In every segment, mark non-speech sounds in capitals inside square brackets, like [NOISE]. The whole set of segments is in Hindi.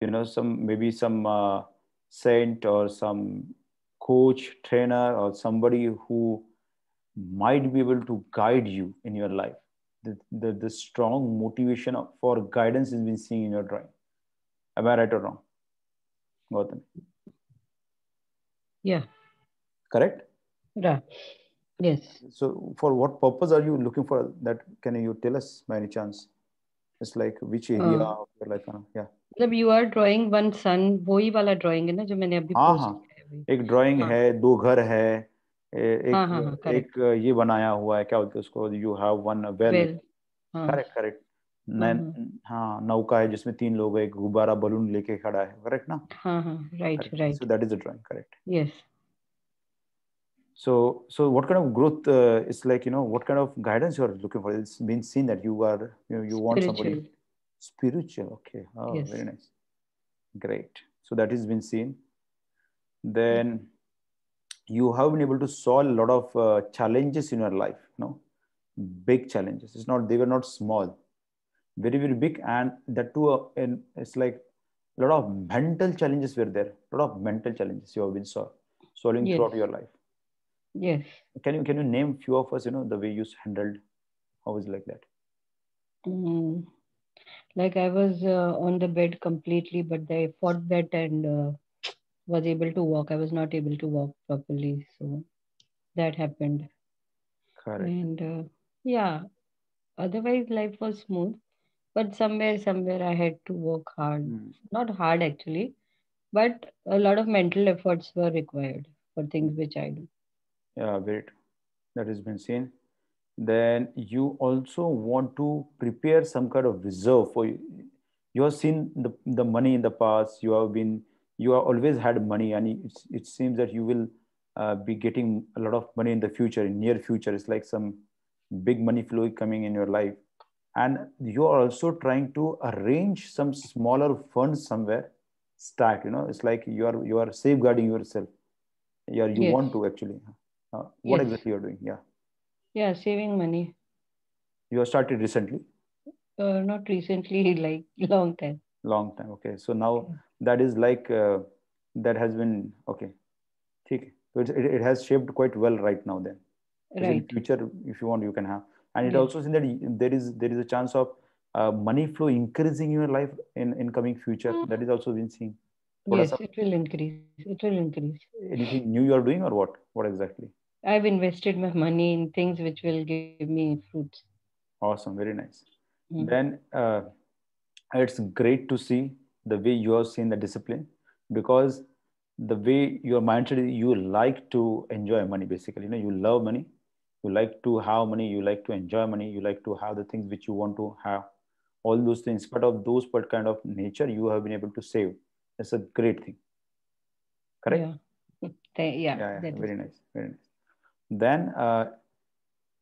you know some maybe some uh, saint or some coach trainer or somebody who might be able to guide you in your life the, the, the strong motivation for guidance has been seen in your drawing am i right or wrong Gautam? yeah correct yeah yes so for what purpose are you looking for that can you tell us by any chance it's like which area uh, of your life uh, yeah मतलब you are drawing one sun वो ही वाला ड्राइंग है ना जो मैंने अभी हाँ हाँ एक ड्राइंग हाँ. है दो घर है ए, एक हाँ, हाँ, हाँ, एक ये बनाया हुआ है क्या बोलते हैं उसको you have one well correct correct हाँ नौका है जिसमें तीन लोग एक गुब्बारा बलून लेके खड़ा है करेक्ट ना right right so that is a drawing correct yes so so what kind of growth uh, is like you know what kind of guidance you are looking for it's been seen that you are you, know, you want somebody Spiritual, okay. Oh, yes. very nice. Great. So that has been seen. Then you have been able to solve a lot of uh, challenges in your life, you know, big challenges. It's not, they were not small, very, very big. And that too, uh, and it's like a lot of mental challenges were there, a lot of mental challenges you have been sol- solving yes. throughout your life. Yes. Can you, can you name few of us, you know, the way you handled, how is like that? Mm like I was uh, on the bed completely, but I fought that and uh, was able to walk. I was not able to walk properly, so that happened. Correct. And uh, yeah, otherwise life was smooth, but somewhere, somewhere I had to work hard. Mm. Not hard actually, but a lot of mental efforts were required for things which I do. Yeah, great. That has been seen then you also want to prepare some kind of reserve for you. You have seen the, the money in the past. You have been, you have always had money, and it, seems that you will uh, be getting a lot of money in the future, in near future. It's like some big money flow coming in your life, and you are also trying to arrange some smaller funds somewhere Start, You know, it's like you are you are safeguarding yourself. You you yes. want to actually. Uh, what yes. exactly you're doing? Yeah yeah, saving money. You have started recently? Uh, not recently, [LAUGHS] like long time. Long time. Okay. So now that is like uh, that has been okay. Okay. So it, it, has shaped quite well right now. Then, right. In future, if you want, you can have. And it also seems that there is there is a chance of uh, money flow increasing in your life in in coming future. Mm. That is also been seen. What yes, it will increase. It will increase. Anything new you are doing or what? What exactly? I've invested my money in things which will give me fruits. Awesome, very nice. Mm-hmm. Then uh, it's great to see the way you have seen the discipline because the way your mindset is you like to enjoy money basically. You know, you love money, you like to have money, you like to enjoy money, you like to have the things which you want to have. All those things, but of those but kind of nature you have been able to save. It's a great thing. Correct? Yeah. [LAUGHS] yeah, yeah, yeah very nice. Very nice then uh,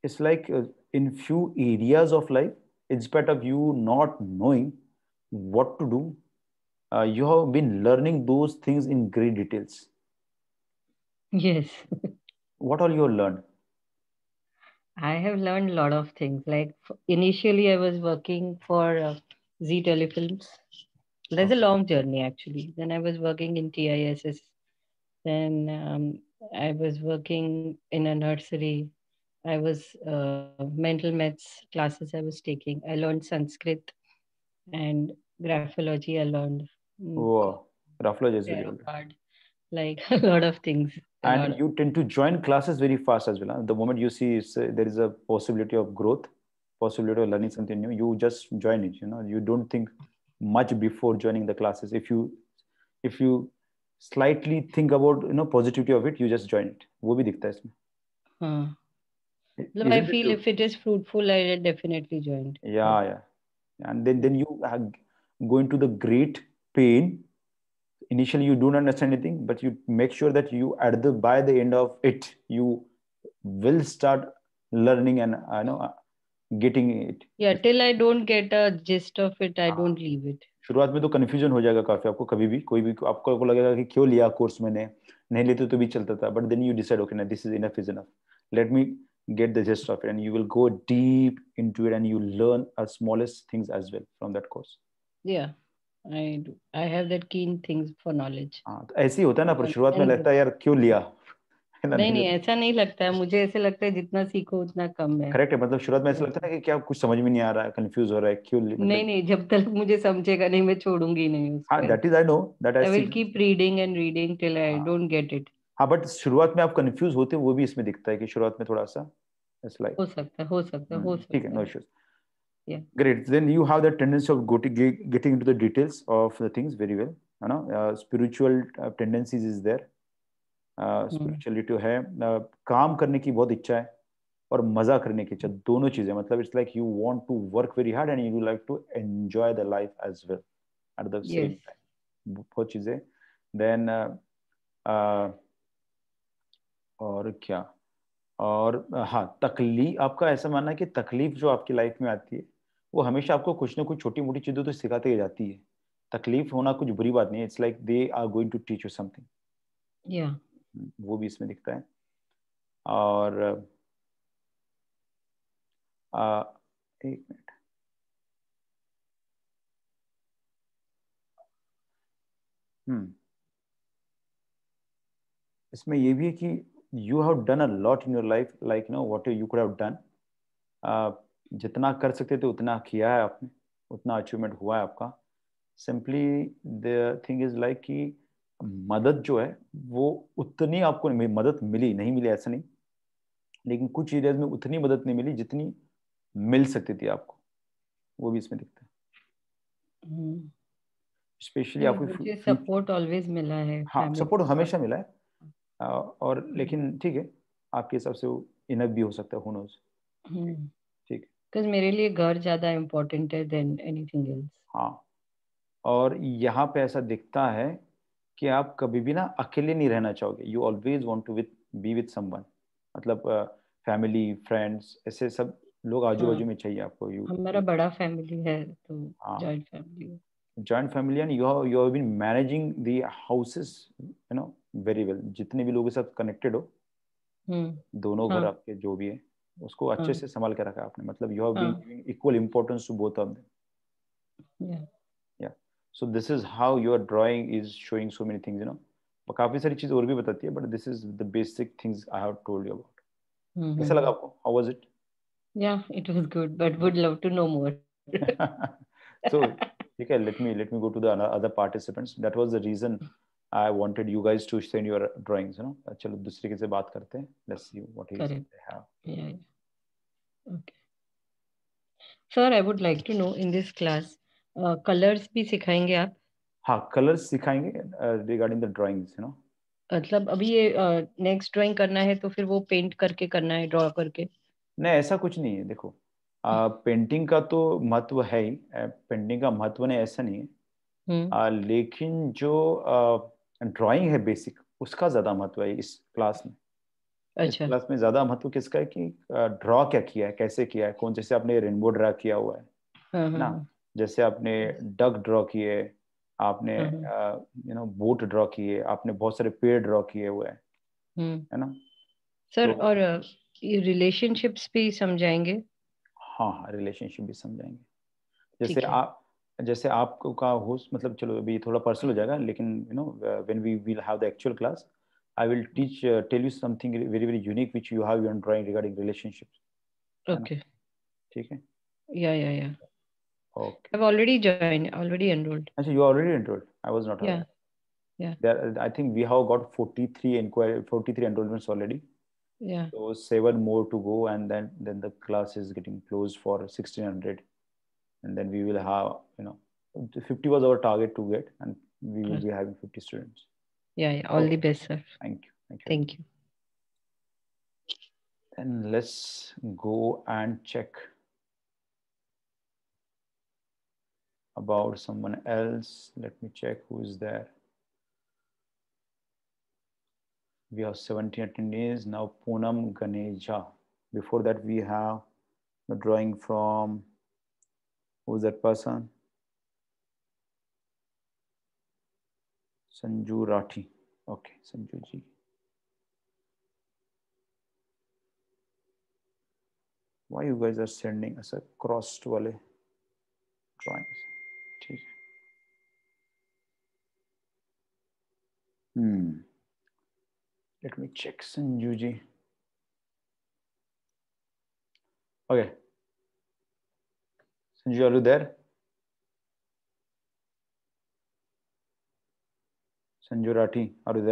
it's like uh, in few areas of life it's better of you not knowing what to do uh, you have been learning those things in great details yes what all you learned i have learned a lot of things like initially i was working for uh, z telefilms there's a long journey actually then i was working in tiss then um, I was working in a nursery. I was uh, mental maths classes I was taking. I learned Sanskrit and graphology. I learned. Mm. Wow, graphology is yeah, really hard. Like [LAUGHS] a lot of things. And of... you tend to join classes very fast as well. Huh? The moment you see uh, there is a possibility of growth, possibility of learning something new, you just join it. You know, you don't think much before joining the classes. If you if you Slightly think about you know positivity of it. You just join it. वो भी दिखता है इसमें मतलब I feel if it is fruitful, I definitely join it. Yeah, yeah. and then then you go into the great pain initially you don't understand anything but you make sure that you at the by the end of it you will start learning and i uh, know uh, getting it yeah till i don't get a gist of it i ah. don't leave it शुरुआत में तो कन्फ्यूजन हो जाएगा काफी आपको कभी भी कोई भी आपको आपको लगेगा कि क्यों लिया कोर्स मैंने नहीं लेते तो भी चलता था but then you decide okay ना this is enough is enough let me get the gist of it and you will go deep into it and you learn a smallest things as well from that course yeah I I have that keen things for knowledge ऐसे ही होता है ना पर शुरुआत में लगता है यार क्यों लिया नहीं नहीं ऐसा नहीं लगता है मुझे ऐसे लगता है जितना सीखो उतना कम है करेक्ट है मतलब शुरुआत में ऐसा लगता है कि क्या कुछ समझ में नहीं आ रहा है कंफ्यूज हो रहा है क्यों नहीं नहीं जब तक मुझे समझेगा नहीं मैं छोड़ूंगी नहीं हां that is I know that I will keep reading and reading till I don't get it हां बट शुरुआत में आप कंफ्यूज होते हो वो भी इसमें दिखता है कि शुरुआत में थोड़ा सा लाइक हो सकता है हो सकता है हो सकता हम्म, ठीक है नो इश्यूज या great then you have that tendency of go to, getting into the details of the things very well. You know, uh, spiritual uh, spirituality hmm. uh, है uh, काम करने की बहुत इच्छा है और मजा करने की इच्छा दोनों चीजें मतलब it's like you want to work very hard and you like to enjoy the life as well at the same time बहुत चीजें देन और क्या और हाँ तकलीफ आपका ऐसा मानना है कि तकलीफ जो आपकी लाइफ में आती है वो हमेशा आपको कुछ ना कुछ छोटी मोटी चीज़ों तो सिखाती ही जाती है तकलीफ होना कुछ बुरी बात नहीं है it's like they are going to teach you something वो भी इसमें दिखता है और एक मिनट हम्म इसमें ये भी है कि you have done a lot in your life like no what you could have done जितना कर सकते थे उतना किया है आपने उतना अचीवमेंट हुआ है आपका simply the thing is like कि मदद जो है वो उतनी आपको मदद मिली नहीं मिली ऐसा नहीं लेकिन कुछ एरियाज में उतनी मदद नहीं मिली जितनी मिल सकती थी आपको वो भी इसमें दिखता है स्पेशली हम्म। आपको सपोर्ट ऑलवेज मिला है हाँ सपोर्ट हमेशा मिला है आ, हाँ। और लेकिन ठीक है आपके हिसाब से वो इनफ भी हो सकता है हु हम्म। ठीक बिकॉज मेरे लिए घर ज्यादा इम्पोर्टेंट है देन एनीथिंग एल्स हाँ और यहाँ पे ऐसा दिखता है कि आप कभी भी ना अकेले नहीं रहना चाहोगे you always want to with be with someone मतलब फैमिली uh, फ्रेंड्स ऐसे सब लोग आजू बाजू हाँ। में चाहिए आपको यू हमारा बड़ा फैमिली है तो joint family joint family and you you have been managing the houses you know very well जितने भी लोगों के साथ कनेक्टेड हो हम्म। दोनों घर हाँ। आपके जो भी है उसको अच्छे हाँ। से संभाल के रखा आपने मतलब you have been equal importance to both of them so this is how your drawing is showing so many things you know काफी सारी चीज और भी बताती है but this is the basic things I have told you about कैसा लगा आपको हाउ वाज इट या it was good but would love to know more so ठीक है let me let me go to the other participants that was the reason I wanted you guys to send your drawings you know चलो दूसरे के से बात करते हैं let's see what is have okay Sir, I would like to know in this class colours uh, भी सिखाएंगे आप हाँ कलर्स सिखाएंगे regarding the drawings you know मतलब अभी ये नेक्स्ट uh, ड्राइंग करना है तो फिर वो पेंट करके करना है ड्रॉ करके नहीं ऐसा कुछ नहीं है देखो आ, पेंटिंग हम्म। का तो महत्व है ही पेंटिंग का महत्व नहीं ऐसा नहीं है आ, हम्म। लेकिन जो ड्राइंग है बेसिक उसका ज्यादा महत्व है इस क्लास में अच्छा इस क्लास में ज्यादा महत्व किसका है कि ड्रॉ क्या किया है कैसे किया है कौन जैसे आपने रेनबो ड्रा किया हुआ है हाँ, हाँ, ना हाँ। जैसे आपने डक ड्रॉ किए आपने यू नो बोट ड्रॉ किए आपने बहुत सारे पेड़ ड्रॉ किए हुए हैं हम्म। है ना सर तो, और रिलेशनशिप्स भी समझाएंगे हाँ हाँ रिलेशनशिप भी समझाएंगे जैसे आप जैसे आपको का होस्ट मतलब चलो अभी थोड़ा पर्सनल हो जाएगा लेकिन you know when we will have the actual class I will teach tell you something very very unique which you have your drawing regarding relationships okay ठीक है या या या Okay. I've already joined, already enrolled. Actually, you already enrolled. I was not aware. Yeah. yeah. There, I think we have got 43 inquiry, 43 enrollments already. Yeah. So seven more to go, and then then the class is getting closed for 1600, and then we will have you know 50 was our target to get, and we will be having 50 students. Yeah. yeah. All okay. the best, sir. Thank you. Thank you. Thank you. Then let's go and check. about someone else. Let me check who is there. We have 70 attendees. Now Poonam Ganeja. Before that, we have the drawing from who's that person? Sanju Rathi. Okay, Sanju ji. Why you guys are sending us a crossed wale drawings? ठीक है hmm let me check Sanju ji okay Sanju are you there Sanju Rathi are you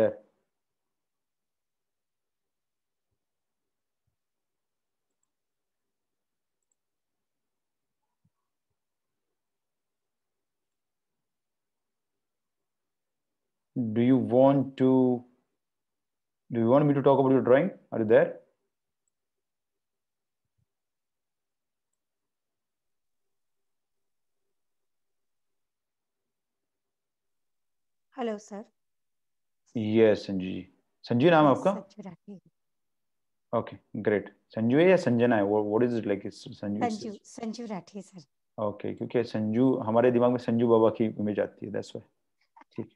do you want to do you want me to talk about your drawing? Are you there? Hello sir yes Sanju ji Sanju नाम आपका ओके ग्रेट संजू है या संजना है what is it like Sanju Sanju Rathi sir okay क्योंकि संजू हमारे दिमाग में संजू बाबा की इमेज आती है दैट्स व्हाई ठीक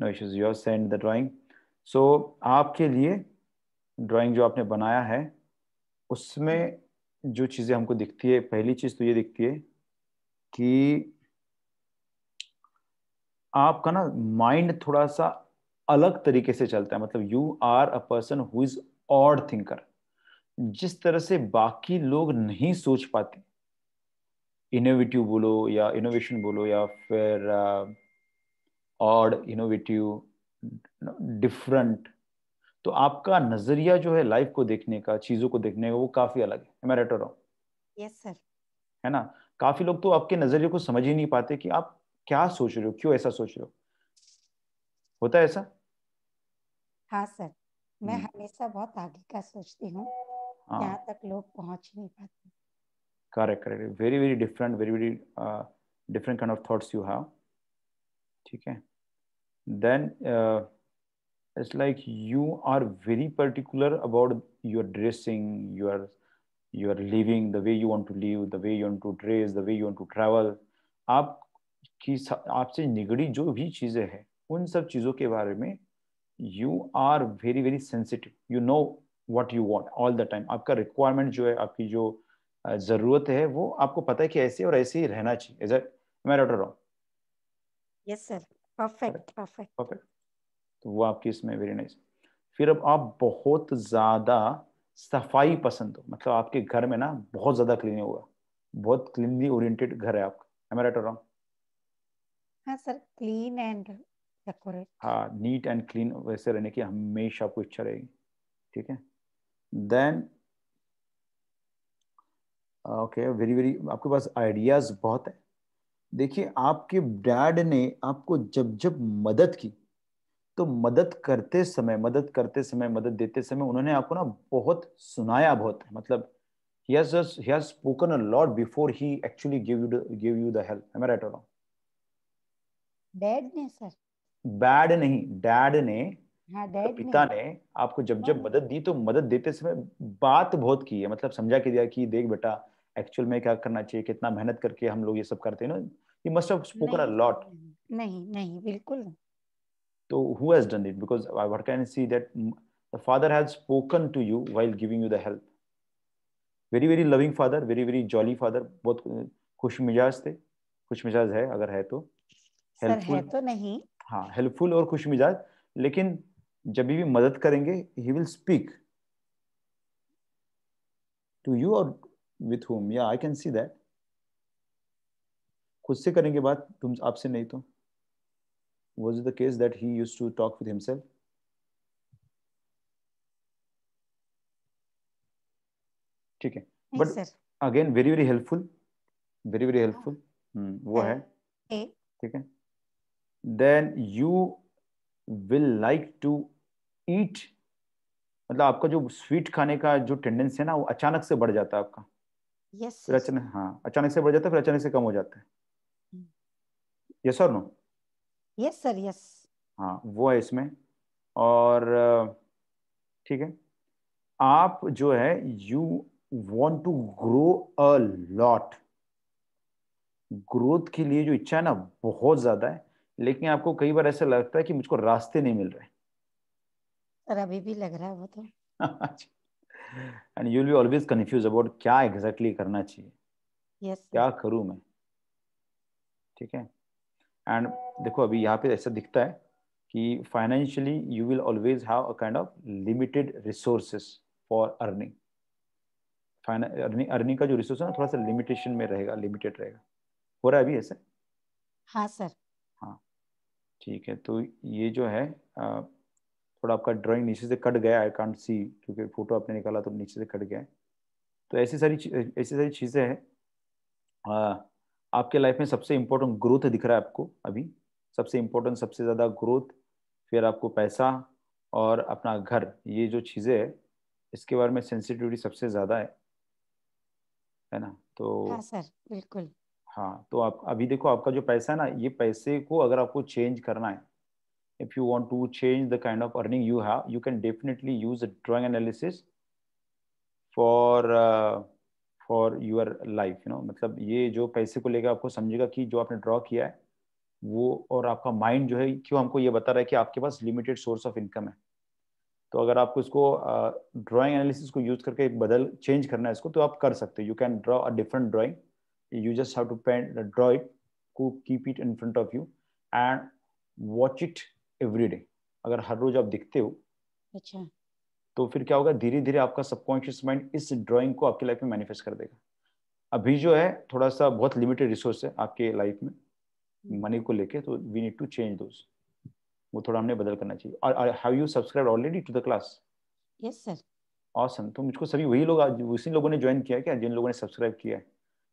no is you send the drawing so आपके लिए ड्राइंग जो आपने बनाया है उसमें जो चीज़ें हमको दिखती है पहली चीज़ तो ये दिखती है कि आपका ना माइंड थोड़ा सा अलग तरीके से चलता है मतलब you are a person who is odd thinker जिस तरह से बाकी लोग नहीं सोच पाते इनोवेटिव बोलो या इनोवेशन बोलो या फिर और इनोवेटिव डिफरेंट तो आपका नजरिया जो है लाइफ को देखने का चीजों को देखने का वो काफी अलग है मैं रेटर हूँ यस सर है ना काफी लोग तो आपके नजरिए को समझ ही नहीं पाते कि आप क्या सोच रहे हो क्यों ऐसा सोच रहे हो होता है ऐसा हाँ सर मैं हम्म। हमेशा बहुत आगे का सोचती हूँ हाँ। यहाँ तक लोग पहुंच नहीं पाते correct correct very very different very very different kind of thoughts you have ठीक है then it's like you are very particular about your dressing your you are living the way you want to live the way you want to dress the way you want to travel आपकी आपसे निगड़ी जो भी चीज़ें हैं उन सब चीज़ों के बारे में you are very very sensitive you know what you want all the time आपका रिक्वायरमेंट जो है आपकी जो uh, ज़रूरत है वो आपको पता है कि ऐसे और ऐसे ही रहना चाहिए एज अ मैं daughter wrong yes sir perfect perfect perfect तो वो आपकी इसमें वेरी नाइस फिर अब आप बहुत ज्यादा सफाई पसंद हो मतलब आपके घर में ना बहुत ज्यादा क्लीन होगा बहुत क्लीनली ओरिएंटेड घर है आपका राइट और हां सर क्लीन एंड डेकोरेट हां नीट एंड क्लीन वैसे रहने की हमेशा आपको इच्छा रहेगी ठीक है देन ओके वेरी वेरी आपके पास आइडियाज बहुत है देखिए आपके डैड ने आपको जब जब मदद की तो मदद करते समय मदद करते समय मदद देते समय उन्होंने आपको ना बहुत सुनाया बहुत मतलब he has just, he has spoken give you before he actually gave you the, gave you the help am bad नहीं डैड ने हाँ, तो पिता ने आपको जब जब मदद दी तो मदद देते समय बात बहुत की है मतलब समझा के दिया कि देख बेटा एक्चुअल में क्या करना चाहिए कितना मेहनत करके हम लोग ये सब करते हैं ना you must have spoken a lot nahi nahi bilkul so who has done it because what can i see that the father has spoken to you while giving you the help very very loving father very very jolly father बहुत खुश मिजाज थे खुश मिजाज है अगर है तो हेल्पफुल है तो नहीं हाँ हेल्पफुल और खुश मिजाज लेकिन जब भी मदद करेंगे he will speak to you और विथ होम या आई कैन सी दैट खुद से करेंगे बात तुम आपसे नहीं तो was the case that he use to talk with himself ठीक है but again very very helpful very very helpful वो है ठीक है then you will like to eat मतलब आपका जो स्वीट खाने का जो टेंडेंसी है ना वो अचानक से बढ़ जाता है आपका यस yes, फिर अचानक हाँ अचानक से बढ़ जाता है फिर अचानक से कम हो जाता है यस और नो यस सर यस हाँ वो है इसमें और ठीक है आप जो है you want to grow a lot growth के लिए जो इच्छा है ना बहुत ज्यादा है लेकिन आपको कई बार ऐसा लगता है कि मुझको रास्ते नहीं मिल रहे अभी भी लग रहा है वो तो and you will always confuse about क्या एग्जैक्टली exactly करना चाहिए yes, क्या करूं मैं ठीक है एंड देखो अभी यहाँ पे ऐसा दिखता है कि financially you will always have a kind of limited resources for earning earning earning का जो रिसोर्स है ना थोड़ा सा लिमिटेशन में रहेगा लिमिटेड रहेगा हो रहा है अभी ऐसे हाँ सर हाँ ठीक है तो ये जो है थोड़ा आपका ड्राइंग नीचे से कट गया आई कांट सी क्योंकि फोटो आपने निकाला तो नीचे से कट गया तो ऐसी सारी ऐसी सारी चीज़ें हैं आपके लाइफ में सबसे इंपॉर्टेंट ग्रोथ दिख रहा है आपको अभी सबसे इम्पोर्टेंट सबसे ज़्यादा ग्रोथ फिर आपको पैसा और अपना घर ये जो चीज़ें है इसके बारे में सेंसिटिविटी सबसे ज़्यादा है है ना तो हाँ सर बिल्कुल हाँ तो आप अभी देखो आपका जो पैसा है ना ये पैसे को अगर आपको चेंज करना है if you want to change the kind of earning you have you can definitely use drawing analysis for for your life you know मतलब ये जो पैसे को लेकर आपको समझेगा कि जो आपने ड्रॉ किया है वो और आपका माइंड जो है क्यों हमको ये बता रहा है कि आपके पास लिमिटेड सोर्स ऑफ इनकम है तो अगर आपको इसको ड्राइंग uh, एनालिसिस को यूज करके एक बदल चेंज करना है इसको तो आप कर सकते हो you can draw a different drawing you just have to paint draw it को keep it in front of you and watch it every day अगर हर रोज आप दिखते हो अच्छा तो फिर क्या होगा धीरे धीरे आपका सबकॉन्शियस माइंड इस ड्राइंग को आपकी लाइफ में मैनिफेस्ट कर देगा अभी जो है थोड़ा सा बहुत लिमिटेड रिसोर्स है आपके लाइफ में मनी को लेके तो वी नीड टू चेंज दो वो थोड़ा हमने बदल करना चाहिए और have you subscribe already to the class yes sir awesome तो मुझको सभी वही लोग आज उसी लोगों ने ज्वाइन किया क्या जिन लोगों ने सब्सक्राइब किया है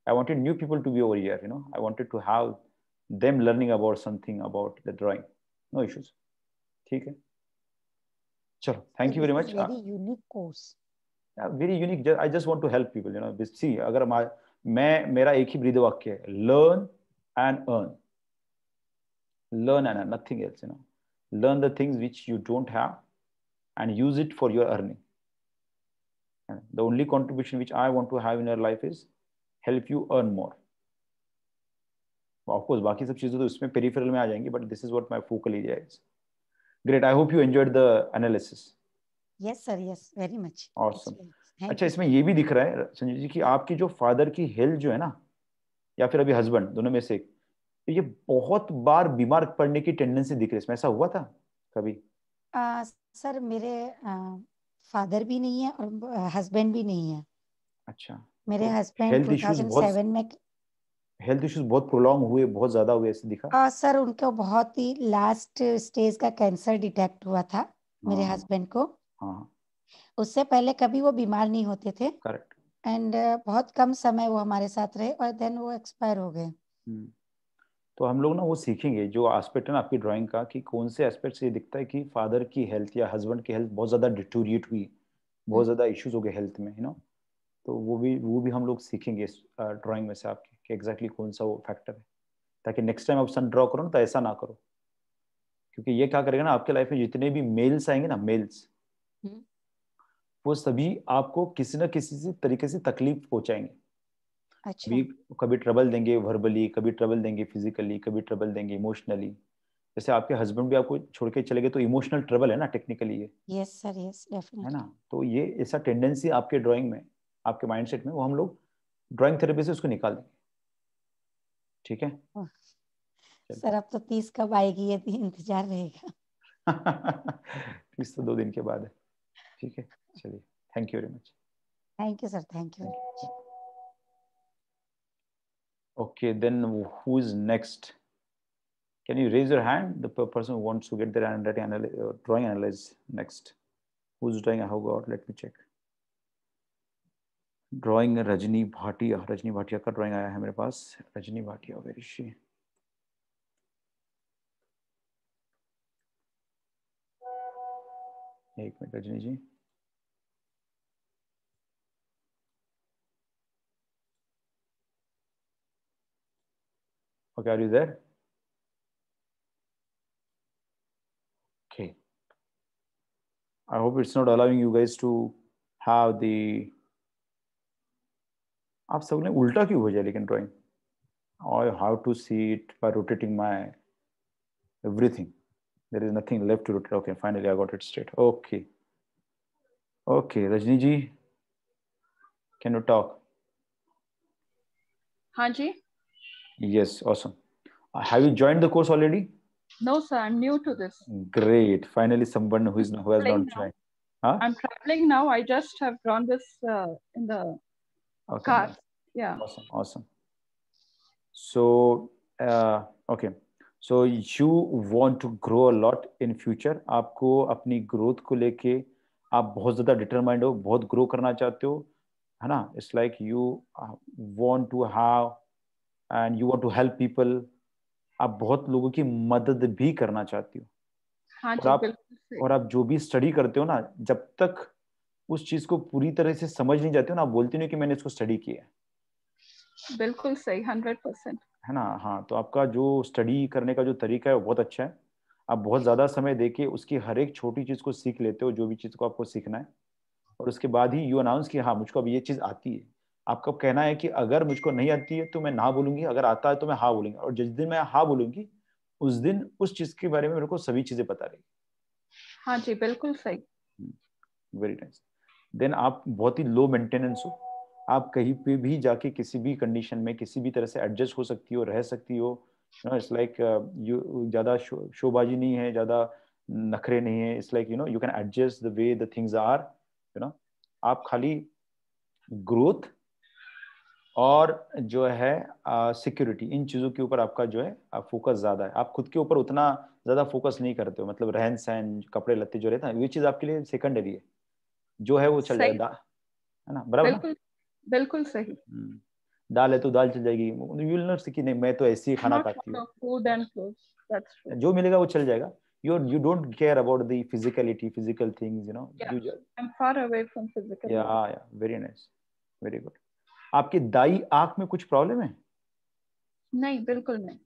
I wanted new people to be over here you know I wanted to have them learning about something about the drawing no issues ठीक है चलो thank you very much unique course very unique I just want to help people you know see अगर मैं मेरा एक ही ब्रीद वाक्य है learn and earn learn and earn nothing else you know learn the things which you don't have and use it for your earning and the only contribution which i want to have in your life is help you earn more of course बाकी सब चीजें तो इसमें पेरीफेरल में आ जाएंगी but this is what my focal area is great I hope you enjoyed the analysis yes sir yes very much awesome अच्छा इसमें ये भी दिख रहा है संजय जी कि आपकी जो फादर की हेल्थ जो है ना या फिर अभी हस्बैंड दोनों में से एक तो ये बहुत बार बीमार पड़ने की टेंडेंसी दिख रही है ऐसा हुआ था कभी आ, सर मेरे आ, फादर भी नहीं है और हस्बैंड भी नहीं है अच्छा मेरे तो हस्बैंड 2007 में हेल्थ इश्यूज बहुत प्रोलॉन्ग हुए बहुत ज्यादा हुए ऐसे दिखा आ, सर उनको बहुत ही लास्ट स्टेज का कैंसर डिटेक्ट हुआ था मेरे हस्बैंड हाँ। को हाँ, हाँ. उससे पहले कभी वो बीमार नहीं होते थे करेक्ट एंड uh, बहुत कम समय वो हमारे साथ रहे और देन वो एक्सपायर हो गए हम्म। तो हम लोग ना वो सीखेंगे जो एस्पेक्ट है ना आपकी ड्राइंग का कि कौन से एस्पेक्ट से ये दिखता है कि फादर की हेल्थ या हस्बैंड की हेल्थ बहुत ज़्यादा डिटोरिएट हुई बहुत हम्म। ज़्यादा इश्यूज हो गए हेल्थ में यू नो तो वो भी वो भी हम लोग सीखेंगे इस ड्राइंग में से आपकी कि एग्जैक्टली exactly कौन सा वो फैक्टर है ताकि नेक्स्ट टाइम आप सन ड्रॉ करो ना तो ऐसा ना करो क्योंकि ये क्या करेगा ना आपके लाइफ में जितने भी मेल्स आएंगे ना मेल्स हम्म। वो सभी आपको किसी ना किसी से तरीके से तकलीफ पहुंचाएंगे अच्छा। भी कभी ट्रबल देंगे वर्बली कभी ट्रबल देंगे फिजिकली कभी ट्रबल देंगे इमोशनली जैसे आपके हस्बैंड भी आपको छोड़ के चले गए तो इमोशनल ट्रबल है ना टेक्निकली ये यस सर यस डेफिनेटली है ना तो ये ऐसा टेंडेंसी आपके ड्राइंग में आपके माइंडसेट में वो हम लोग ड्राइंग थेरेपी से उसको निकाल देंगे ठीक है सर अब तो तीस कब आएगी ये तो इंतजार रहेगा [LAUGHS] तीस तो दो दिन के बाद है ठीक है चलिए thank you very much thank you sir thank you okay then who is next can you raise your hand the person wants to get their hand drawing analysis next who is drawing how got let me check drawing Rajni Bhatia Rajni Bhatia का ड्राइंग आया है मेरे पास रजनी भाटिया वेरी शी एक minute Rajni ji okay are you okay I hope it's not allowing you guys to have the आप सब ने उल्टा क्यों भेजा लेकिन drawing I have to see it by rotating my everything there is nothing left to rotate okay finally I got it straight okay okay Rajni ji can you talk हाँ जी Yes, awesome. Uh, have you joined the course already? No, sir. I'm new to this. Great. Finally, someone who is who has not joined. Huh? I'm traveling now. I just have drawn this uh, in the okay. cars. Yeah. Awesome. Awesome. So uh, okay. So you want to grow a lot in future. आपको अपनी growth को लेके आप बहुत ज़्यादा determined हो बहुत grow करना चाहते हो है ना It's like you want to have and you want to help people. आप बहुत लोगों की मदद भी करना चाहती हो हाँ, और आप और आप जो भी स्टडी करते हो ना जब तक उस चीज को पूरी तरह से समझ नहीं जाते हो ना आप बोलते नहीं कि मैंने इसको स्टडी किया बिल्कुल सही हंड्रेड परसेंट है ना हाँ तो आपका जो स्टडी करने का जो तरीका है वो बहुत अच्छा है आप बहुत ज्यादा समय दे के उसकी हर एक छोटी चीज को सीख लेते हो जो भी चीज को आपको सीखना है और उसके बाद ही यू अनाउंस कि हाँ मुझको अब ये चीज आती है आपका कहना है कि अगर मुझको नहीं आती है तो मैं ना बोलूंगी अगर आता है तो मैं हाँ बोलूंगी और जिस दिन मैं हाँ बोलूंगी उस दिन उस चीज के बारे में मेरे को सभी चीजें पता रहेगी हाँ जी बिल्कुल सही very hmm, nice nice. Then आप बहुत ही लो मेंटेनेंस हो आप कहीं पे भी जाके किसी भी कंडीशन में किसी भी तरह से एडजस्ट हो सकती हो रह सकती हो नो इट्स लाइक यू ज़्यादा शोबाजी नहीं है ज़्यादा नखरे नहीं है it's like you know you can adjust the way the things are you know आप खाली ग्रोथ और जो है सिक्योरिटी uh, इन चीज़ों के ऊपर आपका जो है आप फोकस ज़्यादा है आप खुद के ऊपर उतना ज़्यादा फोकस नहीं करते हो मतलब रहन सहन कपड़े लत्ते जो रहता है ये चीज़ आपके लिए सेकेंडरी है जो है वो चल जाएगा है ना बराबर बिल्कुल बिल्कुल सही हम्म। दाल है तो दाल चल जाएगी यू विल नॉट सी नहीं मैं तो ऐसे ही खाना खाती हूँ जो मिलेगा वो चल जाएगा you you don't care about the physicality physical things you know yeah, you just, i'm far away from physical yeah yeah very nice very good आपकी दाई आंख में कुछ प्रॉब्लम है नहीं बिल्कुल नहीं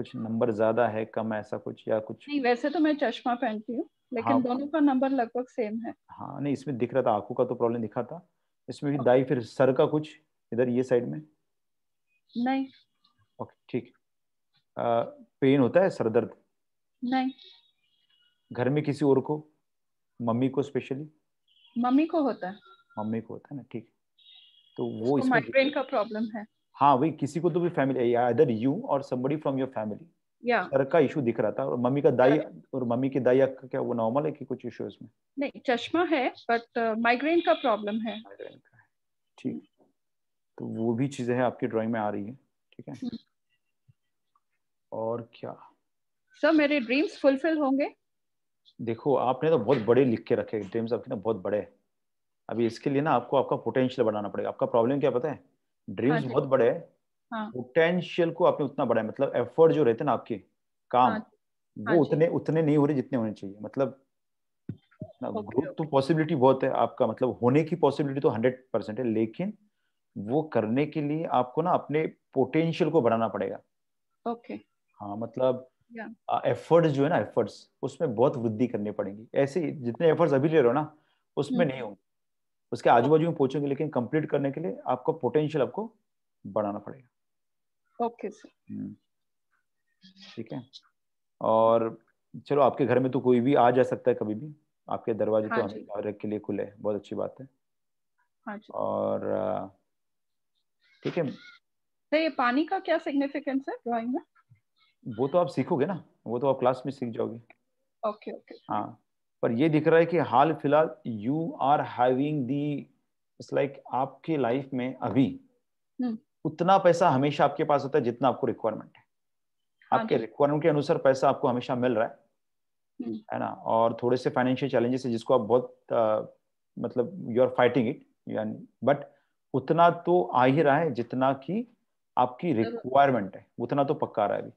कुछ नंबर ज्यादा है कम ऐसा कुछ या कुछ नहीं वैसे तो मैं चश्मा पहनती हूँ लेकिन हाँ, दोनों का नंबर लगभग सेम है हाँ नहीं इसमें दिख रहा था आंखों का तो प्रॉब्लम दिखा था इसमें भी दाई फिर सर का कुछ इधर ये साइड में नहीं ओके ठीक पेन होता है सर दर्द नहीं घर में किसी और को मम्मी को स्पेशली मम्मी को होता है मम्मी को होता है ना ठीक तो वो इसमें माइग्रेन का प्रॉब्लम है हाँ वही किसी को तो भी फैमिली यू और somebody from your family sir का इशू दिख रहा था और मम्मी का दाई और मम्मी की दाई का क्या वो नॉर्मल है कि कुछ इशू है इसमें नहीं चश्मा है बट माइग्रेन uh, का प्रॉब्लम है ठीक तो वो भी चीजें हैं आपकी ड्राइंग में आ रही है ठीक है हम्म। और क्या सर मेरे ड्रीम्स फुलफिल होंगे देखो आपने तो बहुत बड़े लिख के रखे ड्रीम्स आपके ना बहुत बड़े अभी इसके लिए ना आपको आपका पोटेंशियल बढ़ाना पड़ेगा आपका प्रॉब्लम क्या पता है ड्रीम्स हाँ बहुत बड़े है पोटेंशियल हाँ। को आपने उतना बढ़ाया मतलब एफर्ट जो रहते ना आपके काम हाँ, वो हाँ उतने उतने नहीं हो रहे जितने होने चाहिए मतलब ग्रोथ तो पॉसिबिलिटी बहुत है आपका मतलब होने की पॉसिबिलिटी तो हंड्रेड परसेंट है लेकिन वो करने के लिए आपको ना अपने पोटेंशियल को बढ़ाना पड़ेगा ओके हाँ मतलब एफर्ट्स जो है ना एफर्ट्स उसमें बहुत वृद्धि करनी पड़ेगी ऐसे जितने एफर्ट्स अभी ले रहे हो ना उसमें हम्म। नहीं होंगे उसके आजू बाजू में पहुंचेंगे लेकिन कंप्लीट करने के लिए आपका पोटेंशियल आपको बढ़ाना पड़ेगा ओके सर हम्म। ठीक है और चलो आपके घर में तो कोई भी आ जा सकता है कभी भी आपके दरवाजे तो हाँ तो हर के लिए खुले बहुत अच्छी बात है हाँ जी। और ठीक है सर तो ये पानी का क्या सिग्निफिकेंस है ड्राइंग में वो तो आप सीखोगे ना वो तो आप क्लास में सीख जाओगे ओके ओके हाँ पर ये दिख रहा है कि हाल फिलहाल you are having the it's like आपके लाइफ में अभी हम्म। उतना पैसा हमेशा आपके पास होता है जितना आपको रिक्वायरमेंट है हाँ आपके रिक्वायरमेंट के अनुसार पैसा आपको हमेशा मिल रहा है हम्म। है ना और थोड़े से फाइनेंशियल चैलेंजेस है जिसको आप बहुत आ, मतलब you are fighting it but उतना तो आ ही रहा है जितना कि आपकी रिक्वायरमेंट है उतना तो पक्का रहा है अभी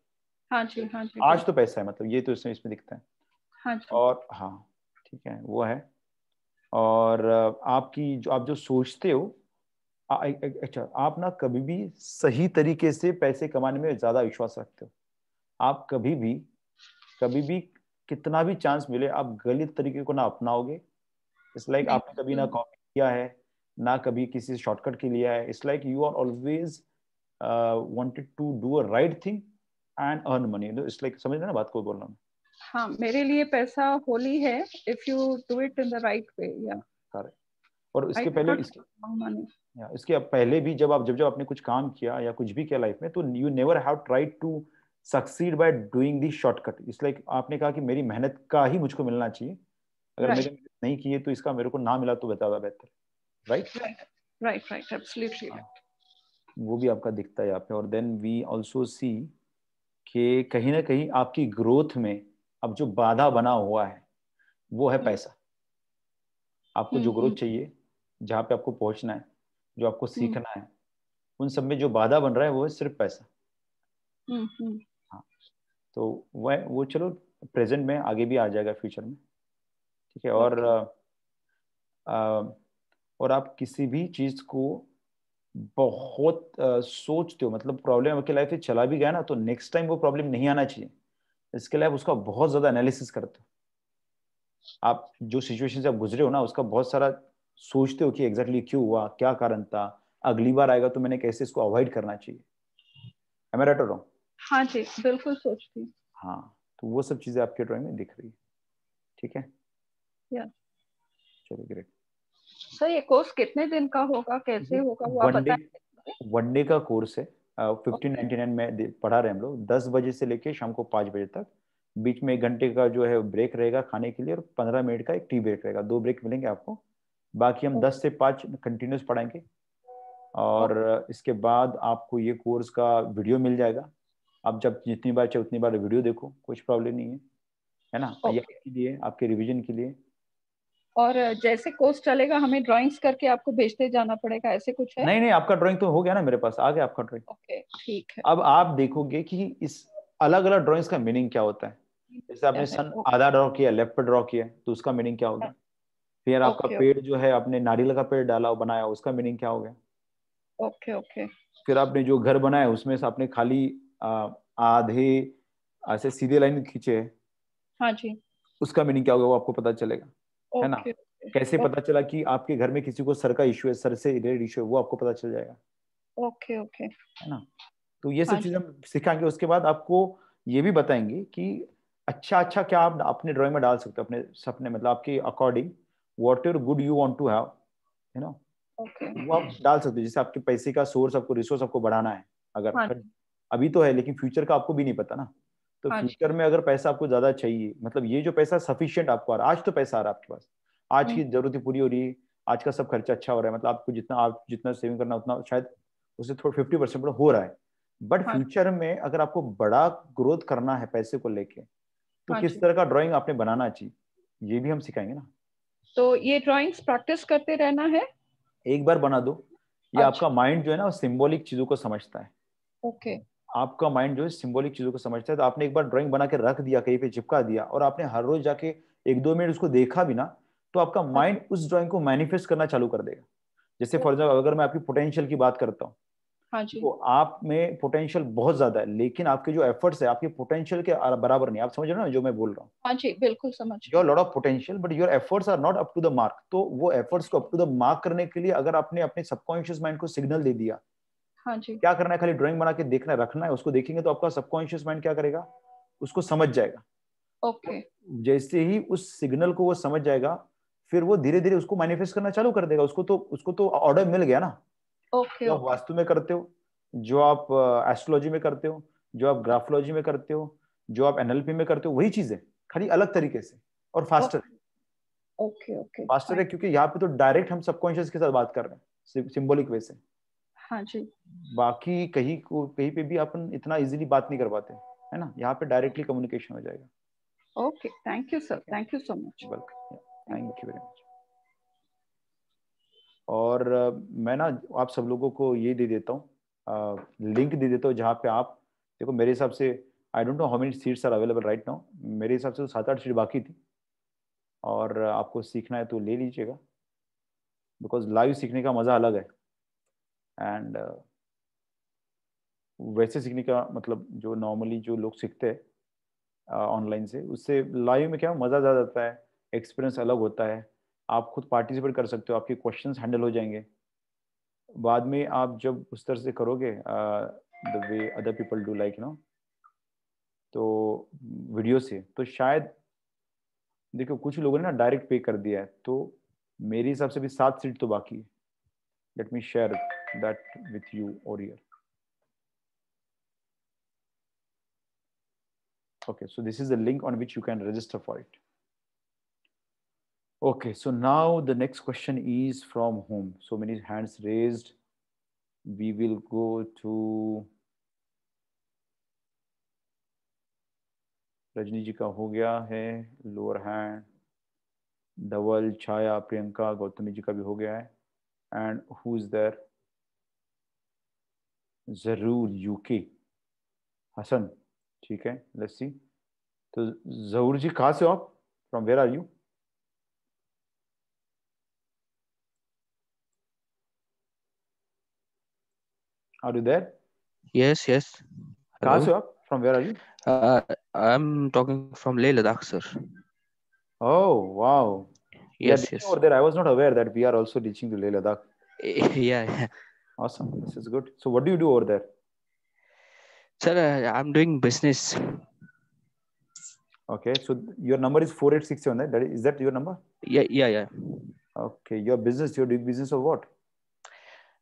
हाँ जी हाँ जी आज तो पैसा है मतलब ये तो इसमें इसमें दिखता है हाँ जी। और हाँ ठीक है वो है और आपकी जो आप जो सोचते हो अच्छा आप ना कभी भी सही तरीके से पैसे कमाने में ज्यादा विश्वास रखते हो आप कभी भी कभी भी कितना भी चांस मिले आप गलत तरीके को ना अपनाओगे इट्स लाइक like आपने कभी ना कॉपी किया है ना कभी किसी शॉर्टकट के लिया है it's like you are always wanted to do a right thing and earn money it's like समझ ना बात को बोल रहा हूँ हाँ मेरे लिए पैसा होली है if you do it in the right way या और इसके I पहले इसके या इसके पहले भी जब आप जब जब आपने कुछ काम किया या कुछ भी किया लाइफ में तो you never have tried to succeed by doing the shortcut it's like आपने कहा कि मेरी मेहनत का ही मुझको मिलना चाहिए अगर right. मैंने नहीं किए तो इसका मेरे को ना मिला तो बताया बेहतर राइट राइट राइट एब्सोल्युटली वो भी आपका दिखता है यहाँ पे और देन वी ऑल्सो सी कि कहीं ना कहीं आपकी ग्रोथ में अब जो बाधा बना हुआ है वो है hmm. पैसा आपको जो ग्रोथ hmm, hmm. चाहिए जहाँ पे आपको पहुंचना है जो आपको हम्म। सीखना है उन सब में जो बाधा बन रहा है वो है सिर्फ पैसा हम्म, हम्म। हाँ तो वह वो चलो प्रेजेंट में आगे भी आ जाएगा फ्यूचर में ठीक है और आ, और आप किसी भी चीज को बहुत आ, सोचते हो मतलब प्रॉब्लम आपकी लाइफ में चला भी गया ना तो नेक्स्ट टाइम वो प्रॉब्लम नहीं आना चाहिए इसके लिए आप उसका बहुत ज्यादा एनालिसिस करते हो आप जो सिचुएशन से आप गुजरे हो ना उसका बहुत सारा सोचते हो कि एग्जैक्टली exactly क्यों हुआ क्या कारण था अगली बार आएगा तो मैंने कैसे इसको अवॉइड करना चाहिए मैं हाँ जी बिल्कुल सोचती हाँ तो वो सब चीजें आपके ड्राइंग में दिख रही है ठीक है चलो ग्रेट सर ये कोर्स कितने दिन का होगा कैसे होगा वो आप वन डे का कोर्स है फिफ्टीन नाइनटी नाइन में पढ़ा रहे हम लोग दस बजे से लेके शाम को पाँच बजे तक बीच में एक घंटे का जो है ब्रेक रहेगा खाने के लिए और पंद्रह मिनट का एक टी ब्रेक रहेगा दो ब्रेक मिलेंगे आपको बाकी हम दस से पांच कंटिन्यूस पढ़ाएंगे और इसके बाद आपको ये कोर्स का वीडियो मिल जाएगा आप जब जितनी बार चाहे उतनी बार वीडियो देखो कुछ प्रॉब्लम नहीं है है ना के लिए आपके रिविजन के लिए और जैसे कोर्स चलेगा हमें ड्राइंग्स करके आपको भेजते जाना पड़ेगा ऐसे कुछ है नहीं नहीं आपका ड्राइंग तो हो गया ना मेरे पास आ गया आपका ड्राइंग ओके ठीक है अब आप देखोगे कि इस अलग अलग ड्राइंग्स का मीनिंग क्या होता है जैसे आपने सन आधा ड्रॉ किया लेफ्ट ड्रॉ किया तो उसका मीनिंग क्या होगा फिर आपका okay, पेड़ जो है आपने नारियल का पेड़ डाला बनाया उसका मीनिंग क्या हो गया ओके ओके फिर आपने जो घर बनाया उसमें से आपने खाली आधे ऐसे सीधे लाइन खींचे हाँ जी उसका मीनिंग क्या होगा वो आपको पता चलेगा okay, है ना okay, कैसे okay. पता चला कि आपके घर में किसी को सर का इश्यू है सर से रिलेटेड इश्यू है वो आपको पता चल जाएगा ओके ओके है ना तो ये सब चीजें हाँ चीज हम सिखाएंगे उसके बाद आपको ये भी बताएंगे कि अच्छा अच्छा क्या आप अपने ड्राइंग में डाल सकते हो अपने सपने मतलब आपके according whatever good you want to have है ना वो आप डाल सकते हो जैसे आपके पैसे का सोर्स आपको रिसोर्स आपको बढ़ाना है अगर हाँ अभी तो है लेकिन फ्यूचर का आपको भी नहीं पता ना तो फ्यूचर हाँ में अगर पैसा आपको ज्यादा चाहिए मतलब ये जो पैसा सफिशियंट आपको आ रहा है आज तो पैसा आ रहा है आपके पास आज हाँ की जरूरत पूरी हो रही है आज का सब खर्चा अच्छा हो रहा है मतलब आपको जितना आप जितना सेविंग करना उतना शायद उससे थोड़ा फिफ्टी परसेंट हो रहा है बट फ्यूचर में अगर आपको बड़ा ग्रोथ करना है पैसे को लेके तो किस तरह का ड्रॉइंग आपने बनाना चाहिए ये भी हम सिखाएंगे ना तो ये ड्रॉइंग्स प्रैक्टिस करते रहना है एक बार बना दो ये अच्छा। आपका माइंड जो है ना सिंबॉलिक चीजों को समझता है ओके आपका माइंड जो है सिंबॉलिक चीजों को समझता है तो आपने एक बार ड्राइंग बना के रख दिया कहीं पे चिपका दिया और आपने हर रोज जाके एक दो मिनट उसको देखा भी ना तो आपका माइंड हाँ। उस ड्राइंग को मैनिफेस्ट करना चालू कर देगा जैसे फॉर तो एग्जाम्पल अगर मैं आपकी पोटेंशियल की बात करता हूँ हाँ तो आप में पोटेंशियल बहुत ज्यादा है लेकिन आपके जो एफर्ट्स है आपके पोटेंशियल के बराबर नहीं आप समझ रहे हो ना जो मैं बोल रहा हूँ हाँ जी बिल्कुल समझ your lot of potential but your efforts are not up to the mark तो वो एफर्ट्स को अप टू द मार्क करने के लिए अगर आपने अपने सबकॉन्शियस माइंड को सिग्नल दे दिया हाँ जी क्या करना है खाली ड्रॉइंग बना के देखना रखना है उसको देखेंगे तो आपका सबकॉन्शियस माइंड क्या करेगा उसको समझ जाएगा ओके जैसे ही उस सिग्नल को वो समझ जाएगा फिर वो धीरे धीरे उसको मैनिफेस्ट करना चालू कर देगा उसको तो उसको तो ऑर्डर मिल गया ना okay, okay. वास्तु में करते हो जो आप एस्ट्रोलॉजी में करते हो जो आप ग्राफोलॉजी में करते हो जो आप एनएलपी में करते हो वही चीज है खाली अलग तरीके से और फास्टर है ओके ओके फास्टर है क्योंकि यहाँ पे तो डायरेक्ट हम सबकॉन्शियस के साथ बात कर रहे हैं सिंबॉलिक वे से हाँ जी बाकी कहीं को कहीं पे भी अपन इतना इजीली बात नहीं कर पाते है ना यहाँ पे डायरेक्टली कम्युनिकेशन हो जाएगा okay thank you sir thank you so much welcome thank you very much और मैं ना आप सब लोगों को ये दे देता हूँ लिंक दे देता हूँ जहाँ पे आप देखो मेरे हिसाब से I don't know how many seats are available right now मेरे हिसाब से तो सात आठ सीट बाकी थी और आपको सीखना है तो ले लीजिएगा बिकॉज लाइव सीखने का मज़ा अलग है एंड वैसे सीखने का मतलब जो नॉर्मली जो लोग सीखते हैं ऑनलाइन से उससे लाइव में क्या मज़ा ज़्यादा आता है एक्सपीरियंस अलग होता है आप खुद पार्टिसिपेट कर सकते हो आपके क्वेश्चंस हैंडल हो जाएंगे बाद में आप जब उस तरह से करोगे the way other people do like no तो वीडियो से तो शायद देखो कुछ लोगों ने ना डायरेक्ट पे कर दिया है तो मेरे हिसाब से भी सात सीट तो बाकी है let me share that with you और यर okay so this is the link on which you can register for it Okay, so now the next question is from whom? So many hands raised. We will go to Rajni ji का हो गया है लोअर हैंड धवल छाया प्रियंका गौतमी जी का भी हो गया है एंड हु इज देर जरूर यूके हसन ठीक है लस्सी तो जरूर जी कहाँ से हो आप from where are you Are you there? Yes, yes. Hello. from where are you? Uh, I'm talking from Leh Ladakh, sir. Oh, wow. Yes, yes. Over there, I was not aware that we are also reaching to Leh Ladakh. [LAUGHS] yeah, yeah. Awesome. This is good. So, what do you do over there? Sir, uh, I'm doing business. Okay, so your number is 4867, right? That is, is that your number? Yeah, yeah, yeah. Okay, your business, you're doing business of what?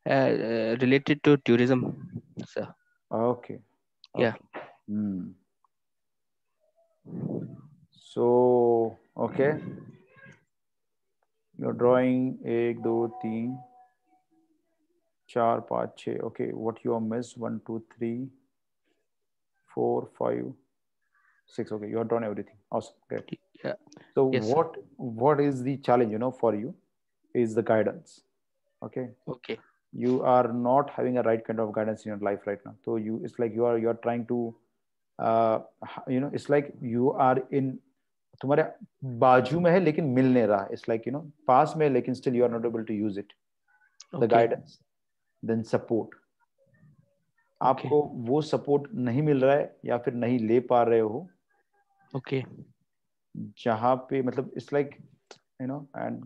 Uh, uh, related to tourism, sir. Okay. Yeah. Hmm. So, okay. You're drawing egg, do, teen, char, Okay, what you have missed? One, two, three, four, five, six. Okay, you have drawn everything. Awesome. Great. Yeah. So yes, what sir. what is the challenge, you know, for you is the guidance. Okay. Okay. you are not having a right kind of guidance in your life right now so you it's like you are you are trying to uh, you know it's like you are in तुम्हारे बाजू में है लेकिन मिल नहीं रहा इट्स लाइक यू नो पास में लेकिन still you are not able to use it the guidance then support आपको वो सपोर्ट नहीं मिल रहा है या फिर नहीं ले पा रहे हो ओके okay. जहां पे मतलब it's like you know and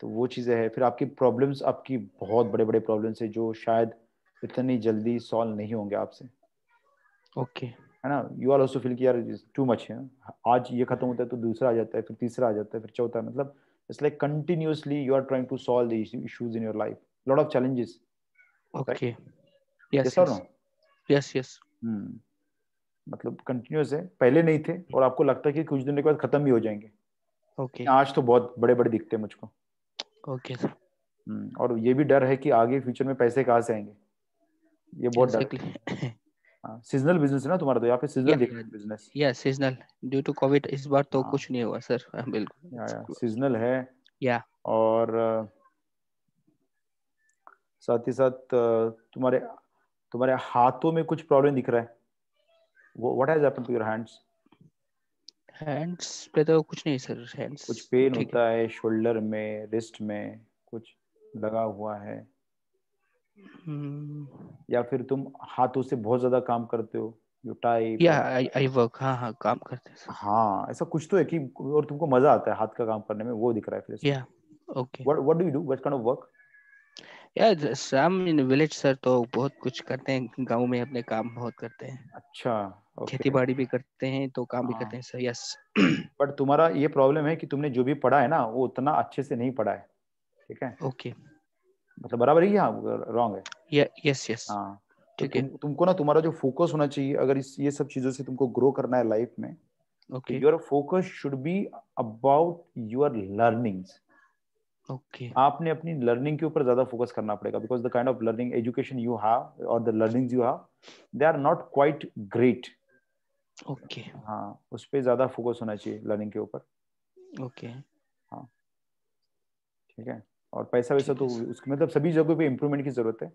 तो वो चीज़ें हैं फिर आपकी प्रॉब्लम्स आपकी बहुत बड़े बड़े प्रॉब्लम्स है जो शायद इतनी जल्दी सॉल्व नहीं होंगे आपसे ओके okay. है ना यू आर ऑल्सो फील कि यार टू मच है आज ये खत्म होता है तो दूसरा आ जाता है फिर तीसरा आ जाता है फिर चौथा मतलब it's like continuously you are trying to solve the issues in your life lot of challenges okay yes yes yes मतलब कंटिन्यूस है पहले नहीं थे और आपको लगता है कि कुछ दिनों के बाद खत्म भी हो जाएंगे ओके okay. आज तो बहुत बड़े बड़े दिखते हैं मुझको ओके सर हम्म, और ये भी डर है कि आगे फ्यूचर में पैसे कहाँ से आएंगे ये बहुत डर सीजनल बिजनेस [LAUGHS] हाँ, है ना तुम्हारा तो यहाँ पे सीजनल yeah. देखा बिजनेस या सीजनल ड्यू टू कोविड इस बार तो हाँ। कुछ नहीं हुआ सर हाँ, बिल्कुल सीजनल है या और साथ ही साथ तुम्हारे तुम्हारे हाथों में कुछ प्रॉब्लम दिख रहा है what has happened to your hands hands पे तो कुछ नहीं सर हैंड्स कुछ पेन होता है शोल्डर में रिस्ट में कुछ लगा हुआ है हम्म। या फिर तुम हाथों से बहुत ज्यादा काम करते हो यू टाइप या आई वर्क हाँ हाँ काम करते हैं हाँ ऐसा कुछ तो है कि और तुमको मजा आता है हाथ का काम करने में वो दिख रहा है फिर या okay what what do you do what kind of work या शाम इन विलेज सर तो बहुत कुछ करते हैं गांव में अपने काम बहुत करते हैं अच्छा खेती बाड़ी भी करते हैं तो काम भी करते हाँ। हैं सर यस बट [CLEARS THROAT] तुम्हारा ये प्रॉब्लम है कि तुमने जो भी पढ़ा है ना वो उतना अच्छे से नहीं पढ़ा है ठीक है ओके मतलब बराबर ही हाँ रॉन्ग है यस यस यस हाँ तो ठीक है तुमको ना तुम्हारा जो फोकस होना चाहिए अगर इस ये सब चीजों से तुमको ग्रो करना है लाइफ में okay your focus should be about your learnings okay आपने अपनी लर्निंग के ऊपर ज्यादा फोकस करना पड़ेगा because the kind of learning education you have और the learnings you have they are not quite great okay हाँ उस पर ज्यादा फोकस होना चाहिए लर्निंग के ऊपर ओके हाँ ठीक है और पैसा वैसा तो उसके मतलब सभी जगह पे इम्प्रूवमेंट की जरूरत है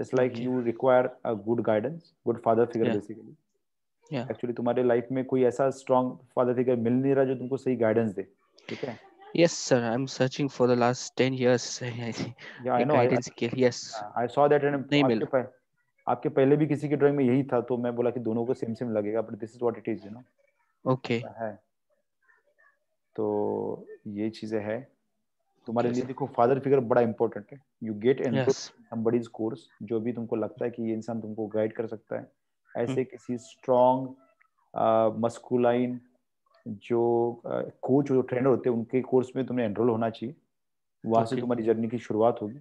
it's like you require a good guidance good father figure basically actually तुम्हारे लाइफ में कोई ऐसा स्ट्रॉन्ग फादर फिगर मिल नहीं रहा जो तुमको सही गाइडेंस दे ठीक है Yes, sir. I'm searching for the last 10 years. [LAUGHS] yeah, I know. I, I, yes. I saw that in I'm आपके पहले भी किसी की ड्राइंग में यही था तो मैं बोला कि दोनों को सेम सेम लगेगा but this is what it is you know okay है तो ये चीजें है तुम्हारे लिए देखो फादर फिगर बड़ा इंपॉर्टेंट है you get and somebody's course जो भी तुमको लगता है कि ये इंसान तुमको गाइड कर सकता है हम्म। ऐसे hmm. किसी स्ट्रांग मस्कुलाइन uh, जो कोच uh, जो ट्रेनर होते हैं उनके कोर्स में तुम्हें एनरोल होना चाहिए वहां से तुम्हारी जर्नी की शुरुआत होगी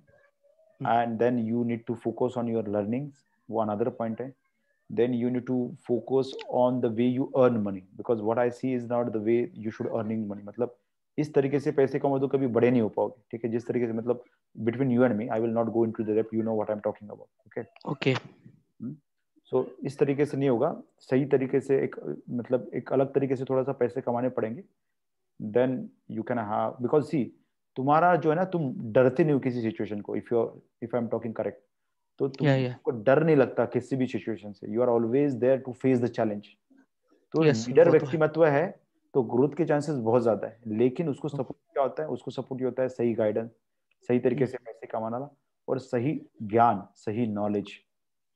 and then you need to focus on your learnings one other point then you need to focus on the way you earn money because what i see is not the way you should earning money मतलब इस तरीके से पैसे कमाओ तो कभी बड़े नहीं हो पाओगे ठीक है जिस तरीके से मतलब between you and me I will not go into the depth you know what I am talking about okay okay so इस तरीके से नहीं होगा सही तरीके से एक मतलब एक अलग तरीके से थोड़ा सा पैसे कमाने पड़ेंगे then you can have because see तुम्हारा जो है ना तुम डरते नहीं हो किसी सिचुएशन को if you if I am talking correct तो तुमको yeah, yeah. डर नहीं लगता किसी भी सिचुएशन से you are always there to face the challenge तो लीडर तो व्यक्तिमत्व है तो ग्रोथ के चांसेस बहुत ज्यादा है लेकिन उसको सपोर्ट okay. क्या होता है उसको सपोर्ट ये होता है सही गाइडेंस सही तरीके hmm. से पैसे कमाना और सही ज्ञान सही नॉलेज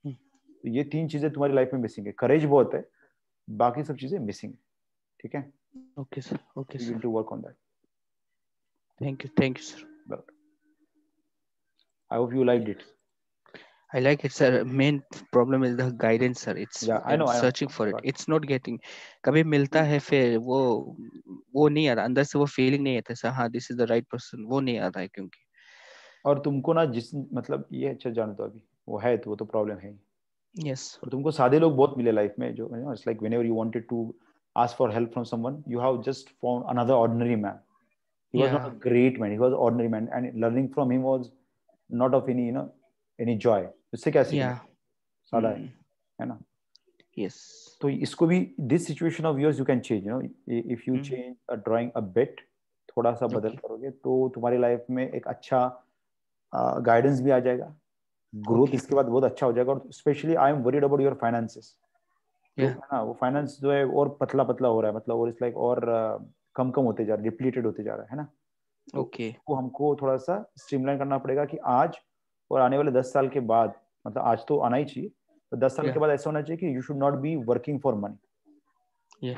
hmm. तो ये तीन चीजें तुम्हारी लाइफ में मिसिंग है करेज बहुत है बाकी सब चीजें मिसिंग है ठीक है okay sir okay sir to work on that thank you thank you sir I hope you like it I like it, sir. Main problem is the guidance, sir. It's yeah, I know, searching I know. for it. It's not getting. कभी मिलता है फिर वो वो नहीं आ रहा अंदर से वो फीलिंग नहीं आता सर हाँ this is the right person वो नहीं आ रहा है क्योंकि और तुमको ना जिस मतलब ये अच्छा जान दो तो अभी वो है तो वो तो प्रॉब्लम है यस yes. और तुमको सादे लोग बहुत मिले लाइफ में जो it's like whenever you wanted to ask for help from someone you have just found another ordinary man he was not a great man he was ordinary man and learning from him was not of any you know any joy इससे क्या सीखना सादा है हम्म। है ना यस तो इसको भी this situation of yours you can change you know if you change a drawing a bit थोड़ा सा बदल करोगे तो तुम्हारी लाइफ में एक अच्छा गाइडेंस भी आ जाएगा ग्रोथ इसके बाद बहुत अच्छा हो जाएगा और specially I am worried about your finances ना वो फाइनेंस जो है और पतला पतला हो रहा है मतलब और लाइक और कम कम होते जा रहा है डिप्लीटेड होते जा रहा है ना ओके तो okay. वो हमको थोड़ा सा स्ट्रीमलाइन करना पड़ेगा कि आज और आने वाले दस साल के बाद मतलब आज तो आना ही चाहिए तो दस साल yeah. के बाद ऐसा होना चाहिए कि you should not be working for money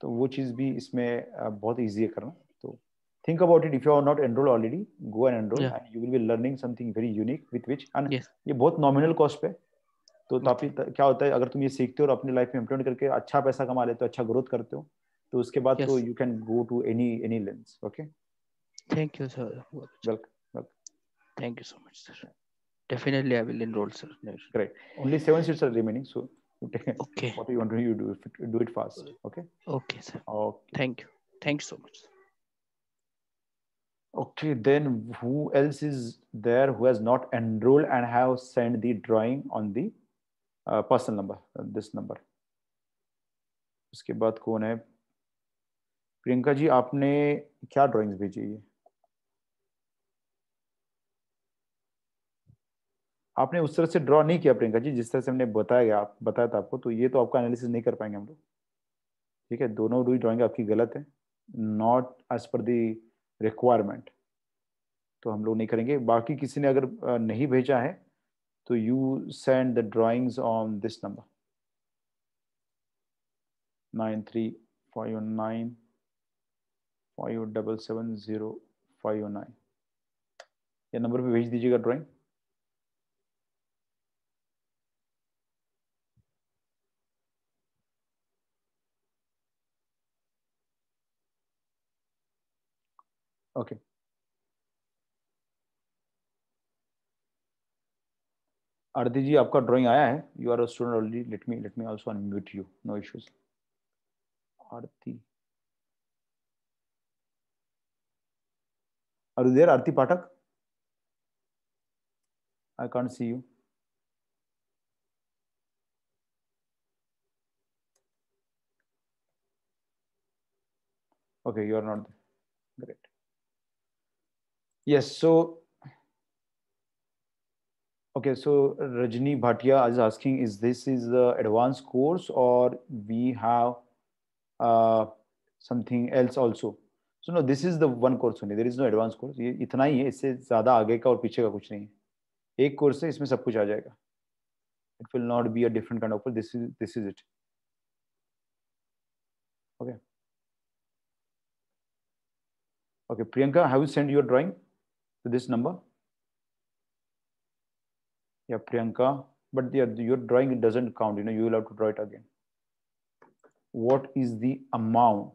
तो वो चीज़ भी इसमें बहुत ईजी है करना तो think about it if you are not enrolled already go and enrol and you will be learning something very unique unique which and ये बहुत नॉमिनल कॉस्ट पे तो काफी क्या होता है अगर तुम ये सीखते हो और अपनी लाइफ में इम्प्लीमेंट करके अच्छा पैसा कमा लेते हो अच्छा ग्रोथ करते हो तो उसके बाद तो yes. तो you can go to any any lens okay thank you sir welcome Thank you so much, sir. Definitely, I will enroll, sir. Great. Only seven seats are remaining, so [LAUGHS] okay. what you want to do, you do it, do it fast. Okay. Okay, sir. Okay. Thank you. Thanks so much. Okay, then who else is there who has not enrolled and have sent the drawing on the uh, personal number, uh, this number? उसके बाद कौन है प्रियंका जी आपने क्या ड्राइंग्स भेजी है आपने उस तरह से ड्रॉ नहीं किया प्रियंका जी जिस तरह से हमने बताया गया आप बताया था आपको तो ये तो आपका एनालिसिस नहीं कर पाएंगे हम लोग ठीक है दोनों रूल ड्राइंग आपकी गलत है not as per the requirement तो हम लोग नहीं करेंगे बाकी किसी ने अगर नहीं भेजा है तो you send the drawings on this number nine three five nine five double seven zero five nine या नंबर पे भेज दीजिएगा ड्राइंग Okay. आरती जी आपका ड्राइंग आया है you are a student already let me let me also unmute you no issues Aarti are you there Aarti Pathak I can't see you okay you are not there Yes. So, okay. So Rajni Bhatia is asking, is this is the advanced course or we have uh, something else also? So no, this is the one course only. There is no advanced course. ये इतना ही है. इससे ज़्यादा आगे का और पीछे का कुछ नहीं है. एक कोर्स है इसमें सब कुछ आ जाएगा. It will not be a different kind of course. This is this is it. Okay. Okay, Priyanka, have you sent your drawing? to this number? Yeah, Priyanka. But the, your drawing it doesn't count. You know, you will have to draw it again. What is the amount?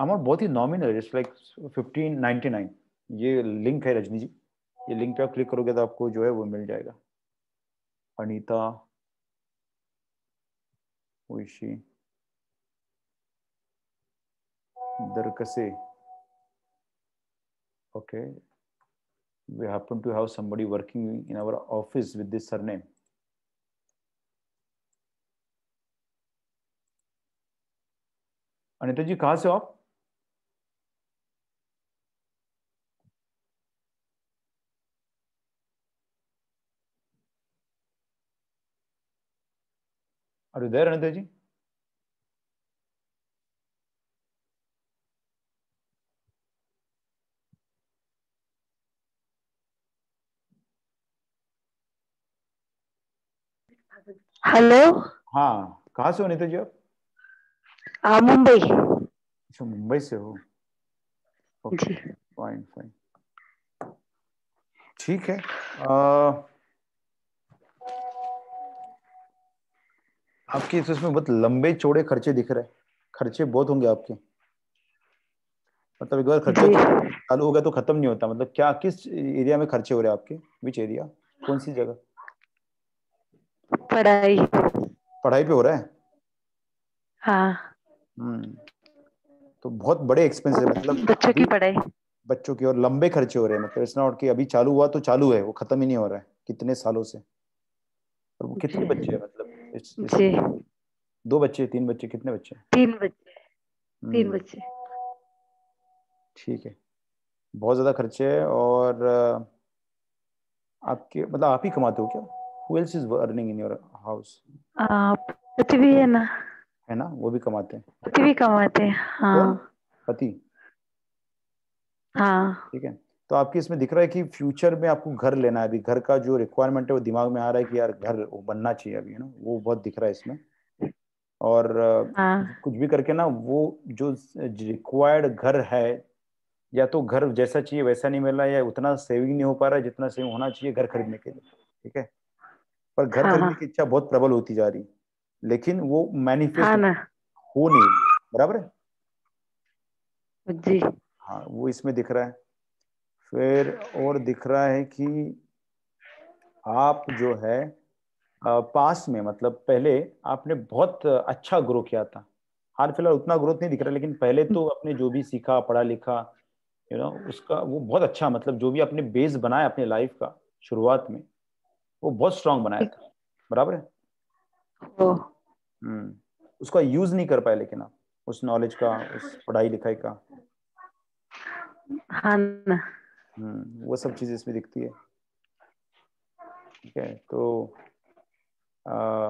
amount बहुत ही nominal it's like 1599 ye link hai rajni ji ye link pe link पे आप क्लिक करोगे तो आपको जो है वो मिल जाएगा Anita ओशी दरकसे we happen to have somebody working in our office with this surname. Anita कहाँ से आप Are you there, Anita ji? Hello हाँ कहा से हो नीतू जी आप मुंबई अच्छा मुंबई से हो ओके फाइन फाइन ठीक है आ, आपके तो इसमें बहुत लंबे चौड़े खर्चे दिख रहे हैं खर्चे बहुत होंगे आपके मतलब एक बार खर्चे चालू गया तो खत्म नहीं होता मतलब क्या किस एरिया में खर्चे हो रहे हैं आपके विच एरिया कौन सी जगह पढ़ाई पढ़ाई पे हो रहा है हाँ हम्म, तो बहुत बड़े एक्सपेंसेस मतलब बच्चों की पढ़ाई बच्चों की और लंबे खर्चे हो रहे हैं मतलब इट्स नॉट कि अभी चालू हुआ तो चालू है वो खत्म ही नहीं हो रहा है कितने सालों से और वो कितने बच्चे हैं मतलब इस, इस, जी दो बच्चे तीन बच्चे कितने बच्चे तीन बच्चे हम्म। तीन बच्चे ठीक है बहुत ज्यादा खर्चे है और आपके मतलब आप ही कमाते हो क्या who else is earning in your house uh, है ना है ना वो भी कमाते हैं भी कमाते हैं हाँ पति हाँ ठीक है तो आपकी इसमें दिख रहा है कि फ्यूचर में आपको घर लेना है अभी घर का जो रिक्वायरमेंट है वो दिमाग में आ रहा है कि यार घर बनना चाहिए अभी ना वो बहुत दिख रहा है इसमें और हाँ. कुछ भी करके ना वो जो रिक्वायर्ड घर है या तो घर जैसा चाहिए वैसा नहीं मिल रहा है या उतना सेविंग नहीं हो पा रहा है जितना सेविंग होना चाहिए घर खरीदने के लिए ठीक है पर घर हाँ। करने की हाँ। इच्छा बहुत प्रबल होती जा रही लेकिन वो मैनिफेस्ट हाँ हो नहीं बराबर है जी हाँ वो इसमें दिख रहा है फिर और दिख रहा है कि आप जो है पास में मतलब पहले आपने बहुत अच्छा ग्रो किया था हाल फिलहाल उतना ग्रोथ नहीं दिख रहा लेकिन पहले तो आपने जो भी सीखा पढ़ा लिखा यू you नो know, उसका वो बहुत अच्छा मतलब जो भी आपने बेस बनाया अपने लाइफ का शुरुआत में वो बहुत स्ट्रांग बनाया था बराबर है हम्म। उसका यूज नहीं कर पाए लेकिन आप उस नॉलेज का उस पढ़ाई लिखाई का हाँ हम्म, वो सब चीजें इसमें दिखती है ठीक है तो आ,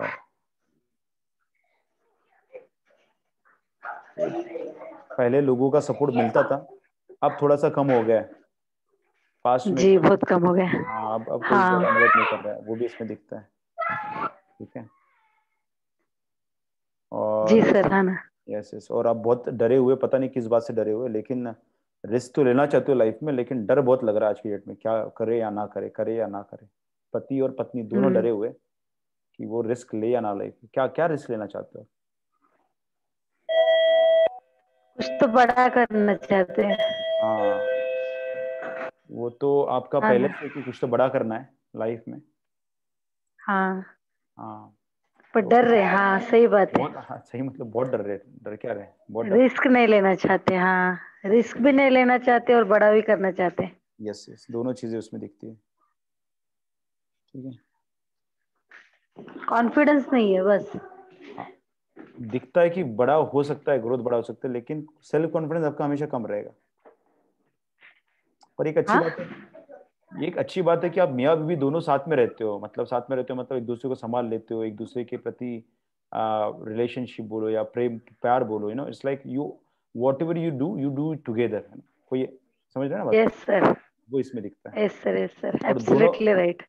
पहले लोगों का सपोर्ट मिलता था अब थोड़ा सा कम हो गया है फास्ट में जी बहुत कम हो गया हाँ अब अब हाँ। कोई मदद नहीं कर रहा है वो भी इसमें दिखता है ठीक है और जी सर हाँ ना यस यस और आप बहुत डरे हुए पता नहीं किस बात से डरे हुए लेकिन रिस्क तो लेना चाहते हो लाइफ में लेकिन डर बहुत लग रहा है आज की डेट में क्या करे या ना करे करे या ना करे पति और पत्नी दोनों हम्म। डरे हुए कि वो रिस्क ले या ना ले क्या क्या रिस्क लेना चाहते हो कुछ तो बड़ा करना चाहते हैं हाँ वो तो आपका हाँ, पहले से कि कुछ तो बड़ा करना है लाइफ में हाँ हाँ पर तो डर रहे हाँ सही बात है हाँ, सही मतलब बहुत डर रहे डर क्या रहे बहुत डर रिस्क नहीं लेना चाहते हाँ रिस्क भी नहीं लेना चाहते और बड़ा भी करना चाहते यस यस दोनों चीजें उसमें दिखती है ठीक है कॉन्फिडेंस नहीं है बस हाँ, दिखता है कि बड़ा हो सकता है ग्रोथ बड़ा हो सकता है लेकिन सेल्फ कॉन्फिडेंस आपका हमेशा कम रहेगा पर एक अच्छी हा? बात है एक अच्छी बात है कि आप मियाँ बीवी दोनों साथ में रहते हो मतलब साथ में रहते हो मतलब एक दूसरे को संभाल लेते हो एक दूसरे के प्रति रिलेशनशिप बोलो या प्रेम प्यार बोलो you know it's like you whatever you do you do it together कोई समझ रहे ना yes, sir. वो इसमें दिखता है yes, sir, yes, sir. और दोनों right.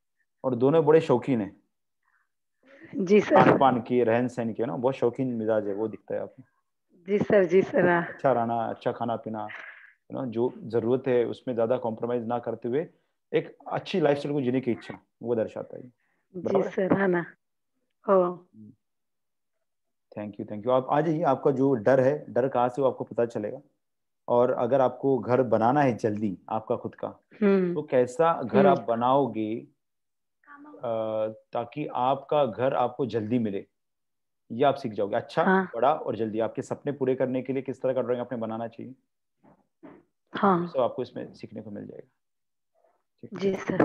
और दोनों बड़े शौकीन है जी सर खान पान के रहन सहन के ना बहुत शौकीन मिजाज है वो दिखता है आपको जी सर जी सर हाँ। अच्छा रहना अच्छा खाना पीना यू नो जो जरूरत है उसमें ज्यादा कॉम्प्रोमाइज ना करते हुए एक अच्छी लाइफ को जीने की इच्छा वो दर्शाता है थैंक यू थैंक यू आप आ जाइए आपका जो डर है डर कहाँ से वो आपको पता चलेगा और अगर आपको घर बनाना है जल्दी आपका खुद का हुँ. हम्म। तो कैसा घर हम्म। आप बनाओगे आ, ताकि आपका घर आपको जल्दी मिले ये आप सीख जाओगे अच्छा हाँ। बड़ा और जल्दी आपके सपने पूरे करने के लिए किस तरह का ड्राइंग आपने बनाना चाहिए हाँ सब आपको इसमें सीखने को मिल जाएगा जी सर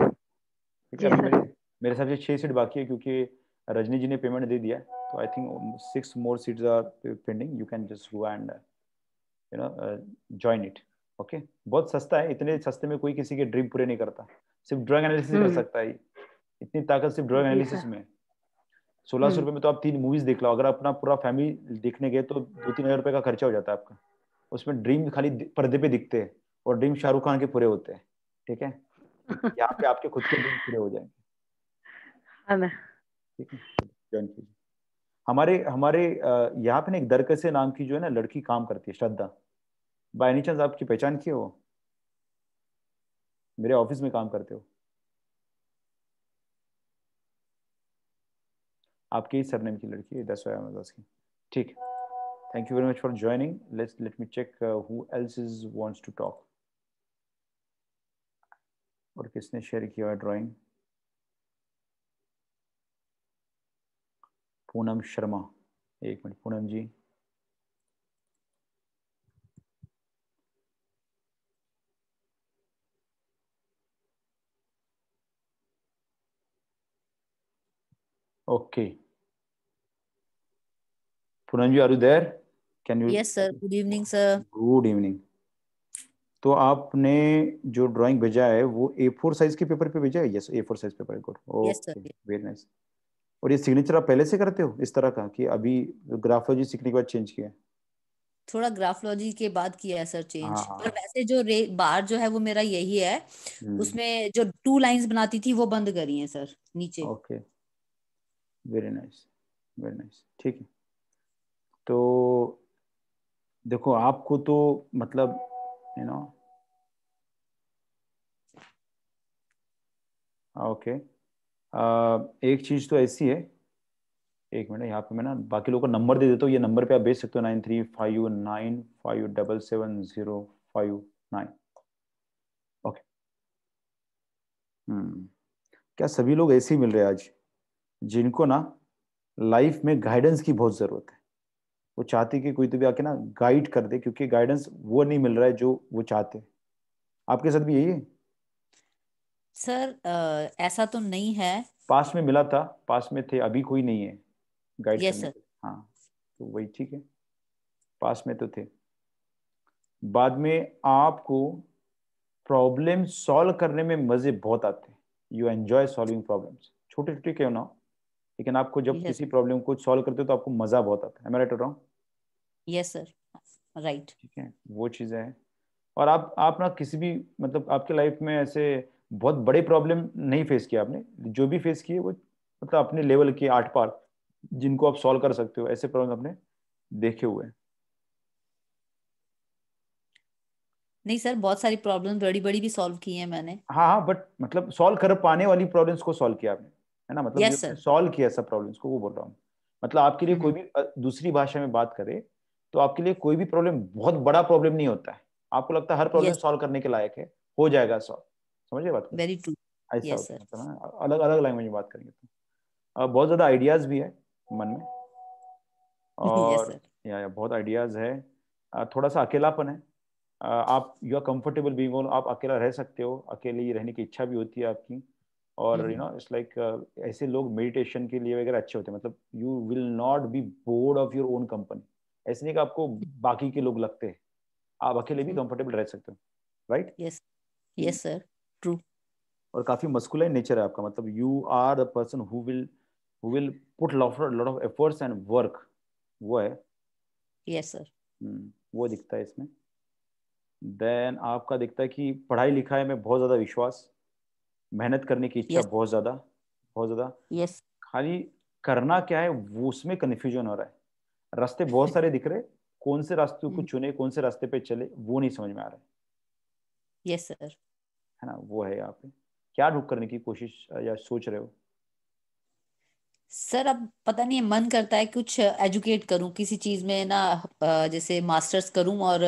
जी सर मेरे, मेरे साथ छह सीट बाकी है क्योंकि रजनी जी ने पेमेंट दे दिया तो I think six more seats are pending you can just go and you know join it okay बहुत सस्ता है इतने सस्ते में कोई किसी के ड्रीम पूरे नहीं करता सिर्फ ड्रग एनालिसिस कर हम्म। सकता है इतनी ताकत सिर्फ ड्रग एनालिसिस में सोलह सौ हम्म। रुपये में तो आप तीन मूवीज देख लो अगर अपना पूरा फैमिली देखने गए तो दो तीन हजार रुपये का खर्चा हो जाता है आपका उसमें ड्रीम खाली पर्दे पे दिखते हैं और ड्रीम शाहरुख खान के पूरे होते हैं ठीक है [LAUGHS] यहाँ पे आपके खुद के ड्रीम पूरे हो जाएंगे हाँ हमारे हमारे यहाँ पे ना एक दरक से नाम की जो है ना लड़की काम करती है श्रद्धा बाय एनी चांस आपकी पहचान की वो मेरे ऑफिस में काम करते हो आपके ही सरनेम की लड़की है दसवा की ठीक है Thank you very much for joining. Let's let me check uh, who else is wants to talk. और किसने शेयर किया है ड्राइंग पूनम शर्मा एक minute Poonam ji Okay. Punanji, are you there? Can you yes sir good evening sir good evening तो आपने जो ड्राइंग भेजा है वो ए फोर साइज के पेपर पे भेजा है yes A four size paper good very nice और ये सिग्नेचर आप पहले से करते हो इस तरह का कि अभी ग्राफोलॉजी सीखने के बाद चेंज किया है थोड़ा ग्राफोलॉजी के बाद किया है सर चेंज हाँ। पर हाँ, हाँ। वैसे जो रे बार जो है वो मेरा यही है हम्म। उसमें जो टू लाइंस बनाती थी वो बंद करी है सर नीचे okay very nice very nice ठीक है तो देखो आपको तो मतलब यू नो ओके एक चीज तो ऐसी है एक मिनट यहाँ पे मैं ना बाकी लोगों को नंबर दे देता तो, हूँ ये नंबर पे आप भेज सकते हो nine three five nine five double seven zero five nine okay हम्म, क्या सभी लोग ऐसे ही मिल रहे हैं आज जिनको ना लाइफ में गाइडेंस की बहुत जरूरत है वो चाहते कि कोई तो भी आके ना गाइड कर दे क्योंकि गाइडेंस वो नहीं मिल रहा है जो वो चाहते आपके साथ भी यही है सर ऐसा तो नहीं है पास में मिला था पास में थे अभी कोई नहीं है गाइड yes, हाँ तो वही ठीक है पास में तो थे बाद में आपको प्रॉब्लम सॉल्व करने में मजे बहुत आते हैं यू एंजॉय सॉल्विंग प्रॉब्लम्स छोटे छोटे क्यों ना हो लेकिन आपको जब yes. किसी प्रॉब्लम को सॉल्व करते हो तो आपको मजा बहुत आता है right wrong yes sir right ठीक है वो चीज है और आप आप ना किसी भी मतलब आपके लाइफ में ऐसे बहुत बड़े प्रॉब्लम नहीं फेस किए आपने जो भी फेस किए वो मतलब अपने लेवल के आठ पार जिनको आप सॉल्व कर सकते हो ऐसे प्रॉब्लम आपने देखे हुए नहीं सर बहुत सारी प्रॉब्लम बड़ी बड़ी भी सॉल्व की है मैंने हाँ हाँ बट मतलब सॉल्व कर पाने वाली प्रॉब्लम्स को सॉल्व किया आपने है ना मतलब yes, सॉल्व किया सब प्रॉब्लम्स को वो बोल रहा हूँ मतलब आपके लिए हम्म। कोई भी दूसरी भाषा में बात करे तो आपके लिए कोई भी प्रॉब्लम बहुत बड़ा प्रॉब्लम नहीं होता है आपको लगता है हर प्रॉब्लम सॉल्व करने के लायक है हो जाएगा सॉल्व समझिए बात वेरी ट्रू ऐसा मतलब अलग अलग लैंग्वेज में बात करेंगे तो बहुत ज्यादा आइडियाज भी है मन में [LAUGHS] और या, या बहुत आइडियाज है थोड़ा सा अकेलापन है आप यू आर कंफर्टेबल बीइंग आप अकेला रह सकते हो अकेले ही रहने की इच्छा भी होती है आपकी और यू नो इट्स लाइक ऐसे लोग मेडिटेशन के लिए वगैरह अच्छे होते हैं मतलब you will not be bored of your own company ऐसे नहीं कि आपको बाकी के लोग लगते हैं आप अकेले भी कंफर्टेबल हम्म। रह सकते हो right yes yes sir true और काफी मस्कुलाइन नेचर है आपका मतलब you are the person who will who will put lot of efforts and work वो है यस सर हम्म, वो दिखता है इसमें देन आपका दिखता है कि पढ़ाई लिखाई में बहुत ज्यादा विश्वास मेहनत करने की इच्छा yes. बहुत ज्यादा बहुत ज्यादा yes. खाली करना क्या है वो उसमें कन्फ्यूजन हो रहा है रास्ते बहुत सारे दिख रहे कौन से रास्ते को [LAUGHS] चुने कौन से रास्ते पे चले वो नहीं समझ में आ रहा है यस सर है ना वो है यहाँ पे क्या रुक करने की कोशिश या सोच रहे हो सर अब पता नहीं मन करता है कुछ एजुकेट करूं किसी चीज में ना जैसे मास्टर्स करूं और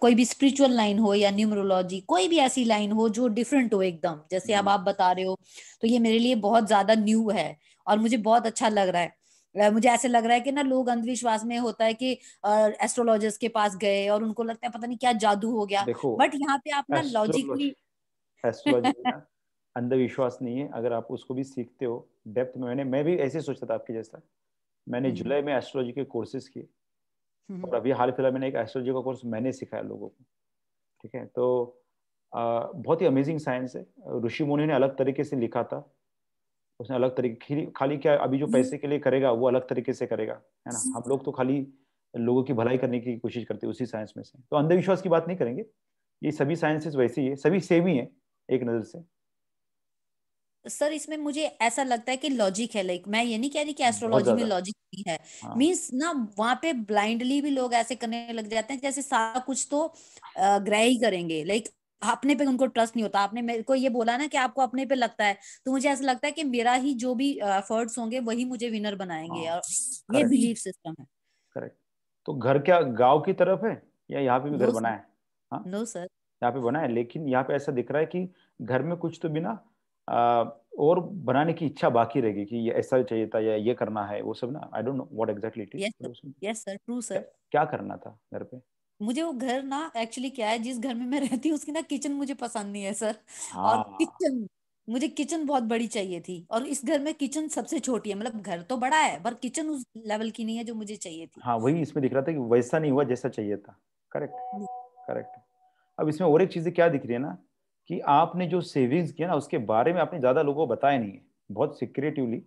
कोई भी स्पिरिचुअल लाइन हो या न्यूमरोलॉजी कोई भी ऐसी लाइन हो जो डिफरेंट हो एकदम जैसे अब हम्म। आप बता रहे हो तो ये मेरे लिए बहुत ज्यादा न्यू है और मुझे बहुत अच्छा लग रहा है मुझे ऐसे लग रहा है कि ना लोग अंधविश्वास में होता है कि एस्ट्रोलॉजर्स के पास गए और उनको लगता है पता नहीं क्या जादू हो गया बट यहाँ पे आप ना लॉजिकली अंधविश्वास नहीं है अगर आप उसको भी सीखते हो डेप्थ में मैंने मैं भी ऐसे सोचता था आपके जैसा मैंने हम्म। जुलाई में एस्ट्रोलॉजी के कोर्सेज किए हम्म। और अभी हाल फिलहाल मैंने एक एस्ट्रोलॉजी का कोर्स मैंने सिखाया लोगों को ठीक है तो आ, बहुत ही अमेजिंग साइंस है ऋषि मुनि ने अलग तरीके से लिखा था उसने अलग तरीके खाली क्या अभी जो हम्म। पैसे के लिए करेगा वो अलग तरीके से करेगा है ना हम लोग तो खाली लोगों की भलाई करने की कोशिश करते उसी साइंस में से तो अंधविश्वास की बात नहीं करेंगे ये सभी साइंसेस वैसे ही है सभी सेम ही है एक नज़र से सर इसमें मुझे ऐसा लगता है कि लॉजिक है लाइक मैं ये नहीं कह रही कि एस्ट्रोलॉजी में लॉजिक नहीं है मींस हाँ. ना वहां पे ब्लाइंडली भी लोग ऐसे करने लग जाते हैं जैसे सारा कुछ तो ग्रह ही करेंगे लाइक अपने पे उनको ट्रस्ट नहीं होता आपने मेरे को ये बोला ना कि आपको अपने पे लगता है तो मुझे ऐसा लगता है कि मेरा ही जो भी एफर्ट्स होंगे वही मुझे विनर बनाएंगे हाँ, और ये बिलीफ सिस्टम है करेक्ट तो घर क्या गांव की तरफ है या यहाँ पे भी घर बना है नो हाँ। सर यहाँ पे बना है लेकिन यहाँ पे ऐसा दिख रहा है कि घर में कुछ तो बिना और बनाने की इच्छा बाकी रहेगी कि ये ऐसा चाहिए था या ये करना है वो सब ना I don't know what exactly yes sir true sir क्या करना था घर पे मुझे वो घर ना एक्चुअली क्या है जिस घर में मैं रहती हूँ उसकी ना किचन मुझे पसंद नहीं है सर हाँ। और किचन मुझे किचन बहुत बड़ी चाहिए थी और इस घर में किचन सबसे छोटी है मतलब घर तो बड़ा है पर किचन उस लेवल की नहीं है जो मुझे चाहिए थी हाँ वही इसमें दिख रहा था कि वैसा नहीं हुआ जैसा चाहिए था करेक्ट हम्म। करेक्ट अब इसमें और एक चीजें क्या दिख रही है ना कि आपने जो सेविंग्स किया ना उसके बारे में आपने ज़्यादा लोगों को बताया नहीं है बहुत सिक्रेटिवली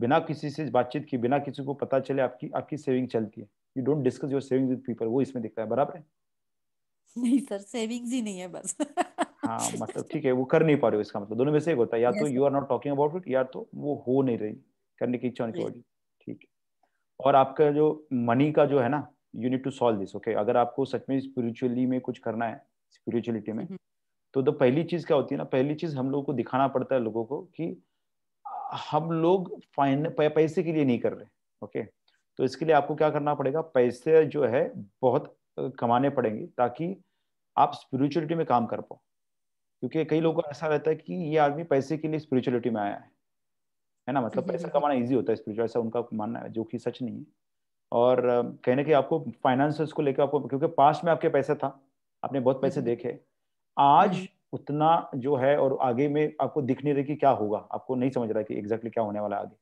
बिना किसी से बातचीत की बिना किसी को पता चले आपकी आपकी सेविंग चलती है you don't discuss your savings with people वो इसमें दिखता है बराबर है नहीं सर सेविंग्स ही नहीं है बस हाँ [LAUGHS] मतलब ठीक है वो कर नहीं पा रहे हो इसका मतलब दोनों में से एक होता है या तो yes. तो you are not talking about it या तो वो हो नहीं रही करने की इच्छा नहीं हो रही ठीक है और आपका जो मनी का जो है ना you need to solve this okay अगर आपको सच में स्पिरिचुअली में कुछ करना है स्पिरिचुअलिटी में mm-hmm. तो द पहली चीज क्या होती है ना पहली चीज हम लोग को दिखाना पड़ता है लोगों को कि हम लोग फाइन पैसे के लिए नहीं कर रहे ओके तो इसके लिए आपको क्या करना पड़ेगा पैसे जो है बहुत कमाने पड़ेंगे ताकि आप स्पिरिचुअलिटी में काम कर पाओ क्योंकि कई लोगों को ऐसा रहता है कि ये आदमी पैसे के लिए स्पिरिचुअलिटी में आया है है ना मतलब पैसा कमाना इजी होता है स्पिरिचुअल ऐसा उनका मानना है जो कि सच नहीं है और कहने की आपको फाइनेंस को लेकर आपको क्योंकि पास्ट में आपके पैसा था आपने बहुत पैसे देखे आज हम्म। उतना जो है और आगे में आपको दिख नहीं रहा कि क्या होगा आपको नहीं समझ रहा कि एग्जैक्टली क्या होने वाला आगे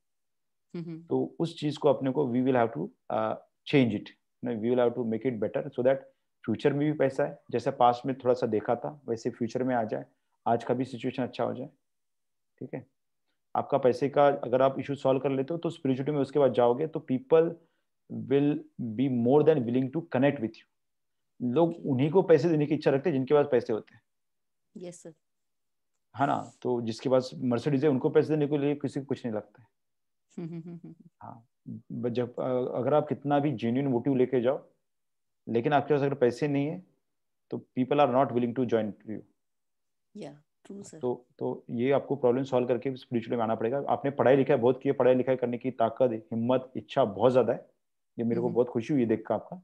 हम्म, हम्म। तो उस चीज को अपने को we will have to change it we will have to make it better so that future में भी पैसा है जैसा पास्ट में थोड़ा सा देखा था वैसे फ्यूचर में आ जाए आज का भी सिचुएशन अच्छा हो जाए ठीक है आपका पैसे का अगर आप इशू सॉल्व कर लेते हो तो स्पिरिचुअलिटी में उसके बाद जाओगे तो people will be more than willing to connect with you लोग उन्हीं को पैसे देने की इच्छा रखते हैं जिनके पास पैसे होते हैं yes, sir. है ना तो जिसके पास मर्सिडीज है उनको पैसे देने के लिए किसी को कुछ नहीं लगता है हम्म, हम्म, हम्म, हाँ जब अगर आप कितना भी जेन्यून मोटिव लेके जाओ लेकिन आपके पास अगर पैसे नहीं है तो people are not willing to join you तो तो ये आपको प्रॉब्लम सॉल्व करके स्पिरिचुअल में आना पड़ेगा आपने पढ़ाई लिखाई बहुत की पढ़ाई लिखाई करने की ताकत हिम्मत इच्छा बहुत ज्यादा है ये मेरे को बहुत खुशी हुई देख कर आपका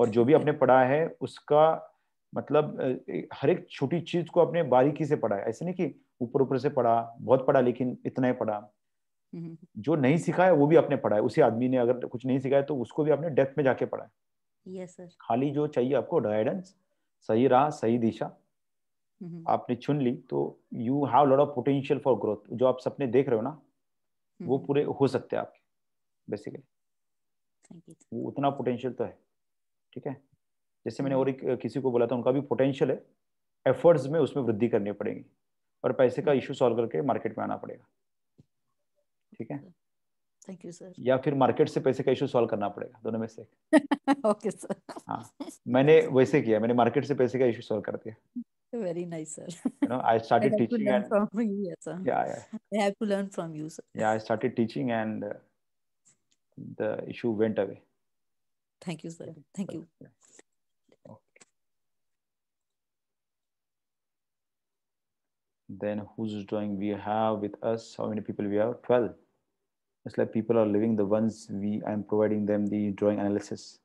और जो भी आपने पढ़ा है उसका मतलब हर एक छोटी चीज को आपने बारीकी से पढ़ा है ऐसे नहीं कि ऊपर ऊपर से पढ़ा बहुत पढ़ा लेकिन इतना ही पढ़ा हम्म। जो नहीं सीखा है वो भी आपने पढ़ा है उसी आदमी ने अगर कुछ नहीं सिखाया तो उसको भी आपने डेप्थ में जाके पढ़ा है yes, sir. खाली जो चाहिए आपको गाइडेंस सही राह सही दिशा हम्म। आपने चुन ली तो you have lot of potential for growth जो आप सपने देख रहे हो ना वो हम्म। पूरे हो सकते हैं आपके बेसिकली उतना पोटेंशियल तो है ठीक है जैसे मैंने हम्म। और एक किसी को बोला था उनका भी पोटेंशियल है एफर्ट्स में उसमें वृद्धि करनी पड़ेगी और पैसे का इश्यू हम्म। सॉल्व करके मार्केट में आना पड़ेगा ठीक है थैंक यू सर या फिर मार्केट से पैसे का इशू सॉल्व करना पड़ेगा दोनों में से ओके [LAUGHS] सर हाँ मैंने वैसे किया मैंने मार्केट से पैसे का इशू सॉल्व कर दिया very nice sir you know i started I teaching and from you, yes, sir. yeah yeah i have to learn from you sir yeah i started teaching and the issue went away Thank you, sir. Thank you. Then who's drawing we have with us? How many people we have? 12. It's like people are living the ones we I'm providing them the drawing analysis.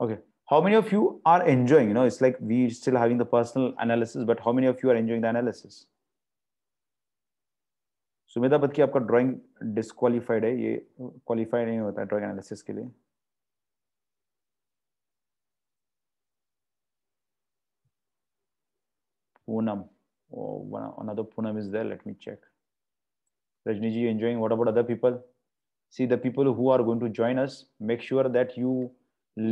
Okay. How many of you are enjoying? You know, it's like we still having the personal analysis, but how many of you are enjoying the analysis? Sumedha बद की आपका ड्राइंग डिसक्वालीफाइड है ये क्वालिफाइड नहीं होता ड्राइंग एनालिसिस के लिए Poonam. Oh, one, another Poonam is there. Let me check. Rajni ji, enjoying. What about other people? See, the people who are going to join us, make sure that you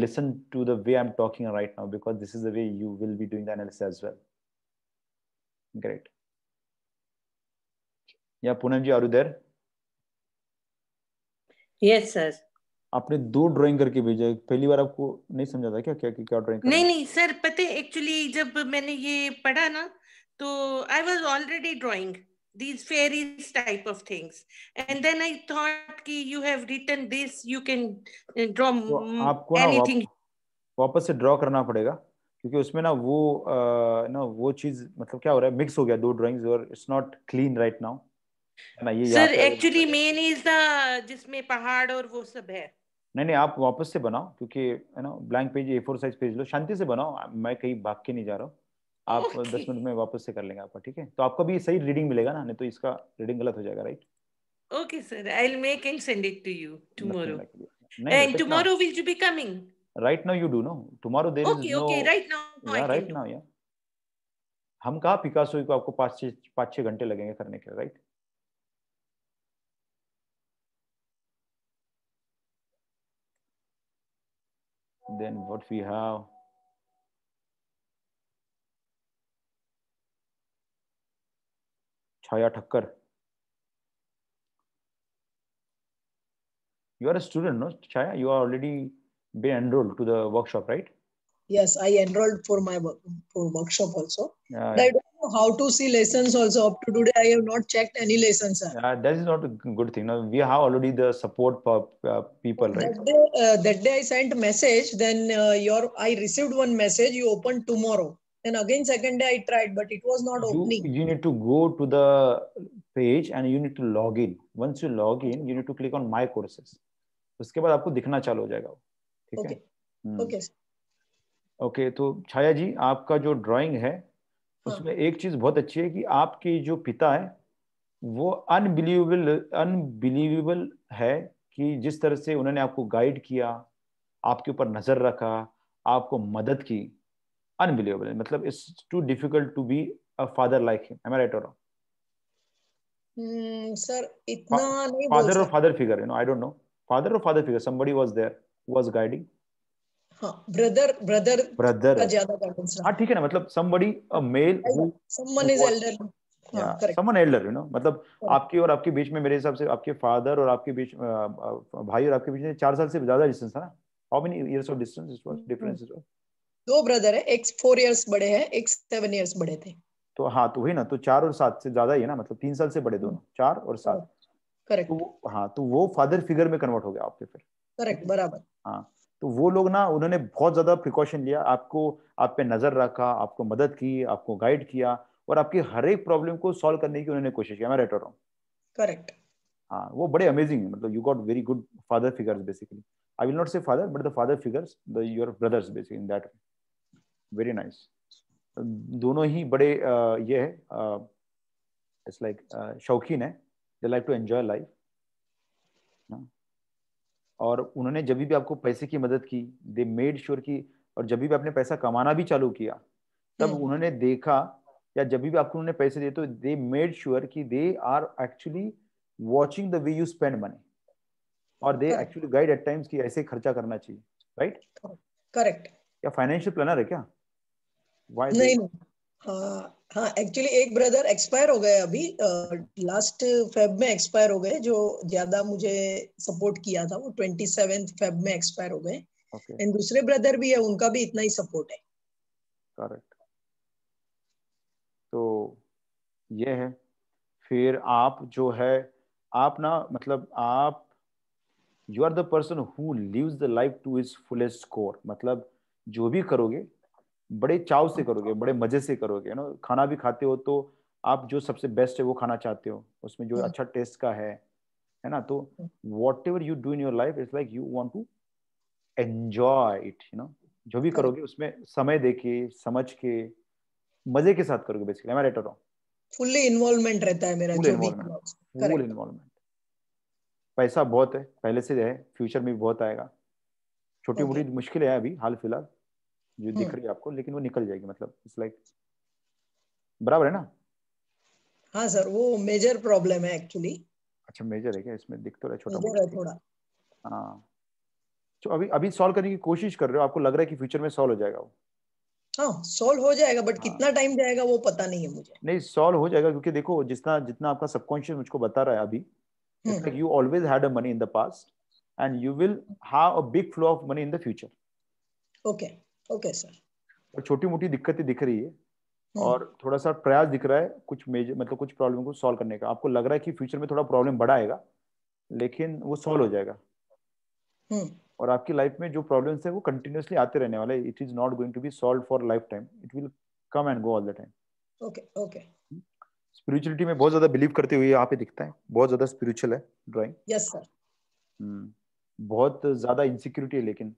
listen to the way I'm talking right now because this is the way you will be doing the analysis as well. Great. या पूनम जी are you there? Yes, आपने दो ड्राइंग करके भेजा पहली बार आपको नहीं समझा था क्या क्या क्या, क्या ड्राइंग नहीं नहीं सर पते एक्चुअली जब मैंने ये पढ़ा ना तो I was already drawing these fairies type of things and then i thought ki you have written this you can uh, draw तो आपको anything वापस से ड्रॉ करना पड़ेगा क्योंकि उसमें ना वो आ, uh, ना वो चीज मतलब क्या हो रहा है मिक्स हो गया दो ड्राइंग्स और it's not clean right now sir actually main is the जिसमें पहाड़ और वो सब है नहीं नहीं आप वापस से बनाओ क्योंकि है ना blank page A four size page लो शांति से बनाओ मैं कहीं भाग के नहीं जा रहा हूँ आप okay. दस मिनट में वापस से कर लेंगे आपका ठीक है तो आपको भी सही रीडिंग मिलेगा ना नहीं तो इसका रीडिंग गलत हो जाएगा right okay sir I will make and send it to you tomorrow and tomorrow will you be coming right now you do know tomorrow there is no okay okay right now या राइट नाउ या हम कहा पिकासो को आपको 5 छः 5 6 घंटे लगेंगे करने के right right? Then what we have Chaya Thakkar. You are a student, no, Chaya? You are already been enrolled to the workshop, right? Yes, I enrolled for my for workshop also. yeah. how to see lessons also up to today i have not checked any lessons sir. Uh, that is not a good thing no, we have already the support for, uh, people that right day, uh, that day, i sent message then uh, your i received one message you open tomorrow then again second day i tried but it was not you, opening you need to go to the page and you need to log in once you log in you need to click on my courses उसके बाद आपको दिखना चालू हो जाएगा ठीक okay. है ओके okay, ओके okay, तो छाया जी आपका जो ड्राइंग है हाँ। उसमें एक चीज बहुत अच्छी है कि आपके जो पिता है वो अनबिलीवेबल अनबिलीवेबल है कि जिस तरह से उन्होंने आपको गाइड किया आपके ऊपर नजर रखा आपको मदद की अनबिलीवेबल मतलब it's too difficult to be a father like him am I right और सर इतना नहीं फादर और father figure you know I don't know father और father figure somebody was there was guiding brother brother brother ज्यादा हाँ ठीक है ना मतलब somebody male someone elder you know मतलब आपके और आपके बीच में मेरे हिसाब से आपके फादर और आपके बीच भाई और आपके बीच में चार साल से ज्यादा डिस्टेंस ना how many years of distance it was difference दो ब्रदर है एक फोर इयर्स बड़े हैं एक सेवन इयर्स बड़े थे तो हाँ तो वही ना तो चार और सात से ज्यादा ही है ना मतलब तीन साल से बड़े दोनों hmm. चार और सात करेक्ट तो हाँ तो वो फादर फिगर में कन्वर्ट हो गया आपके फिर करेक्ट बराबर हाँ तो वो लोग ना उन्होंने बहुत ज़्यादा प्रिकॉशन लिया आपको आप पे नज़र रखा आपको मदद की आपको गाइड किया और आपकी हर एक प्रॉब्लम को सॉल्व करने की उन्होंने कोशिश किया मैं रेटर हूँ करेक्ट हाँ वो बड़े अमेजिंग है मतलब you got very good father figures basically I will not say father but the father figures the your brothers basically in that very nice दोनों ही बड़े uh, ये है इट्स लाइक शौकीन है they like to enjoy life और उन्होंने जब भी आपको पैसे की मदद की दे मेड श्योर की और जब भी आपने पैसा कमाना भी चालू किया तब हम्म। उन्होंने देखा या जब भी आपको उन्होंने पैसे दिए तो दे मेड श्योर की they are actually watching the way you spend money और they actually guide at times की ऐसे खर्चा करना चाहिए राइट करेक्ट या फाइनेंशियल प्लानर है क्या नहीं हाँ, हाँ एक्चुअली एक ब्रदर एक्सपायर हो गए अभी लास्ट फेब में एक्सपायर हो गए जो ज्यादा मुझे सपोर्ट किया था वो ट्वेंटी सेवन फेब में एक्सपायर हो गए एंड दूसरे ब्रदर भी है उनका भी इतना ही सपोर्ट है करेक्ट तो ये है फिर आप जो है आप ना मतलब आप you are the person who lives the life to is fullest score मतलब जो भी करोगे बड़े चाव से हाँ। करोगे बड़े मजे से करोगे ना खाना भी खाते हो तो आप जो सबसे बेस्ट है वो खाना चाहते हो उसमें जो हम्म। अच्छा टेस्ट का है है ना तो whatever you do in your life it's like you want to enjoy it you know जो भी करोगे उसमें समय देके समझ के मजे के साथ करोगे बेसिकली मैं रेटर हूँ फुल्ली इन्वॉल्वमेंट रहता है मेरा जो भी फुल इन्वॉल्वमेंट पैसा बहुत है पहले से है फ्यूचर में भी बहुत आएगा छोटी मोटी मुश्किल है अभी हाल फिलहाल जो दिख हम्म। रही है आपको लेकिन वो निकल जाएगी मतलब इट्स लाइक बराबर है ना हाँ सर वो मेजर प्रॉब्लम है एक्चुअली अच्छा मेजर है क्या इसमें दिख तो रहा छोटा मेजर थोड़ा हाँ तो अभी अभी सॉल्व करने की कोशिश कर रहे हो आपको लग रहा है कि फ्यूचर में सॉल्व हो जाएगा वो हाँ सॉल्व हो जाएगा बट हाँ। कितना टाइम जाएगा वो पता नहीं है मुझे नहीं सॉल्व हो जाएगा क्योंकि देखो जितना जितना आपका सबकॉन्शियस मुझको बता रहा है अभी like you always had a money in the past and you will have a big flow of money in the future okay okay sir और छोटी मोटी दिक्कतें दिख रही है हम्म। और थोड़ा सा प्रयास दिख रहा है कुछ मेजर मतलब कुछ प्रॉब्लम को सॉल्व करने का आपको लग रहा है कि फ्यूचर में थोड़ा प्रॉब्लम बड़ा आएगा लेकिन वो सॉल्व हो जाएगा हम्म। और आपकी लाइफ में जो प्रॉब्लम है वो कंटिन्यूसली आते रहने वाले it is not going to be solve for lifetime it will come and go all the time okay okay spirituality में बहुत ज्यादा बिलीव करते हुए आप ही दिखता है बहुत ज्यादा स्पिरिचुअल है ड्राइंग यस सर बहुत ज्यादा इनसिक्योरिटी है लेकिन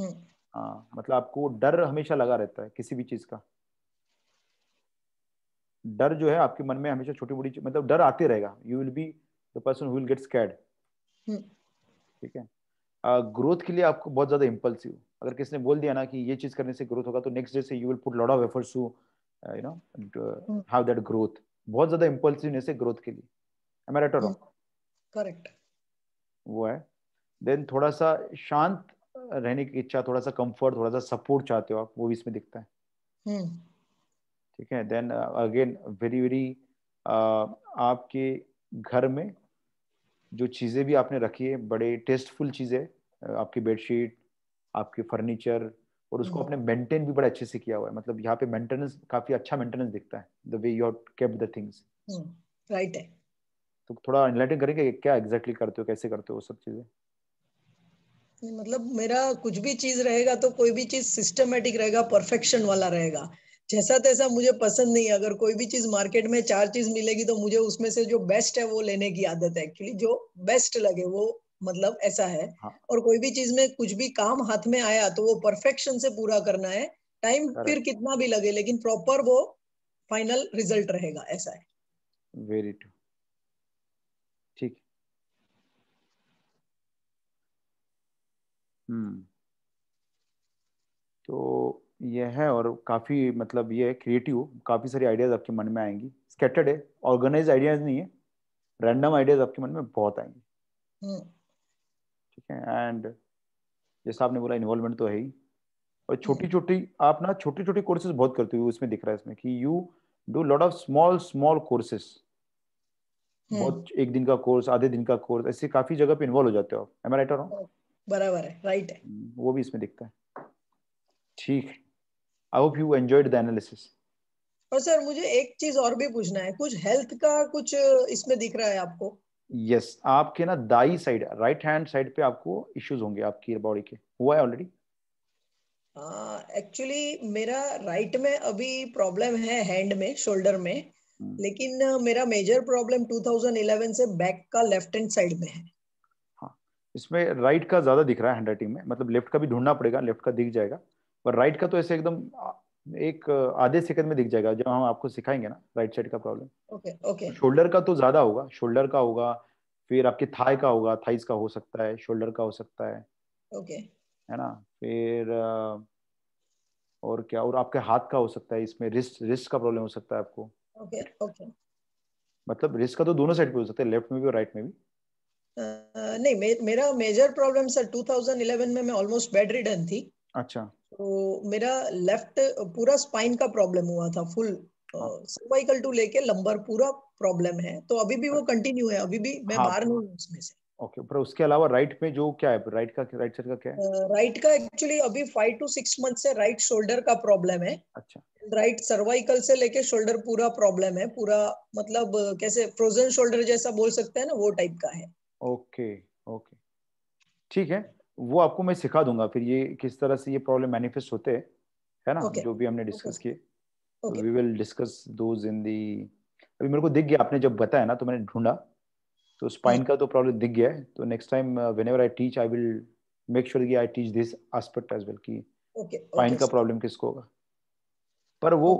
hmm. हाँ मतलब आपको डर हमेशा लगा रहता है किसी भी चीज का डर जो है आपके मन में हमेशा छोटी मोटी मतलब डर आते रहेगा you will be the person will get scared ठीक है ग्रोथ के लिए आपको बहुत ज्यादा इम्पल्सिव अगर किसी ने बोल दिया ना कि ये चीज करने से ग्रोथ होगा तो नेक्स्ट डे से you will put lot of efforts to you know have that growth बहुत ज्यादा इम्पल्सिवनेस है ग्रोथ के लिए एम आई राइट करेक्ट वो है देन थोड़ा सा शांत रहने की इच्छा थोड़ा सा कंफर्ट थोड़ा सा सपोर्ट चाहते हो आप वो भी इसमें दिखता है हम्म। ठीक है देन अगेन वेरी वेरी आपके घर में जो चीज़ें भी आपने रखी है बड़े टेस्टफुल चीज़ें uh, आपकी बेडशीट आपके फर्नीचर और उसको हम्म। आपने मेंटेन भी बड़े अच्छे से किया हुआ है मतलब यहाँ पे मेंटेनेंस काफी अच्छा मेंटेनेंस दिखता है the way you have the things right है तो थोड़ा एनलाइटन करेंगे क्या एग्जैक्टली exactly करते हो कैसे करते हो वो सब चीजें मतलब मेरा कुछ भी चीज रहेगा तो कोई भी चीज सिस्टमेटिक रहेगा परफेक्शन वाला रहेगा जैसा तैसा मुझे पसंद नहीं है अगर कोई भी चीज मार्केट में चार चीज मिलेगी तो मुझे उसमें से जो बेस्ट है वो लेने की आदत है एक्चुअली जो बेस्ट लगे वो मतलब ऐसा है हाँ. और कोई भी चीज में कुछ भी काम हाथ में आया तो वो परफेक्शन से पूरा करना है टाइम फिर कितना भी लगे लेकिन प्रॉपर वो फाइनल रिजल्ट रहेगा ऐसा है वेरी ट्रू हम्म। तो ये है और काफ़ी मतलब ये क्रिएटिव काफ़ी सारी आइडियाज़ आपके मन में आएंगी स्केटर्ड है ऑर्गेनाइज आइडियाज़ नहीं है रैंडम आइडियाज़ आपके मन में बहुत आएंगे हम्म। ठीक है एंड जैसा आपने बोला इन्वॉल्वमेंट तो है ही और हम्म। छोटी छोटी आप ना छोटी छोटी कोर्सेज बहुत करते हो उसमें दिख रहा है इसमें कि you do lot of small small courses बहुत एक दिन का कोर्स आधे दिन का कोर्स ऐसे काफ़ी जगह पे इन्वॉल्व हो जाते हो आप एम आई राइट बराबर है राइट है वो भी इसमें दिखता है ठीक I hope you enjoyed the analysis और सर मुझे एक चीज और भी पूछना है कुछ हेल्थ का कुछ इसमें दिख रहा है आपको यस yes, आपके ना दाई साइड राइट हैंड साइड पे आपको इश्यूज होंगे आपकी बॉडी के हुआ है ऑलरेडी एक्चुअली uh, मेरा राइट में अभी प्रॉब्लम है हैंड में शोल्डर में hmm. लेकिन मेरा मेजर प्रॉब्लम 2011 से बैक का लेफ्ट हैंड साइड में है इसमें राइट का ज़्यादा दिख रहा है हंड्रेड टीम में मतलब लेफ्ट का भी ढूंढना पड़ेगा लेफ्ट का दिख जाएगा पर राइट का तो ऐसे एकदम एक आधे सेकंड में दिख जाएगा जब हम आपको सिखाएंगे ना राइट साइड का प्रॉब्लम ओके ओके शोल्डर का तो ज़्यादा होगा शोल्डर का होगा फिर आपके थाई का होगा थाइस का हो सकता है शोल्डर का हो सकता है ओके okay. है ना फिर और क्या और आपके हाथ का हो सकता है इसमें रिस्ट रिस्ट का प्रॉब्लम हो सकता है आपको ओके okay, ओके okay. मतलब रिस्ट का तो दोनों साइड पे हो सकता है लेफ्ट में भी और राइट में भी नहीं मे, मेरा मेजर प्रॉब्लम सर 2011 में मैं ऑलमोस्ट बेड रिडन थी अच्छा तो मेरा लेफ्ट पूरा स्पाइन का प्रॉब्लम हुआ था फुल सर्वाइकल टू लेके लंबर पूरा प्रॉब्लम है तो अभी भी वो कंटिन्यू अच्छा। है अभी भी मैं हाँ। बाहर नहीं हूँ उसमें से ओके okay, पर उसके अलावा राइट में जो क्या है राइट का राइट साइड का क्या है राइट का एक्चुअली अभी फाइव टू सिक्स मंथ से राइट शोल्डर का प्रॉब्लम है अच्छा राइट सर्वाइकल से लेके शोल्डर पूरा प्रॉब्लम है पूरा मतलब कैसे फ्रोजन शोल्डर जैसा बोल सकते हैं ना वो टाइप का है ओके ओके ठीक है वो आपको मैं सिखा दूंगा फिर ये किस तरह से ये प्रॉब्लम मैनिफेस्ट होते हैं है ना okay. जो भी हमने डिस्कस किए we will discuss those in the अभी मेरे को दिख गया आपने जब बताया ना तो मैंने ढूंढा तो स्पाइन हम्म। का तो प्रॉब्लम दिख गया है तो next time whenever I teach I will make sure कि I teach this aspect as well कि स्पाइन का प्रॉब्लम किसको होगा पर वो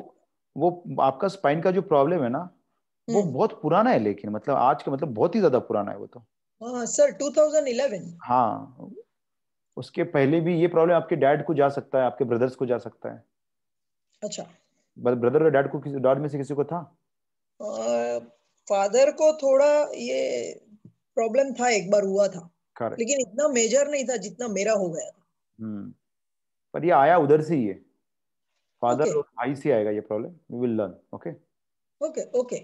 वो आपका स्पाइन का जो प्रॉब्लम है ना वो हम्म। बहुत पुराना है लेकिन मतलब आज का मतलब बहुत ही ज्यादा पुराना है वो तो सर uh, 2011 हाँ उसके पहले भी ये प्रॉब्लम आपके डैड को जा सकता है आपके ब्रदर्स को जा सकता है अच्छा ब्रदर और डैड को किसी डॉट में से किसी को था फादर uh, को थोड़ा ये प्रॉब्लम था एक बार हुआ था Correct. लेकिन इतना मेजर नहीं था जितना मेरा हो गया था हम्म पर ये आया उधर से ही है फादर okay. और भाई से आएगा ये problem we will learn okay okay okay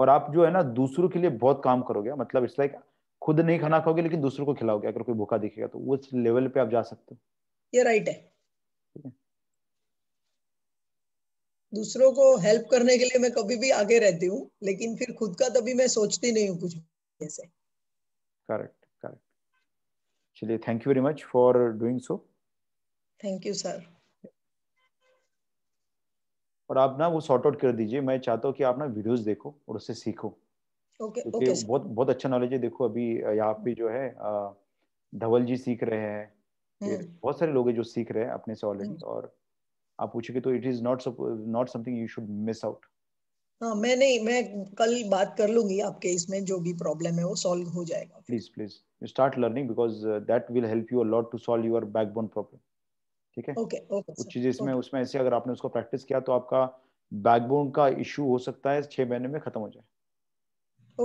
और आप जो है ना दूसरों के लिए बहुत काम करोगे मतलब इट्स लाइक खुद नहीं खाना खाओगे लेकिन दूसरों को खिलाओगे अगर कोई भूखा दिखेगा तो उस लेवल पे आप जा सकते हो ये राइट है है दूसरों को हेल्प करने के लिए मैं कभी भी आगे रहती हूँ लेकिन फिर खुद का तभी मैं सोचती नहीं हूँ कुछ ऐसे करेक्ट करेक्ट चलिए thank you very much for doing so thank you sir और आप ना वो सॉर्ट आउट कर दीजिए मैं चाहता हूँ कि आप ना वीडियोस देखो और उससे सीखो ओके okay, okay, बहुत बहुत अच्छा नॉलेज है देखो अभी यहाँ पे जो है धवल जी सीख रहे हैं हम्म। बहुत सारे लोग हैं जो सीख रहे हैं अपने से ऑलरेडी हम्म। और आप पूछोगे तो it is not not something you should miss out हाँ मैं नहीं मैं कल बात कर लूंगी आपके इसमें जो भी प्रॉब्लम है वो सॉल्व हो जाएगा please please start learning because that will help you a lot to solve your backbone problem ठीक है ओके ओके चीजें इसमें उसमें ऐसे अगर आपने उसको प्रैक्टिस किया तो आपका बैकबोन का इशू हो सकता है छह महीने में खत्म हो जाए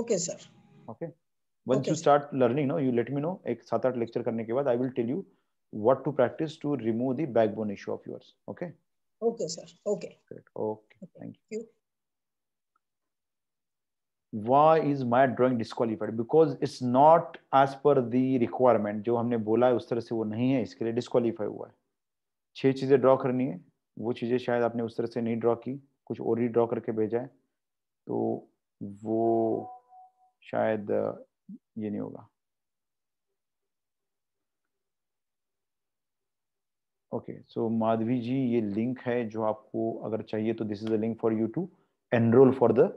okay sir okay once you start learning no you let me know एक सात आठ लेक्चर करने के बाद I will tell you what to practice to remove the backbone issue of yours okay okay sir okay okay thank you Why is my drawing जो हमने बोला है उस तरह से वो नहीं है इसके लिए डिस्कालीफाई हुआ है. छह चीज़ें ड्रॉ करनी है वो चीज़ें शायद आपने उस तरह से नहीं ड्रॉ की कुछ और ही ड्रॉ करके भेजा है तो वो शायद ये नहीं होगा ओके सो माधवी जी ये लिंक है जो आपको अगर चाहिए तो this is a link for you to enroll for the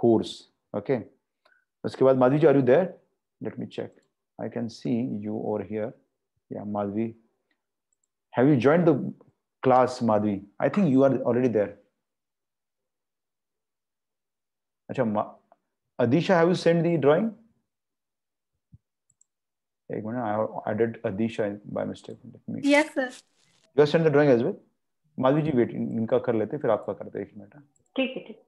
course okay उसके बाद Madhavi ji are you there let me check I can see you और हियर या Madhavi Have you joined the class, Madhvi? I think you are already there. Achha, Adisha, have you sent the drawing? Hey, Guna, I added Adisha by mistake. Yes, sir. You have sent the drawing as well? Madhvi ji, wait. Inka kar lete, fir aapka karte. Ek minute. Okay. Okay.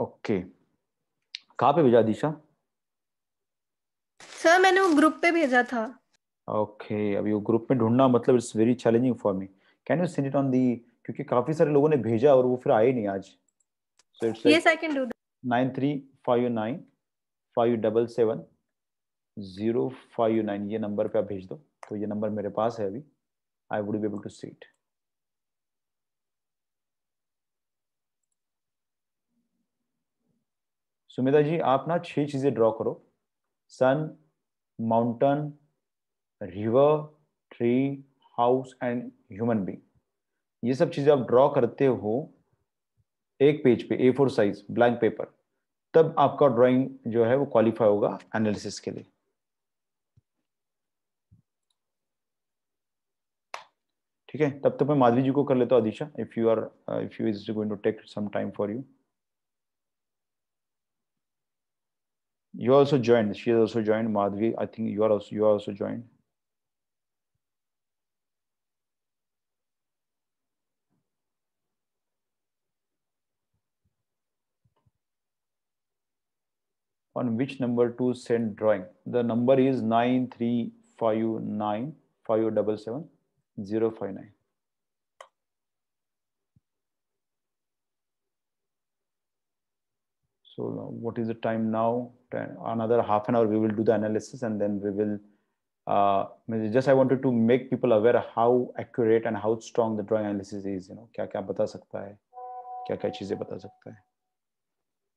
ठीक ओके कहाँ पे भेजा दिशा सर मैंने वो ग्रुप पे भेजा था ओके अब ये ग्रुप में ढूंढना मतलब it's very challenging for me can you send it on the क्योंकि काफी सारे लोगों ने भेजा और वो फिर आए नहीं आज so it's yes I can do that 9359577059 ये नंबर पे आप भेज दो तो ये नंबर मेरे पास है अभी I would be able to see it Sumita ji आप ना छह चीजें ड्रॉ करो sun mountain river tree house and human being ये सब चीजें आप ड्रॉ करते हो एक पेज पे A four size blank paper तब आपका ड्राइंग जो है वो क्वालिफाई होगा एनालिसिस के लिए ठीक है तब तक मैं माधवी जी को कर लेता हूं Adisha if you are if you is going to take some time for you you also joined she is also joined Madhavi I think you are also you are also on which number to send drawing. The number is nine three five nine five double seven zero five nine. So what is the time now? Another half an hour, we will do the analysis and then we will, uh, just I wanted to make people aware how accurate and how strong the drawing analysis is, you know, kya kya bata sakta hai, kya kya bata sakta hai.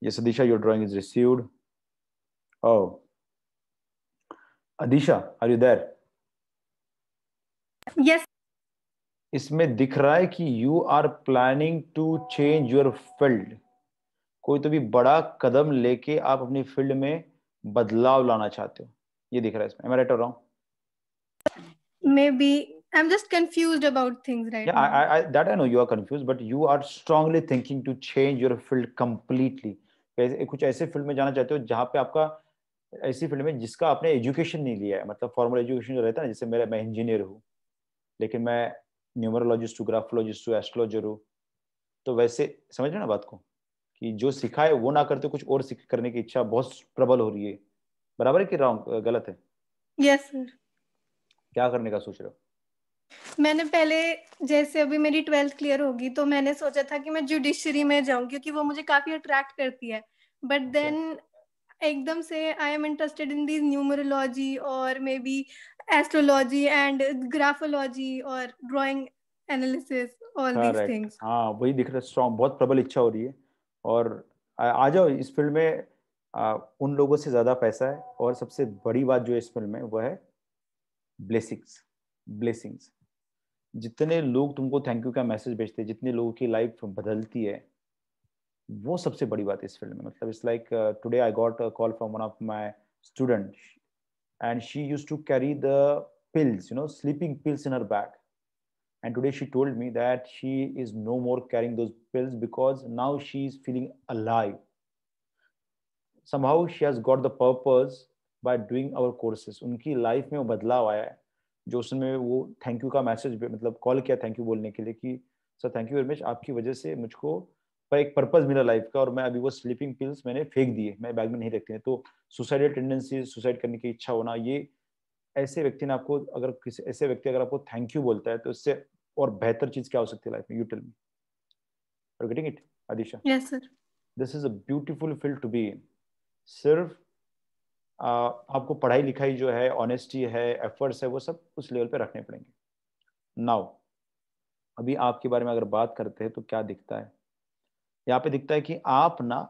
Yes, Adisha, your drawing is received. Oh. Adisha, are you there? Yes. इसमें दिख रहा है कि you are planning to change your field कोई तो भी बड़ा कदम लेके आप अपनी फील्ड में बदलाव लाना चाहते हो ये दिख रहा है इसमें राइट और wrong maybe I am just confused about things right I I that I know you are confused but you are strongly thinking to change your field completely कुछ ऐसे फील्ड में जाना चाहते हो जहां पे आपका ऐसी फील्ड में जिसका आपने एजुकेशन नहीं लिया है मतलब फॉर्मल एजुकेशन जो रहता है ना जैसे मेरा मैं इंजीनियर हूँ लेकिन मैं न्यूमरोलॉजिस्ट हूँ ग्राफोलॉजिस्ट हूँ एस्ट्रोलॉजर हूँ तो वैसे समझ रहे ना बात को कि जो सिखाए वो ना करते कुछ और सीख करने की इच्छा बहुत प्रबल हो रही है बराबर है कि रॉन्ग गलत है यस yes, सर क्या करने का सोच रहे हो मैंने पहले जैसे अभी मेरी ट्वेल्थ क्लियर होगी तो मैंने सोचा था कि मैं जुडिशरी में जाऊं क्योंकि वो मुझे काफी अट्रैक्ट करती है बट देन अच्छा। एकदम से I am interested in these numerology और maybe astrology and graphology और drawing analysis all these things हाँ वही दिख रहा है स्ट्रॉन्ग बहुत प्रबल इच्छा हो रही है और आ जाओ इस फील्ड में आ, उन लोगों से ज्यादा पैसा है और सबसे बड़ी बात जो इस फील्ड में वह है ब्लेसिंग्स ब्लेसिंग्स जितने लोग तुमको थैंक यू का मैसेज भेजते हैं जितने लोगों की लाइफ बदलती है वो सबसे बड़ी बात इस फील्ड में मतलब it's like today I got a call from one of my student and she use to carry the pills you know sleeping pills in her bag and today she told me that she is no more carrying those pills because now she is feeling alive somehow she has got the purpose by doing our courses उनकी लाइफ में वो बदलाव आया है जो उसमें वो थैंक यू का मैसेज मतलब कॉल किया थैंक यू बोलने के लिए कि sir thank you very much आपकी वजह से मुझको पर एक पर्पज मिला लाइफ का और मैं अभी वो स्लीपिंग पिल्स मैंने फेंक दिए मैं बैग में नहीं रखते हैं तो सुसाइडल टेंडेंसी सुसाइड करने की इच्छा होना ये ऐसे व्यक्ति ने आपको अगर किसी ऐसे व्यक्ति अगर आपको थैंक यू बोलता है तो इससे और बेहतर चीज क्या हो सकती है लाइफ में you tell me are getting it Adisha yes sir this is a beautiful field to be in सिर्फ आपको पढ़ाई लिखाई जो है ऑनेस्टी है एफर्ट्स है वो सब उस लेवल पे रखने पड़ेंगे नाउ अभी आपके बारे में अगर बात करते हैं तो क्या दिखता है यहाँ पे दिखता है कि आप ना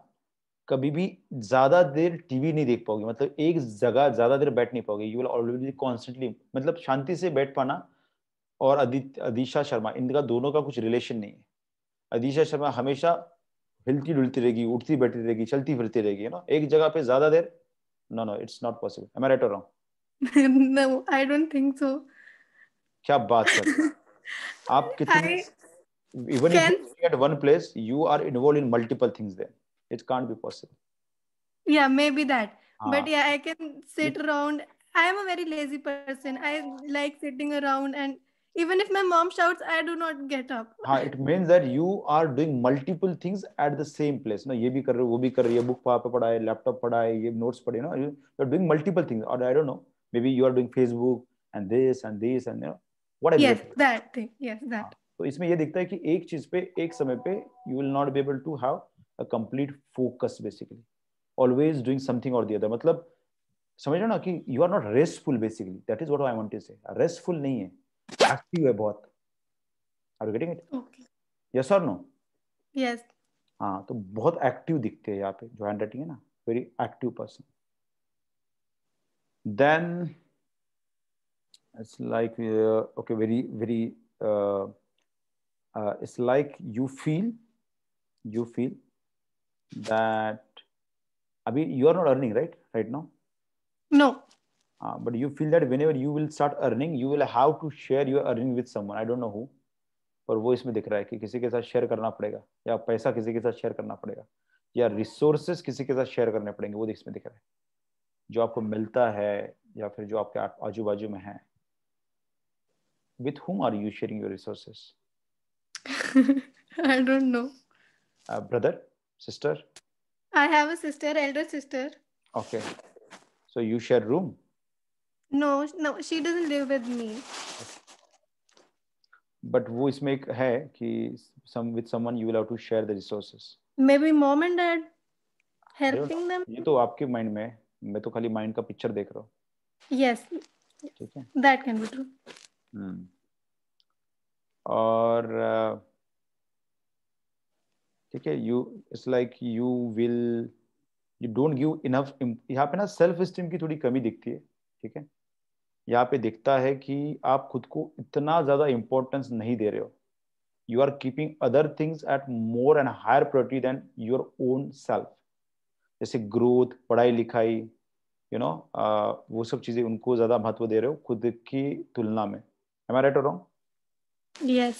कभी भी ज्यादा देर टीवी नहीं देख पाओगे मतलब एक जगह ज्यादा देर बैठ नहीं पाओगे यू विल ऑलरेडी कॉन्स्टेंटली मतलब शांति से बैठ पाना और अदित शर्मा इनका दोनों का कुछ रिलेशन नहीं है अदीशा शर्मा हमेशा हिलती डुलती रहेगी उठती बैठती रहेगी चलती फिरती रहेगी ना एक जगह पे ज्यादा देर no no it's not possible am I right और wrong no I don't think so क्या बात कर आप कितने [LAUGHS] I... even Can, if at one place you are involved in multiple things then it can't be possible yeah maybe that ah. but yeah i can sit around i am a very lazy person i like sitting around and even if my mom shouts i do not get up ah, it means that you are doing multiple things at the same place no ye bhi kar rahe wo bhi kar rahe book pa padha hai laptop padha hai ye notes padhe no you are doing multiple things or i don't know maybe you are doing facebook and this and this and you know what yes that thing yes that ah. तो इसमें यह दिखता है कि एक चीज पे एक समय पे you will not be able to have a complete focus basically always doing something और दी मतलब समझ रहे ना कि you are not restful basically that is what I want to say restful नहीं है एक्टिव है बहुत are you getting it yes और नो यस हाँ तो बहुत एक्टिव दिखते हैं यहाँ पे जो हैंड राइटिंग है ना very active person then it's like okay very very uh, it's like you feel you feel that I mean, you are not earning right right now no uh, but you feel that whenever you will start earning you will have to share your earning with someone i don't know who पर वो इसमें दिख रहा है कि किसी के साथ शेयर करना पड़ेगा या पैसा किसी के साथ शेयर करना पड़ेगा या रिसोर्सेस किसी के साथ शेयर करने पड़ेंगे वो इसमें दिख रहा है जो आपको मिलता है या फिर जो आपके आजू बाजू में है with whom are you sharing your resources ask. I don't know. Uh, brother, sister. I have a sister, elder sister. Okay. So you share room? No, no, she doesn't live with me. But वो इसमें एक hai ki some with someone you will have to share the resources. Maybe mom and dad helping them. ये तो आपके mind में है मैं तो खाली mind का picture देख रहा हूँ. Yes. ठीक है. That can be true. हम्म. और ठीक है you it's like you will you don't give enough यहाँ पे ना सेल्फ स्टीम की थोड़ी कमी दिखती है ठीक है यहाँ पे दिखता है कि आप खुद को इतना ज्यादा इम्पोर्टेंस नहीं दे रहे हो you are keeping other things at more and higher priority than your own self जैसे ग्रोथ पढ़ाई लिखाई यू नो वो सब चीजें उनको ज्यादा महत्व दे रहे हो खुद की तुलना में एम आई राइट और रॉन्ग yes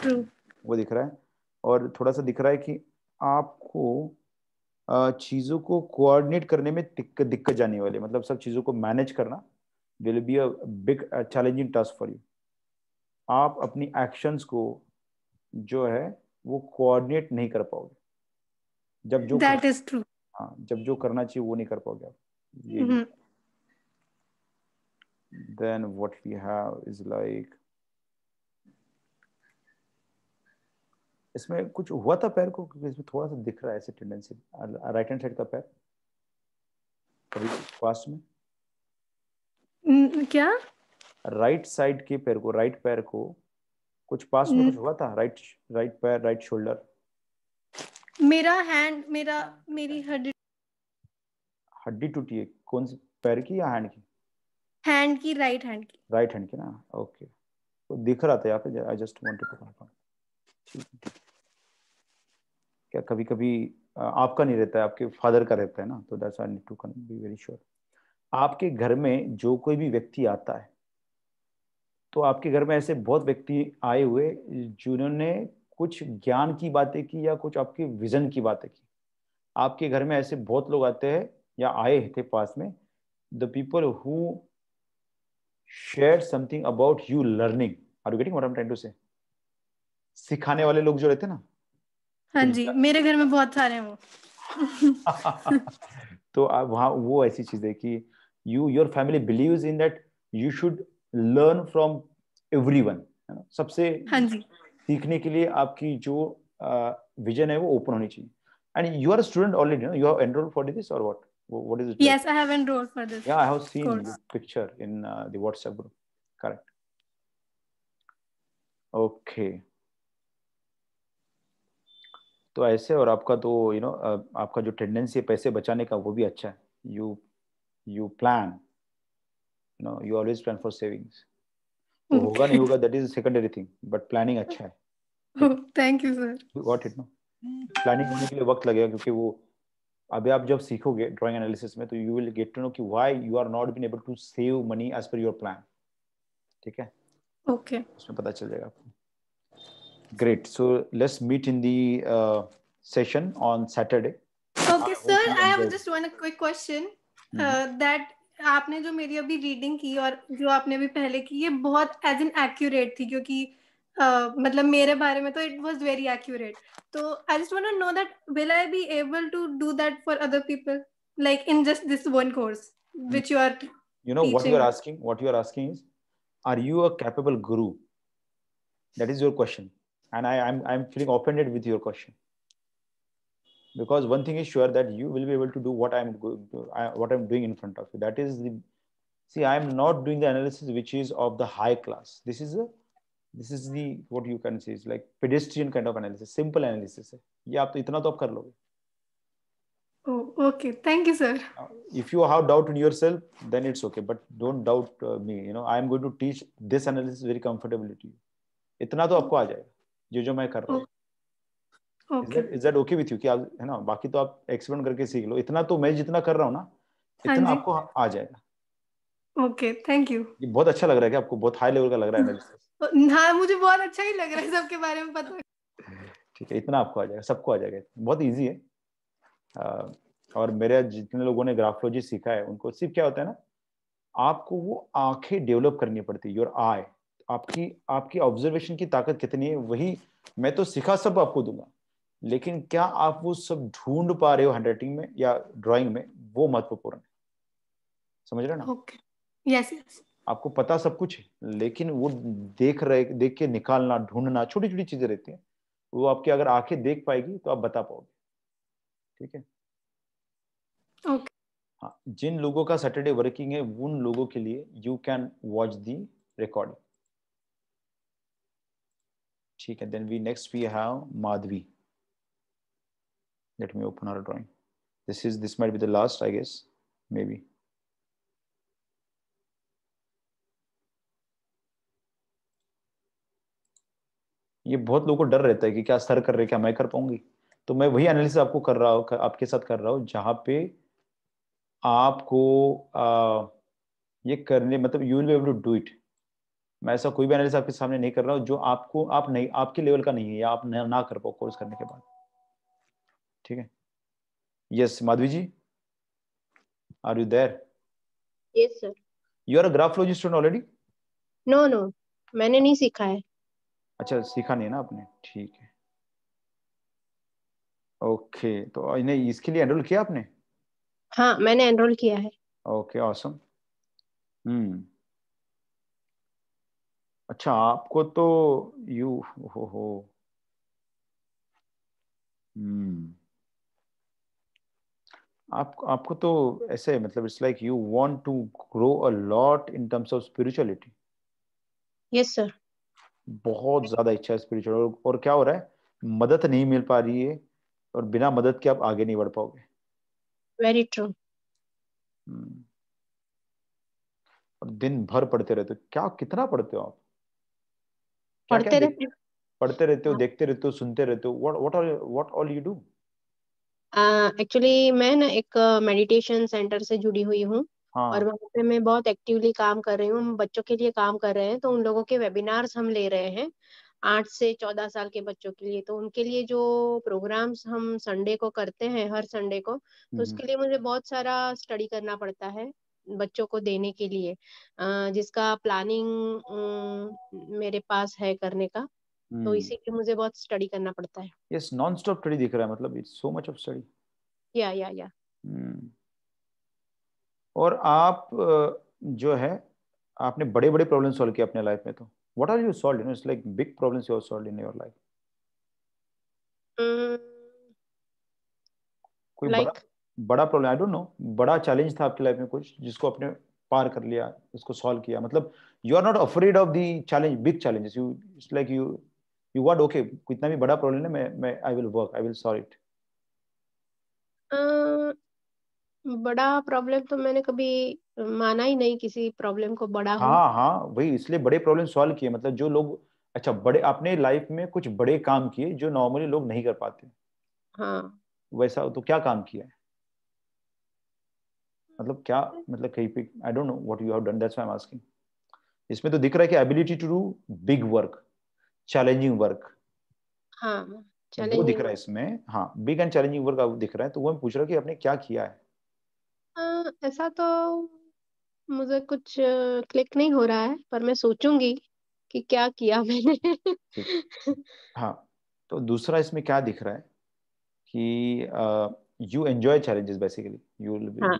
true वो दिख रहा है और थोड़ा सा दिख रहा है कि आपको चीजों को कोऑर्डिनेट करने में दिक्कत दिक्कत जाने वाली मतलब सब चीजों को मैनेज करना will be a big challenging task for you आप अपनी एक्शंस को जो है वो कोऑर्डिनेट नहीं कर पाओगे जब जो दैट इज ट्रू हाँ जब जो करना चाहिए वो नहीं कर पाओगे आप then what we have is like इसमें कुछ हुआ था पैर को क्योंकि इसमें थोड़ा सा दिख रहा है ऐसे टेंडेंसी राइट हैंड साइड का पैर कभी पास्ट में क्या राइट साइड के पैर को राइट पैर को कुछ पास में कुछ हुआ था राइट राइट पैर राइट शोल्डर मेरा हैंड मेरा मेरी हड्डी हड्डी टूटी है कौन सी पैर की या हैंड की हैंड की राइट हैंड की राइट हैंड की ना ओके तो दिख रहा था यहाँ पे I just wanted to confirm ठीक है क्या कभी कभी आपका नहीं रहता है आपके फादर का रहता है ना तो that's I need to be very sure आपके घर में जो कोई भी व्यक्ति आता है तो आपके घर में ऐसे बहुत व्यक्ति आए हुए जिन्होंने कुछ ज्ञान की बातें की या कुछ आपके विजन की बातें की आपके घर में ऐसे बहुत लोग आते हैं या आए थे पास में the people who share something about you learning are you getting what I am trying to say सिखाने वाले लोग जो रहते ना हाँ जी मेरे घर में बहुत सारे हैं वो तो आप वहाँ वो ऐसी चीज है कि you your family believes in that you should learn from everyone सबसे हाँ जी सीखने के लिए आपकी जो विजन है वो ओपन होनी चाहिए and you are a student already no? you have enrolled for this or what what is it yes like? i have enrolled for this yeah i have seen course. your picture in uh, the whatsapp group correct okay तो ऐसे और आपका तो यू नो आपका जो टेंडेंसी है पैसे बचाने का वो भी अच्छा है you you plan you know you always plan for savings होगा नहीं होगा that is secondary thing but planning अच्छा है thank you sir what it no planning करने के लिए वक्त लगेगा क्योंकि वो अभी आप जब सीखोगे ड्राइंग एनालिसिस में तो you will get to know कि why you are not been able to save money as per your plan ठीक है ओके okay. उसमें पता चल जाएगा आपको Great. So let's meet in the uh, session on Saturday. Okay, sir. I have just one quick question. That आपने जो मेरी अभी रीडिंग की और जो आपने भी पहले की ये बहुत एज एन एक्यूरेट थी क्योंकि Uh, मतलब मेरे बारे में तो इट वाज वेरी एक्यूरेट तो I just want to know that will I be able to do that for other people like in just this one course which you are you know teaching. what you are asking what you are asking is are you a capable guru that is your question and I, I'm, I'm feeling offended with your question because one thing is sure that you will be able to do what I'm I, what I'm doing in front of you. That is the see. I'm not doing the analysis which is of the high class. This is a this is the what you can say is like pedestrian kind of analysis, simple analysis. तो इतना तो आप कर Oh, okay. Thank you, sir. Uh, if you have doubt in yourself, then it's okay. But don't doubt uh, me. You know, I am going to teach this analysis very comfortably to you. इतना तो आपको आ जाएगा. ये जो मैं कर रहा हूँ is that okay with you कि आप है ना बाकी तो आप एक्सपेरिमेंट करके सीख लो इतना तो मैं जितना कर रहा हूँ ना हाँ इतना हाँ आपको आ जाएगा ओके थैंक यू ये बहुत अच्छा लग रहा है कि आपको बहुत हाई लेवल का लग रहा है [LAUGHS] हाँ मुझे बहुत अच्छा ही लग रहा है सबके बारे में पता ठीक है इतना आपको आ जाएगा सबको आ जाएगा बहुत इजी है आ, और मेरे जितने लोगों ने ग्राफोलॉजी सीखा है उनको सिर्फ क्या होता है ना आपको वो आंखें डेवलप करनी पड़ती है योर आई आपकी आपकी ऑब्जर्वेशन की ताकत कितनी है वही मैं तो सिखा सब आपको दूंगा लेकिन क्या आप वो सब ढूंढ पा रहे हो हैंड राइटिंग में या ड्राइंग में वो महत्वपूर्ण है समझ रहे ना ओके यस यस आपको पता सब कुछ है लेकिन वो देख रहे देख के निकालना ढूंढना छोटी छोटी चीजें रहती हैं वो आपकी अगर आंखें देख पाएगी तो आप बता पाओगे ठीक है ओके हाँ जिन लोगों का सैटरडे वर्किंग है उन लोगों के लिए you can watch the recording ठीक है then we next we have Madhavi let me open our drawing this is this might be the last I guess may be ये बहुत लोगों को डर रहता है कि क्या सर कर रहे क्या मैं कर पाऊंगी तो मैं वही एनालिसिस आपको कर रहा हूँ आपके साथ कर रहा हूँ जहां पे आपको आ, ये करने मतलब you will be able to do it मैं ऐसा कोई भी एनालिसिस आपके सामने नहीं कर रहा हूँ जो आपको आप नहीं आपके लेवल का नहीं है या आप ना कर पाओ कोर्स करने के बाद ठीक है yes Madhavi ji are you there yes sir you are a graphology student already no no मैंने नहीं सीखा है अच्छा सीखा नहीं ना आपने ठीक है ओके तो इन्हें इसके लिए एनरोल किया आपने हाँ मैंने एनरोल किया है ओके ऑसम हम्म अच्छा आपको तो यू हो हो हम्म आप आपको तो ऐसे मतलब it's like you want to grow a lot in terms of spirituality yes sir बहुत ज्यादा इच्छा है स्पिरिचुअल और क्या हो रहा है मदद नहीं मिल पा रही है और बिना मदद के आप आगे नहीं बढ़ पाओगे वेरी ट्रू और दिन भर पढ़ते रहते हो क्या कितना पढ़ते हो आप पढ़ते रहते पढ़ते रहते हो हाँ। देखते रहते हो सुनते रहते हो what what all what all you do actually मैं ना एक मेडिटेशन uh, सेंटर से जुड़ी हुई हूँ हाँ. और वहाँ पे मैं बहुत एक्टिवली काम कर रही हूँ बच्चों के लिए काम कर रहे हैं तो उन लोगों के वेबिनार्स हम ले रहे हैं आठ से चौदह साल के बच्चों के लिए तो उनके लिए जो प्रोग्राम्स हम संडे को करते हैं हर संडे को तो हम्म। उसके लिए मुझे बहुत सारा स्टडी करना पड़ता है बच्चों को देने के लिए जिसका प्लानिंग मेरे पास है करने का Hmm. तो हम्म। इसीलिए मुझे बहुत स्टडी करना पड़ता है यस नॉन स्टॉप स्टडी दिख रहा है मतलब it's so much of study yeah yeah या और आप जो है आपने बड़े बड़े प्रॉब्लम सॉल्व किए अपने लाइफ में तो what are you solve you know it's like big problems you solve in your life कोई like, बड़ा बड़ा प्रॉब्लम आई डोंट नो बड़ा चैलेंज था आपकी लाइफ में कुछ जिसको आपने पार कर लिया उसको सॉल्व किया मतलब you are not afraid of the challenge big challenges you it's like you you what okay कितना भी बड़ा प्रॉब्लम है मैं मैं I will work I will solve it बड़ा प्रॉब्लम तो मैंने कभी माना ही नहीं किसी प्रॉब्लम को बड़ा हाँ हाँ वही इसलिए बड़े प्रॉब्लम सॉल्व किए मतलब जो लोग अच्छा बड़े अपने लाइफ में कुछ बड़े काम किए जो नॉर्मली लोग नहीं कर पाते हाँ वैसा तो क्या काम किया है मतलब क्या मतलब कहीं पे I don't know what you have done that's why I am asking इसमें तो दिख रहा है कि ability to do big work challenging work हाँ वो दिख रहा है इसमें हाँ बिग एंड चैलेंजिंग वर्क आप दिख रहा है तो वो मैं पूछ रहा कि आपने क्या किया है ऐसा तो मुझे कुछ क्लिक नहीं हो रहा है पर मैं सोचूंगी कि क्या किया मैंने हाँ तो दूसरा इसमें क्या दिख रहा है कि you enjoy challenges basically you will be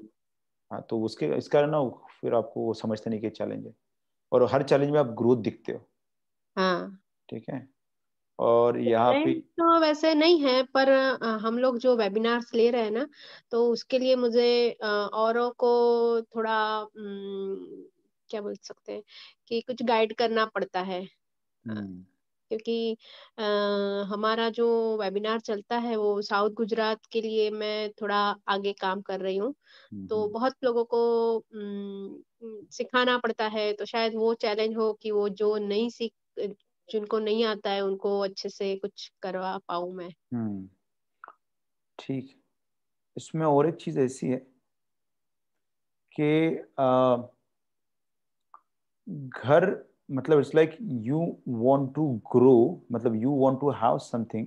हाँ तो उसके इस कारण ना फिर आपको वो समझते नहीं कि चैलेंज है और हर चैलेंज में आप ग्रोथ दिखते हो हाँ ठीक है और यहाँ पे तो वैसे नहीं है पर हम लोग जो वेबिनार्स ले रहे हैं ना तो उसके लिए मुझे औरों को थोड़ा क्या बोल सकते हैं कि कुछ गाइड करना पड़ता है हम्म। क्योंकि आ, हमारा जो वेबिनार चलता है वो साउथ गुजरात के लिए मैं थोड़ा आगे काम कर रही हूँ हम्म, तो हम्म। बहुत लोगों को न, सिखाना पड़ता है तो शायद वो चैलेंज हो कि वो जो नहीं सीख जिनको नहीं आता है उनको अच्छे से कुछ करवा पाऊ मैं हम्म। ठीक इसमें और एक चीज ऐसी है कि घर मतलब it's like you want to grow मतलब you want to have something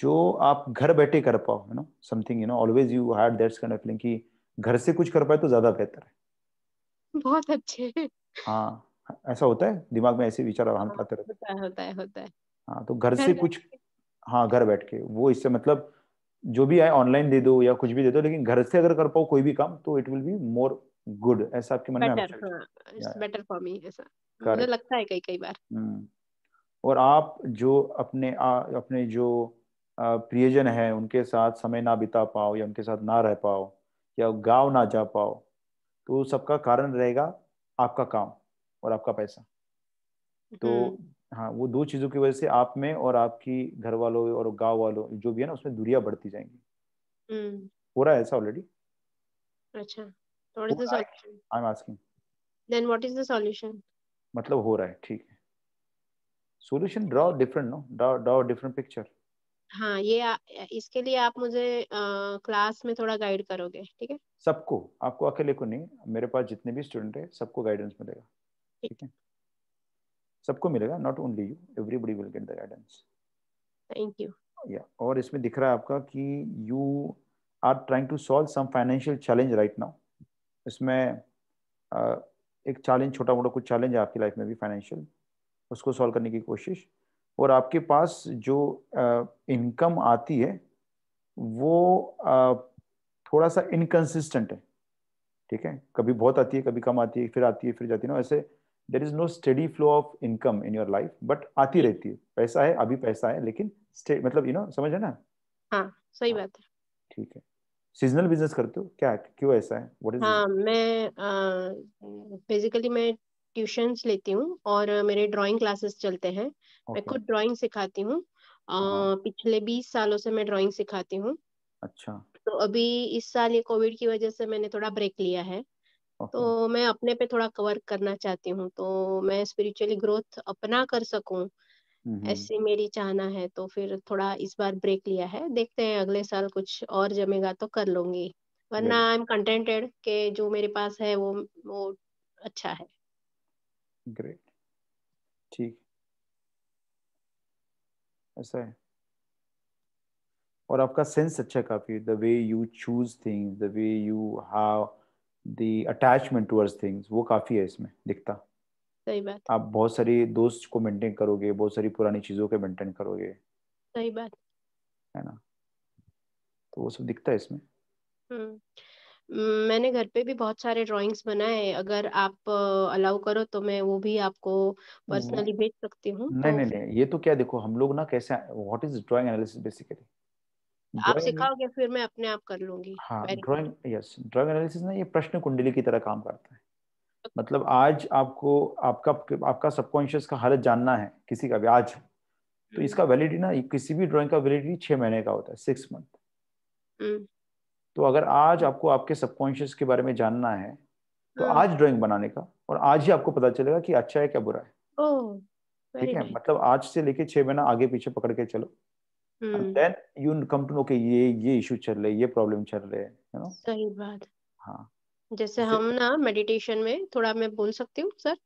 जो आप घर बैठे कर पाओ you know something you know always you had that's kind of कि घर से कुछ कर पाए तो ज्यादा बेहतर है बहुत अच्छे हाँ ऐसा होता है दिमाग में ऐसे विचार हम हाँ, पाते रहते हैं होता है होता है हाँ तो घर से कुछ हाँ घर बैठ के वो इससे मतलब जो भी आए ऑनलाइन दे दो या कुछ भी दे दो लेकिन घर से अगर कर पाओ कोई भी काम तो it will be more good ऐसा आपके मन में बेटर बेटर फॉर मी ऐसा मुझे लगता है कई कई बार हम्म। और आप जो अपने आ, अपने जो प्रियजन है उनके साथ समय ना बिता पाओ या उनके साथ ना रह पाओ या गांव ना जा पाओ तो सबका कारण रहेगा आपका काम और आपका पैसा तो हम्म। हाँ वो दो चीजों की वजह से आप में और आपकी घर वालों और गांव वालों जो भी है ना उसमें दूरिया बढ़ती जाएंगी हम्म। हो रहा है ऐसा ऑलरेडी अच्छा What is the solution? I'm asking. Then what is the solution? मतलब हो रहा है ठीक है solution draw different no draw different picture हाँ ये आ, इसके लिए आप मुझे आ, क्लास में थोड़ा गाइड करोगे ठीक है सबको आपको अकेले को नहीं मेरे पास जितने भी स्टूडेंट है सबको गाइडेंस मिलेगा ठीक है सबको मिलेगा not only you everybody will get the guidance thank you yeah और इसमें दिख रहा है आपका कि you are trying to solve some financial challenge right now इसमें एक चैलेंज छोटा मोटा कुछ चैलेंज है आपकी लाइफ में भी फाइनेंशियल उसको सॉल्व करने की कोशिश और आपके पास जो इनकम आती है वो थोड़ा सा इनकन्सिस्टेंट है ठीक है कभी बहुत आती है कभी कम आती है फिर आती है फिर जाती है ना ऐसे there is no steady flow of income in your life but आती रहती है पैसा है अभी पैसा है लेकिन मतलब यू you नो know, समझ है ना हाँ सही हाँ। बात है ठीक है सीजनल बिजनेस करते हो क्या क्यों ऐसा है व्हाट इज हां मैं बेसिकली uh, मैं ट्यूशंस लेती हूं और मेरे ड्राइंग क्लासेस चलते हैं okay. मैं खुद ड्राइंग सिखाती हूं uh, हाँ। पिछले 20 सालों से मैं ड्राइंग सिखाती हूं अच्छा तो अभी इस साल ये कोविड की वजह से मैंने थोड़ा ब्रेक लिया है तो okay. तो मैं अपने पे थोड़ा कवर करना चाहती हूँ तो मैं स्पिरिचुअली ग्रोथ अपना कर सकूँ हम्म। ऐसे मेरी चाहना है तो फिर थोड़ा इस बार ब्रेक लिया है देखते हैं अगले साल कुछ और जमेगा तो कर लूंगी वरना आई एम कंटेंटेड के जो मेरे पास है वो वो अच्छा है ग्रेट ठीक ऐसा है और आपका सेंस अच्छा काफी the way you choose things the way you have the attachment towards things वो काफी है इसमें दिखता सही बात आप बहुत सारी दोस्त को मेंटेन करोगे बहुत सारी पुरानी चीजों के मेंटेन करोगे सही बात है ना तो वो सब दिखता है इसमें हम्म। मैंने घर पे भी बहुत सारे ड्राइंग्स बनाए हैं अगर आप अलाउ करो तो मैं वो भी आपको पर्सनली भेज सकती हूँ नहीं तो नहीं नहीं ये तो क्या देखो हम लोग ना कैसे what is drawing analysis basically आप सिखाओगे फिर मैं अपने आप कर लूंगी हाँ ड्राइंग यस ड्राइंग एनालिसिस ना ये प्रश्न कुंडली की तरह काम करता है मतलब आज आपको आपका आपका सबकॉन्शियस का हालत जानना है किसी का भी आज तो हम्म। इसका वैलिडिटी ना किसी भी ड्राइंग का वैलिडिटी छह महीने का होता है सिक्स हम्म। मंथ तो अगर आज आपको आपके सबकॉन्शियस के बारे में जानना है तो हम्म। आज ड्राइंग बनाने का और आज ही आपको पता चलेगा कि अच्छा है क्या बुरा है ठीक है मतलब आज से लेके छह महीना आगे पीछे पकड़ के चलो then you come to know के ये ये इश्यू चल रहे ये प्रॉब्लम चल रहे है यू नो सही बात हाँ जैसे हम ना मेडिटेशन में थोड़ा मैं बोल सकती हूँ सर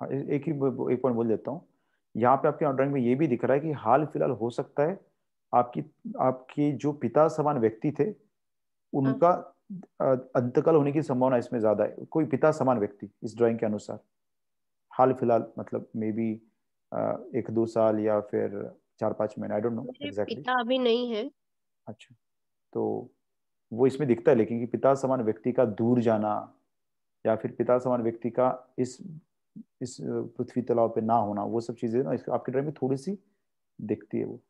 हाँ, एक ही एक पॉइंट बोल देता हूँ यहाँ पे आपके ड्राइंग में ये भी दिख रहा है कि हाल फिलहाल हो सकता है आपकी आपके जो पिता समान व्यक्ति थे उनका हाँ। अंतकाल होने की संभावना इसमें ज्यादा है कोई पिता समान व्यक्ति इस ड्राइंग के अनुसार हाल फिलहाल मतलब मे बी एक दो साल या फिर चार पांच महीने आई डोंट नो एग्जैक्टली पिता अभी नहीं है अच्छा तो वो इसमें दिखता है लेकिन कि पिता समान व्यक्ति का दूर जाना या फिर पिता समान व्यक्ति का इस इस पृथ्वी तलाव पे ना होना वो सब चीजें ना आपके ड्राइव में थोड़ी सी दिखती है वो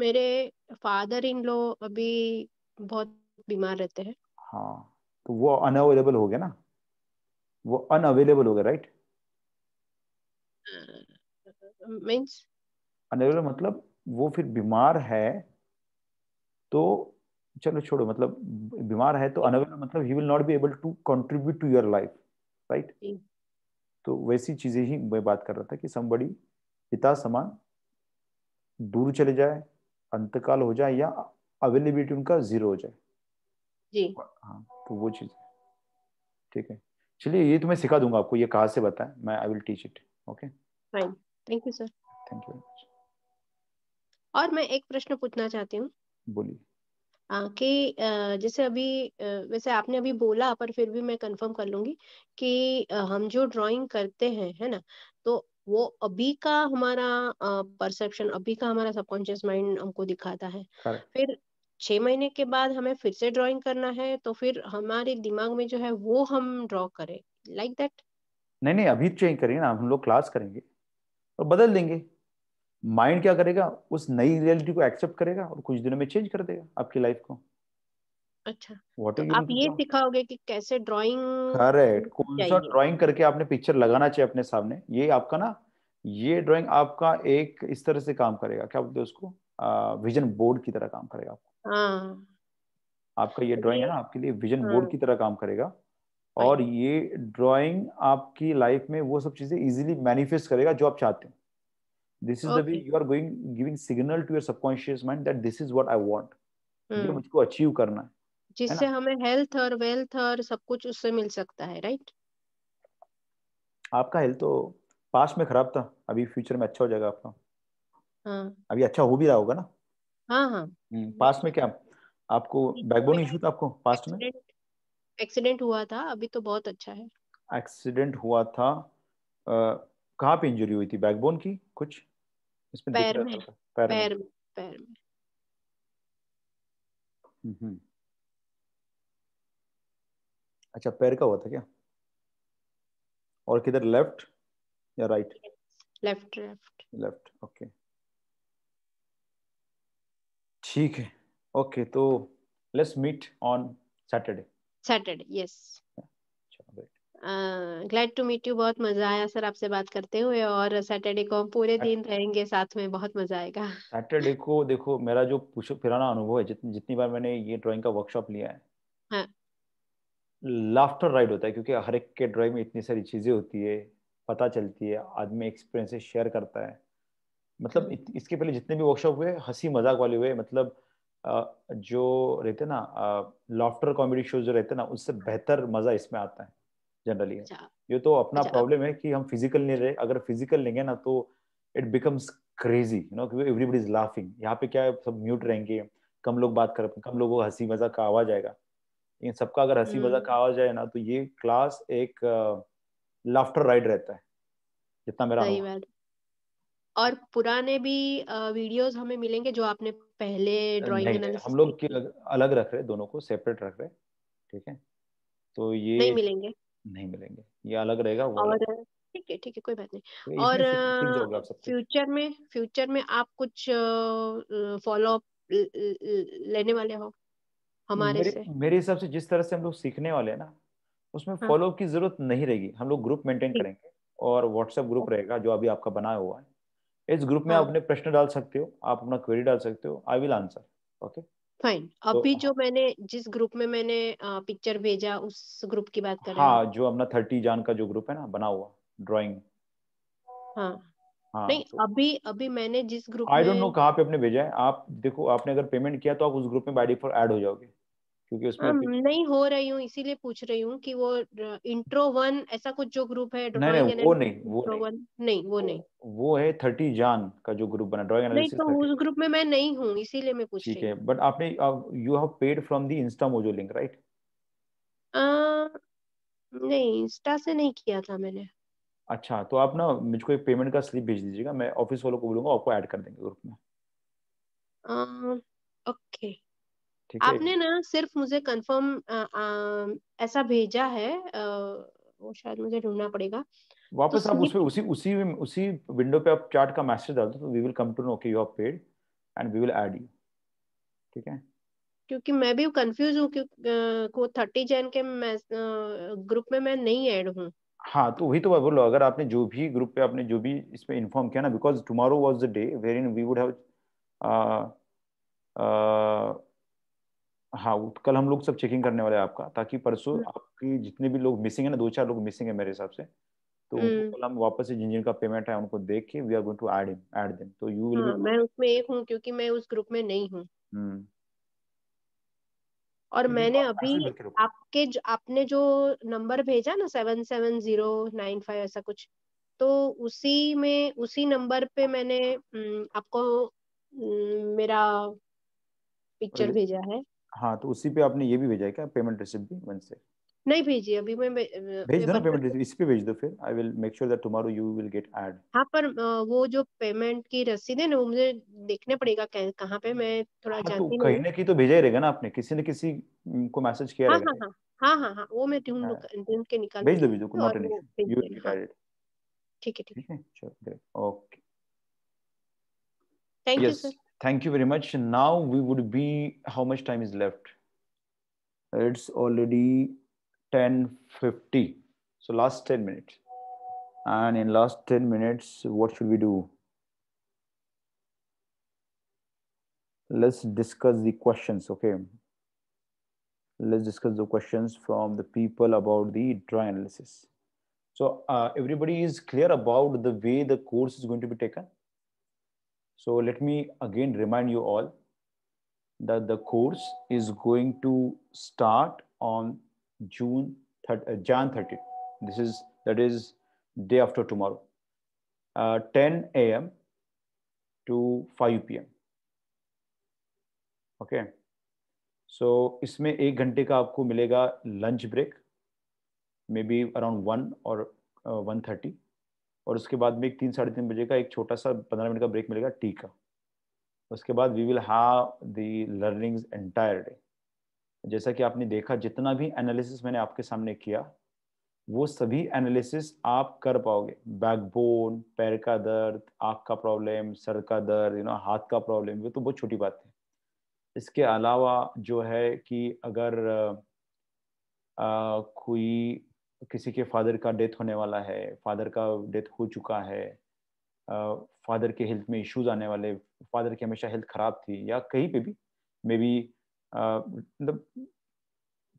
मेरे फादर इन लो अभी बहुत बीमार रहते हैं हाँ तो वो अनअवेलेबल हो गया ना वो अनअवेलेबल हो गया राइट मींस अनअवेलेबल मतलब वो फिर बीमार है तो चलो छोड़ो मतलब बीमार है तो अनवेयर मतलब he will not be able to contribute to your life right तो वैसी चीजें ही मैं बात कर रहा था कि समबड़ी पिता समान दूर चले जाए अंतकाल हो जाए या अवेलेबिलिटी उनका जीरो हो जाए जी हाँ तो वो चीज ठीक है चलिए ये तो मैं सिखा दूंगा आपको ये कहाँ से बताएं मैं I will teach it okay fine thank you sir thank you और मैं एक प्रश्न पूछना चाहती हूँ बोलिए कि जैसे अभी वैसे आपने अभी बोला पर फिर भी मैं कंफर्म कर लूंगी कि हम जो ड्राइंग करते हैं है ना तो वो अभी का हमारा परसेप्शन अभी का हमारा सबकॉन्शियस माइंड हमको दिखाता है फिर छह महीने के बाद हमें फिर से ड्राइंग करना है तो फिर हमारे दिमाग में जो है वो हम ड्रॉ करें लाइक like दैट नहीं नहीं अभी चेंज करेंगे ना हम लोग क्लास करेंगे और तो बदल देंगे माइंड क्या करेगा उस नई रियलिटी को एक्सेप्ट करेगा और कुछ दिनों में चेंज कर देगा आपकी लाइफ को अच्छा तो आप ये सिखाओगे कि कैसे ड्राइंग करेक्ट कौन सा ड्राइंग करके आपने पिक्चर लगाना चाहिए अपने सामने ये आपका ना ये ड्राइंग आपका एक इस तरह से काम करेगा क्या बोलते हैं उसको विजन बोर्ड की तरह काम करेगा आपको हाँ। आपका ये ड्राइंग है ना आपके लिए विजन बोर्ड हाँ। की तरह काम करेगा और अच्छा। ये ड्राइंग आपकी लाइफ में वो सब चीजें इजीली मैनिफेस्ट करेगा जो आप चाहते हैं this is okay. the way you are going giving signal to your subconscious mind that this is what i hmm. ये मुझको अचीव करना है जिससे हमें हेल्थ और वेल्थ और सब कुछ उससे मिल सकता है राइट आपका हेल्थ तो पास्ट में खराब था अभी फ्यूचर में अच्छा हो जाएगा आपका हाँ. अभी अच्छा हो भी रहा होगा ना हाँ हाँ पास्ट हम्म, में क्या आपको बैकबोन तो इशू था आपको पास्ट में एक्सीडेंट हुआ था अभी तो बहुत अच्छा है एक्सीडेंट हुआ था कहाँ पे इंजरी हुई थी बैकबोन की कुछ इसमें पैर में पैर, में पैर में अच्छा पैर का हुआ था क्या और किधर लेफ्ट या right left left left okay ठीक है ओके तो let's meet on Saturday Saturday yes glad to meet you बहुत मजा आया सर आपसे बात करते हुए और सैटरडे को हम पूरे दिन रहेंगे साथ में बहुत मजा आएगा सैटरडे को देखो मेरा जो पुराना अनुभव है जितनी जितनी बार मैंने ये ड्राइंग का वर्कशॉप लिया है हाँ. लाफ्टर राइड होता है क्योंकि हर एक के ड्राइंग में इतनी सारी चीजें होती है पता चलती है आदमी एक्सपीरियंसेस शेयर करता है मतलब इसके पहले जितने भी वर्कशॉप हुए हंसी मजाक वाले हुए मतलब जो रहते ना लाफ्टर कॉमेडी शो जो रहते ना उससे बेहतर मजा इसमें आता है जनरली अच्छा। ये तो अपना प्रॉब्लम अच्छा, है कि हम फिजिकल नहीं रहे अगर फिजिकल लेंगे ना तो it becomes crazy you know everybody is laughing यहाँ पे क्या है सब म्यूट रहेंगे कम लोग बात कर कम लोगों का हंसी मजाक का आवाज आएगा लेकिन सबका अगर हंसी हम्म। मजाक का आवाज आए ना तो ये क्लास एक लाफ्टर राइड रहता है जितना मेरा और पुराने भी वीडियोस हमें मिलेंगे जो आपने पहले ड्राइंग हम लोग अलग रख रहे दोनों को सेपरेट रख रहे ठीक है तो ये नहीं मिलेंगे नहीं मिलेंगे ये अलग रहेगा वो और ठीक है ठीक है कोई बात नहीं तो और फ्यूचर में फ्यूचर में आप कुछ फॉलो अप लेने वाले हो हमारे मेरे, से मेरे हिसाब से जिस तरह से हम लोग सीखने वाले हैं ना उसमें हाँ. फॉलो की जरूरत नहीं रहेगी हम लोग ग्रुप मेंटेन करेंगे और व्हाट्सएप ग्रुप रहेगा जो अभी आपका बनाया हुआ है इस ग्रुप में हाँ। आप अपने प्रश्न डाल सकते हो आप अपना क्वेरी डाल सकते हो I will answer okay fine तो अभी तो, जो मैंने जिस ग्रुप में मैंने पिक्चर भेजा उस ग्रुप की बात कर हाँ जो अपना थर्टी जान का जो ग्रुप है ना बना हुआ ड्रॉइंग हाँ हाँ, नहीं तो, अभी अभी मैंने जिस ग्रुप आई डोंट नो कहाँ पे आपने भेजा है आप देखो आपने अगर पेमेंट किया तो आप उस ग्रुप में बाय डिफॉल्ट ऐड हो जाओगे क्योंकि उसमें नहीं हो रही हूँ इसीलिए पूछ रही हूँ कि वो इंट्रो वन ऐसा कुछ जो ग्रुप है नहीं नहीं वो नहीं वो नहीं, नहीं, वो नहीं वो है थर्टी जान का जो ग्रुप बना ड्रॉइंग एनालिसिस तो उस ग्रुप में मैं नहीं हूँ इसीलिए मैं पूछ रही हूँ बट आपने you have paid from the Instamojo link right नहीं इंस्टा से नहीं किया था मैंने अच्छा तो आप ना मुझको एक पेमेंट का स्लिप भेज दीजिएगा मैं ऑफिस वालों को बोलूंगा आपको ऐड कर देंगे ग्रुप में ओके uh, okay. आपने ना सिर्फ मुझे कंफर्म ऐसा भेजा है आ, वो शायद मुझे ढूंढना पड़ेगा वापस तो आप उसमें उसी उसी उसी विंडो पे आप चार्ट का मैसेज डाल दो तो we will come to know कि you have paid and we will add you ठीक है क्योंकि मैं भी कंफ्यूज हूँ क्योंकि थर्टी जैन के ग्रुप में मैं नहीं ऐड हूँ हाँ तो वही तो मैं बोल रहा अगर आपने जो भी ग्रुप पे आपने जो भी इसमें इन्फॉर्म किया ना because tomorrow was the day wherein we would have हाँ कल हम लोग सब चेकिंग करने वाले हैं आपका ताकि परसों हम्म। आपकी जितने भी लोग मिसिंग है ना दो चार लोग मिसिंग है मेरे हिसाब से तो हम्म। कल हम वापस से जिन जिन का पेमेंट है उनको देख के we are going to add him add them तो यू विल बी मैं उसमें एक हूँ क्योंकि मैं उस ग्रुप में नहीं हूँ हम्म। और मैंने अभी आपके ज, आपने जो नंबर भेजा ना seven seven zero nine five ऐसा कुछ तो उसी में उसी नंबर पे मैंने आपको मेरा पिक्चर भेजा है हाँ तो उसी पे आपने ये भी भेजा है क्या पेमेंट रिसिप्ट भी वन से नहीं भेजिए अभी मैं भेज दो ना पेमेंट रिसिप्ट इस पे भेज दो फिर I will make sure that tomorrow you will get add हाँ पर वो जो पेमेंट की रसीद है ना वो मुझे देखने पड़ेगा कहाँ पे मैं थोड़ा हाँ, तो जानती तो कहीं ना कहीं तो भेजा ही रहेगा ना आपने किसी ने किसी को मैसेज किया हाँ, हाँ, हाँ, हाँ हाँ हाँ वो मैं ढूंढ हाँ। ढूंढ के निकाल भेज दो भेज दो not an you will get added ठीक है ठीक है चलो okay thank you sir Thank you very much. Now we would be, how much time is left? It's already 10.50. So last 10 minutes. And in last 10 minutes, what should we do? Let's discuss the questions, okay? Let's discuss the questions from the people about the dry analysis. So uh, everybody is clear about the way the course is going to be taken? So let me again remind you all that the course is going to start on June 30, uh, Jan 30. This is that is day after tomorrow, uh, 10 a.m. to 5 p.m. okay. so, इसमें एक घंटे का आपको मिलेगा lunch break, maybe around one or और uh, one thirty. और उसके बाद में एक तीन साढ़े तीन बजे का एक छोटा सा पंद्रह मिनट का ब्रेक मिलेगा टी का उसके बाद we will have the learnings entire day जैसा कि आपने देखा जितना भी एनालिसिस मैंने आपके सामने किया वो सभी एनालिसिस आप कर पाओगे बैकबोन पैर का दर्द आँख का प्रॉब्लम सर का दर्द यू नो हाथ का प्रॉब्लम ये तो बहुत छोटी बात है इसके अलावा जो है कि अगर आ, कोई किसी के फादर का डेथ होने वाला है फादर का डेथ हो चुका है फादर के हेल्थ में इश्यूज आने वाले फादर की हमेशा हेल्थ खराब थी या कहीं पे भी मे बी मतलब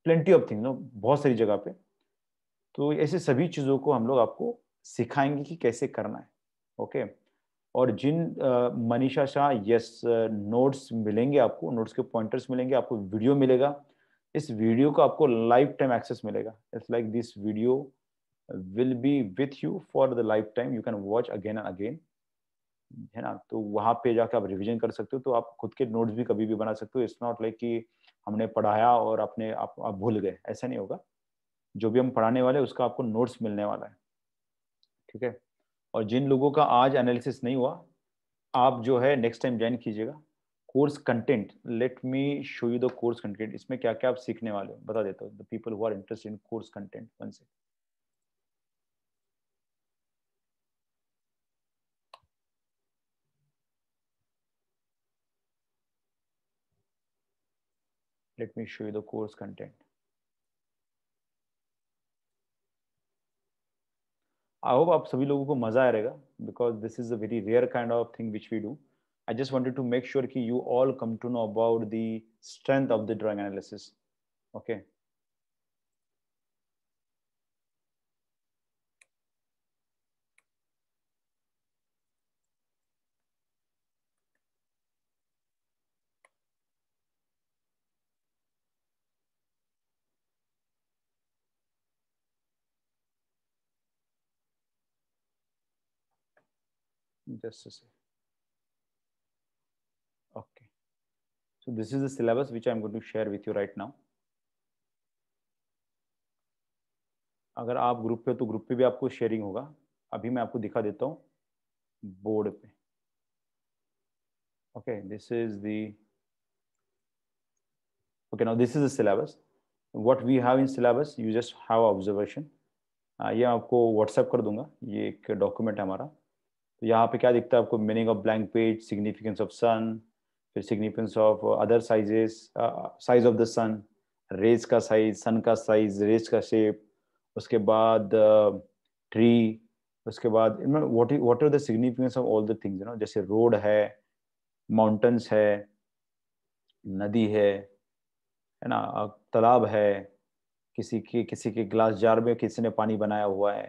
प्लेंटी ऑफ थिंग नो बहुत सारी जगह पे तो ऐसे सभी चीज़ों को हम लोग आपको सिखाएंगे कि कैसे करना है ओके और जिन मनीषा शाह यस नोट्स मिलेंगे आपको नोट्स के पॉइंटर्स मिलेंगे आपको वीडियो मिलेगा इस वीडियो को आपको लाइफ टाइम एक्सेस मिलेगा it's like this video will be with you for the lifetime you can watch again and again है ना तो वहाँ पे जाके आप रिविजन कर सकते हो तो आप खुद के नोट्स भी कभी भी बना सकते हो इट्स नॉट लाइक कि हमने पढ़ाया और अपने आप, आप भूल गए ऐसा नहीं होगा जो भी हम पढ़ाने वाले उसका आपको नोट्स मिलने वाला है ठीक है और जिन लोगों का आज एनालिसिस नहीं हुआ आप जो है नेक्स्ट टाइम ज्वाइन कीजिएगा course content let me show you the course content इसमें क्या क्या आप सीखने वाले हो बता देता हूँ people who are interested in course content one से let me show you the course content I hope आप सभी लोगों को मजा आएगा because this is a very rare kind of thing which we do I just wanted to make sure that you all come to know about the strength of the drawing analysis. Okay. Just a second. So this is the syllabus which I'm going to share with you right now. अगर आप ग्रुप पे तो ग्रुप पे भी आपको शेयरिंग होगा अभी मैं आपको दिखा देता हूँ बोर्ड पे okay this is the okay now this is the syllabus what we have in syllabus you just have observation uh, ये आपको व्हाट्सएप कर दूंगा ये एक डॉक्यूमेंट है हमारा तो यहाँ पे क्या दिखता है आपको meaning of blank page significance of sun फिर significance of other sizes size of the sun rays का साइज सन का साइज रेज का शेप उसके बाद ट्री uh, उसके बाद what what are the significance of all the things you know जैसे रोड है माउंटेंस है नदी है है ना uh, तालाब है किसी के किसी के ग्लास जार में किसी ने पानी बनाया हुआ है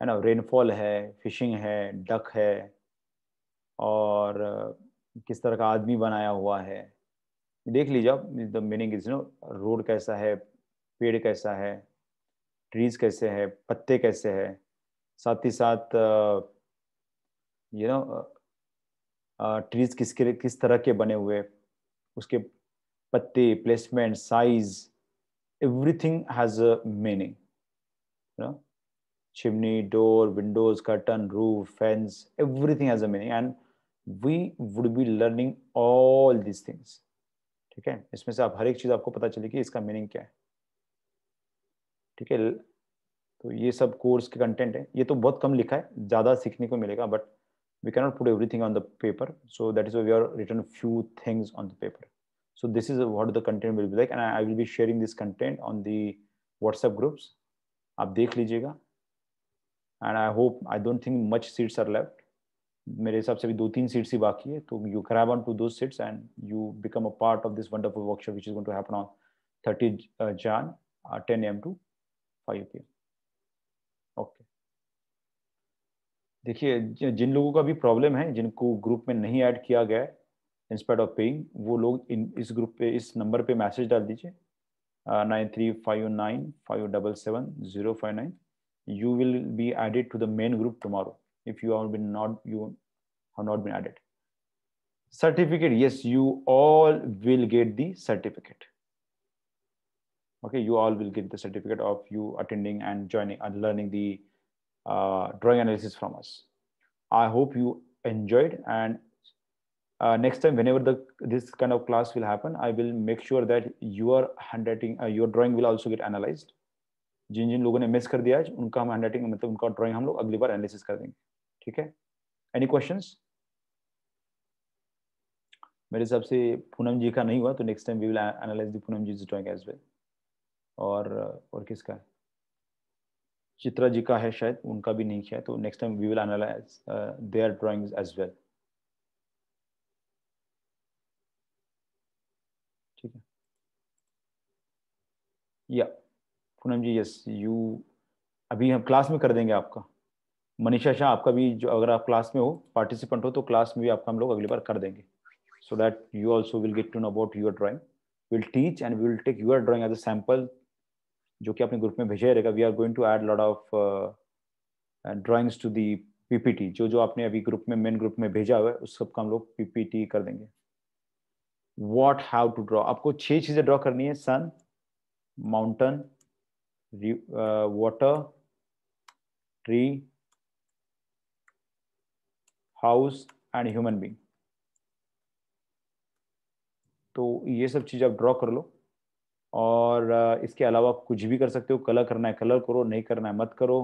है ना रेनफॉल है फिशिंग है डक है और uh, किस तरह का आदमी बनाया हुआ है देख लीजिए आप the meaning is no road कैसा है पेड़ कैसा है ट्रीज कैसे है पत्ते कैसे है साथ ही साथ यू नो ट्रीज किसके किस तरह के बने हुए उसके पत्ते placement size everything has a meaning no chimney door windows curtain roof fans everything has a meaning and we would be learning all this things ठीक है इसमें से आप हर एक चीज आपको पता चलेगी इसका मीनिंग क्या है ठीक है तो ये सब कोर्स के कंटेंट है ये तो बहुत कम लिखा है ज्यादा सीखने को मिलेगा but we cannot put thing on the paper so that is we are written few things on the paper so this is what the content will be like and I will be sharing this content on the WhatsApp groups आप देख लीजिएगा and I hope I don't think much seats are left मेरे हिसाब से भी दो तीन सीट्स ही बाकी है तो यू ग्रैब ऑन टू दो seats and you become a part of this wonderful workshop which is going to happen on 30 uh, 10 a.m. To 5 PM okay देखिए जिन लोगों का भी प्रॉब्लम है जिनको ग्रुप में नहीं ऐड किया गया है स्पाइट ऑफ पेइंग वो लोग इन इस ग्रुप पे इस नंबर पे मैसेज डाल दीजिए nine three five nine five double seven zero five nine you will be added to the main group tomorrow if you have been not you have not been added certificate yes you all will get the certificate okay you all will get the certificate of you attending and joining and learning the uh, drawing analysis from us i hope you enjoyed and uh, next time whenever the this kind of class will happen i will make sure that your handwriting uh, your drawing will also get analyzed जिन जिन लोगों ने miss कर दिया आज उनका हम handwriting मतलब उनका ड्राइंग हम लोग अगली बार एनालिसिस कर देंगे ठीक है एनी क्वेश्चन मेरे हिसाब से पूनम जी का नहीं हुआ तो next time we will analyze the Poonam ji drawing as well और और किसका है चित्रा जी का है शायद उनका भी नहीं किया तो next time we will analyze their drawings as well ठीक है या पूनम जी यस यू अभी हम क्लास में कर देंगे आपका मनीषा शाह आपका भी जो अगर आप क्लास में हो पार्टिसिपेंट हो तो क्लास में भी आपका हम लोग अगली बार कर देंगे so that you also will get to know about your drawing will teach and will take your drawing as a sample जो कि अपने ग्रुप में भेजा रहेगा we are going to add lot of drawings to the PPT जो जो आपने अभी ग्रुप में मेन ग्रुप में भेजा हुआ है उस सबका हम लोग पीपीटी कर देंगे वॉट हैव टू ड्रॉ आपको छह चीजें ड्रॉ करनी है sun mountain water tree house and human being तो ये सब चीज़ आप ड्रॉ कर लो और इसके अलावा कुछ भी कर सकते हो कलर करना है कलर करो नहीं करना है मत करो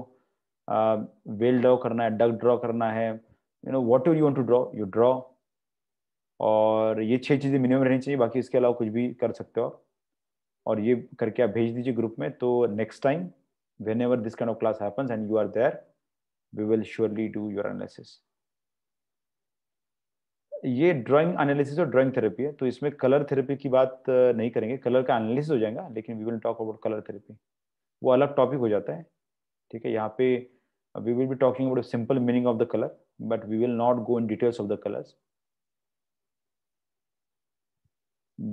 वेल ड्रॉ करना है डक ड्रॉ करना है you know what you want to draw you draw और ये छह चीज़ें मिनिमम रहनी चाहिए बाकी इसके अलावा कुछ भी कर सकते हो आप और ये करके आप भेज दीजिए ग्रुप में तो next time whenever this kind of class happens and you are there we will surely do your analysis ये ड्राइंग एनालिसिस और ड्राइंग थेरेपी है तो इसमें कलर थेरेपी की बात नहीं करेंगे कलर का एनालिसिस हो जाएगा लेकिन we will talk about colour therapy वो अलग टॉपिक हो जाता है ठीक है यहाँ पे we will be talking about simple meaning of the colour but we will not go in details of the colours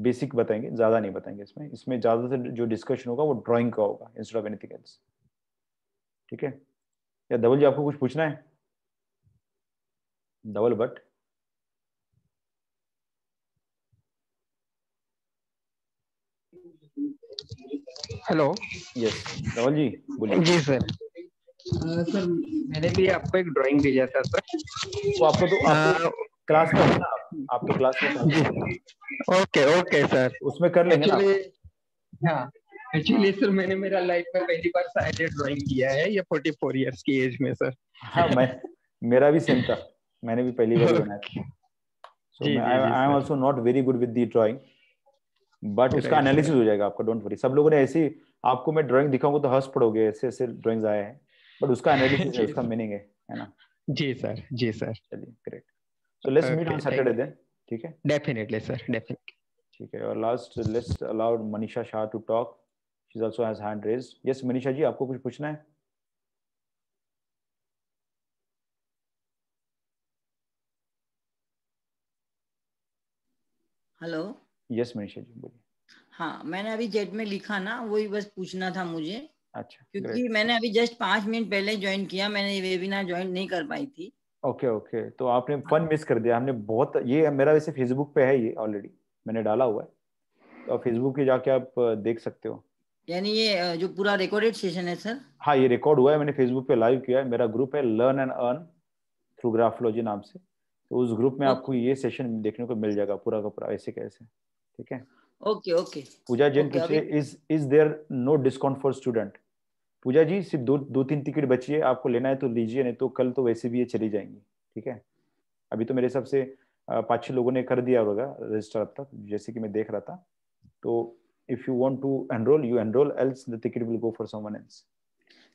basic बताएंगे ज़्यादा नहीं बताएंगे इसमें इसमें ज़्यादा से जो डिस्कशन होगा वो ड्राइंग का होगा इंस्टेड ऑफ एनीथिंग एल्स ठीक है या धवल जी आपको कुछ पूछना है Dhaval but hello yes Rawal ji बोलिए जी सर सर uh, मैंने भी आपको एक ड्राइंग भेजा था सर वो तो आपको तो आपको क्लास uh, में आप तो क्लास में ओके ओके सर उसमें कर लेंगे ना हाँ एक्चुअली सर मैंने मेरा लाइफ में पहली बार साइड ड्राइंग किया है ये 44 इयर्स की एज में सर हाँ मैं मेरा भी सेम था मैंने भी पहली बार बनाया था so I am also not very good with the drawing but okay, उसका एनालिसिस okay. हो जाएगा आपका डोंट वरी सब लोगों ने ऐसी आपको मैं ड्राइंग दिखाऊंगा तो हंस पड़ोगे ऐसे ऐसे ड्राइंग्स आए हैं बट उसका एनालिसिस है [LAUGHS] उसका मीनिंग है है ना जी सर जी सर चलिए great so let's meet on Saturday then ठीक है डेफिनेटली सर डेफिनेटली ठीक है और last let's allow Manisha Shah to talk she also has hand raise yes Manisha ji आपको कुछ पूछना है हेलो यस मनीषा जी बोलिए हाँ मैंने अभी जेट में लिखा ना वही बस पूछना था मुझे अच्छा क्योंकि मैंने अभी जस्ट पांच मिनट पहले ज्वाइन किया मैंने ये वेबिनार ज्वाइन नहीं कर पाई थी ओके okay, ओके okay. तो आपने फन हाँ। मिस कर दिया हमने बहुत ये मेरा वैसे फेसबुक पे है ये ऑलरेडी मैंने डाला हुआ है तो फेसबुक पे जाके आप देख सकते हो यानी ये जो पूरा रिकॉर्डेड सेशन है सर हाँ ये रिकॉर्ड हुआ है मैंने फेसबुक पे लाइव किया है मेरा ग्रुप है learn and earn through graphology नाम से तो उस ग्रुप में हाँ। आपको ये सेशन देखने को मिल जाएगा पूरा का पूरा ऐसे कैसे ठीक है ओके ओके पूजा जैन पूछे is is there no discount for student Pooja ji सिर्फ दो दो तीन टिकट बची है आपको लेना है तो लीजिए नहीं तो कल तो वैसे भी ये चली जाएंगी ठीक है अभी तो मेरे हिसाब से पाँच छः लोगों ने कर दिया होगा रजिस्टर अब तक जैसे कि मैं देख रहा था तो if you want to enrol you enrol else the ticket will go for someone else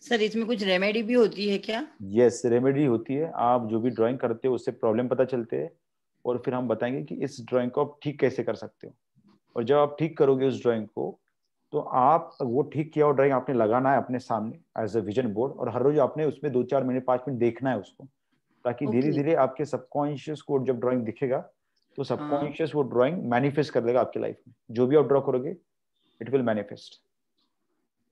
sir इसमें कुछ रेमेडी भी होती है क्या यस yes, रेमेडी होती है आप जो भी ड्राइंग करते हो उससे प्रॉब्लम पता चलते हैं और फिर हम बताएंगे कि इस ड्राइंग को आप ठीक कैसे कर सकते हो और जब आप ठीक करोगे उस ड्राइंग को तो आप वो ठीक किया हुआ ड्राइंग आपने लगाना है अपने सामने एज अ विजन बोर्ड और हर रोज आपने उसमें दो चार मिनट पांच मिनट देखना है उसको ताकि धीरे okay. धीरे आपके सबकॉन्शियस को जब ड्राइंग दिखेगा तो सबकॉन्शियस हाँ। वो ड्राइंग मैनिफेस्ट कर देगा आपकी लाइफ में जो भी आप ड्रॉ करोगे इट विल मैनिफेस्ट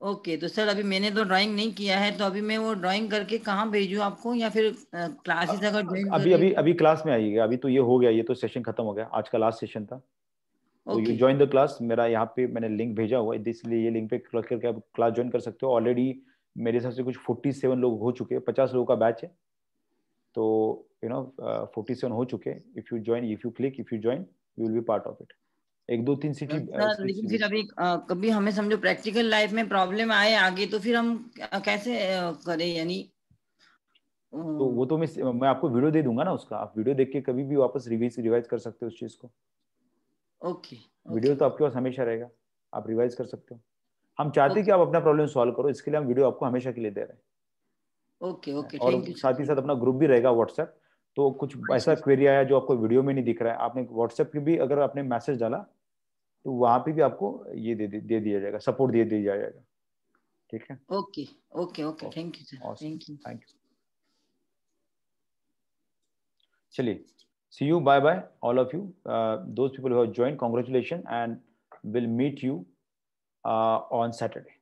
ओके तो सर अभी मैंने तो ड्राइंग नहीं किया है तो अभी मैं वो ड्राइंग करके कहाँ भेजू आपको या फिर क्लासेस अगर अभी अभी अभी क्लास में आइएगा अभी तो ये हो गया ये तो सेशन खत्म हो गया आज का लास्ट सेशन था यू ज्वाइन द क्लास मेरा यहाँ पे मैंने लिंक भेजा हुआ है इसलिए ये लिंक पे क्लिक करके आप क्लास ज्वाइन कर सकते हो ऑलरेडी मेरे हिसाब से कुछ फोर्टी सेवन लोग हो चुके हैं पचास लोगों का बैच है तो यू नो फोर्टी सेवन हो चुके हैं if you join if you click if you join you will be part of it एक दो तीन सिटी अच्छा, uh, लेकिन फिर अभी uh, कभी हमें समझो प्रैक्टिकल लाइफ में प्रॉब्लम आए आगे तो फिर हम uh, कैसे करें यानी तो वो तो मैं मैं आपको वीडियो दे दूंगा ना उसका आप वीडियो देख के कभी भी वापस रिवाइज रिवाइज कर सकते हो उस चीज को ओके वीडियो तो आपके पास हमेशा रहेगा आप रिवाइज कर सकते हो हम चाहते हैं कि आप अपना प्रॉब्लम सॉल्व करो इसके लिए हम वीडियो आपको हमेशा के लिए दे रहे हैं ओके ओके और साथ ही साथ अपना ग्रुप भी रहेगा व्हाट्सएप तो कुछ ऐसा क्वेरी आया जो आपको वीडियो में नहीं दिख रहा है आपने व्हाट्सएप पे भी अगर आपने मैसेज डाला तो वहाँ पे भी आपको ये दे दे दिया जाएगा सपोर्ट दे दिया जाएगा ठीक है okay okay okay thank you thank you thank you चलिए See you. Bye bye, all of you. Uh, those people who have joined, congratulations, and we'll meet you uh, on Saturday.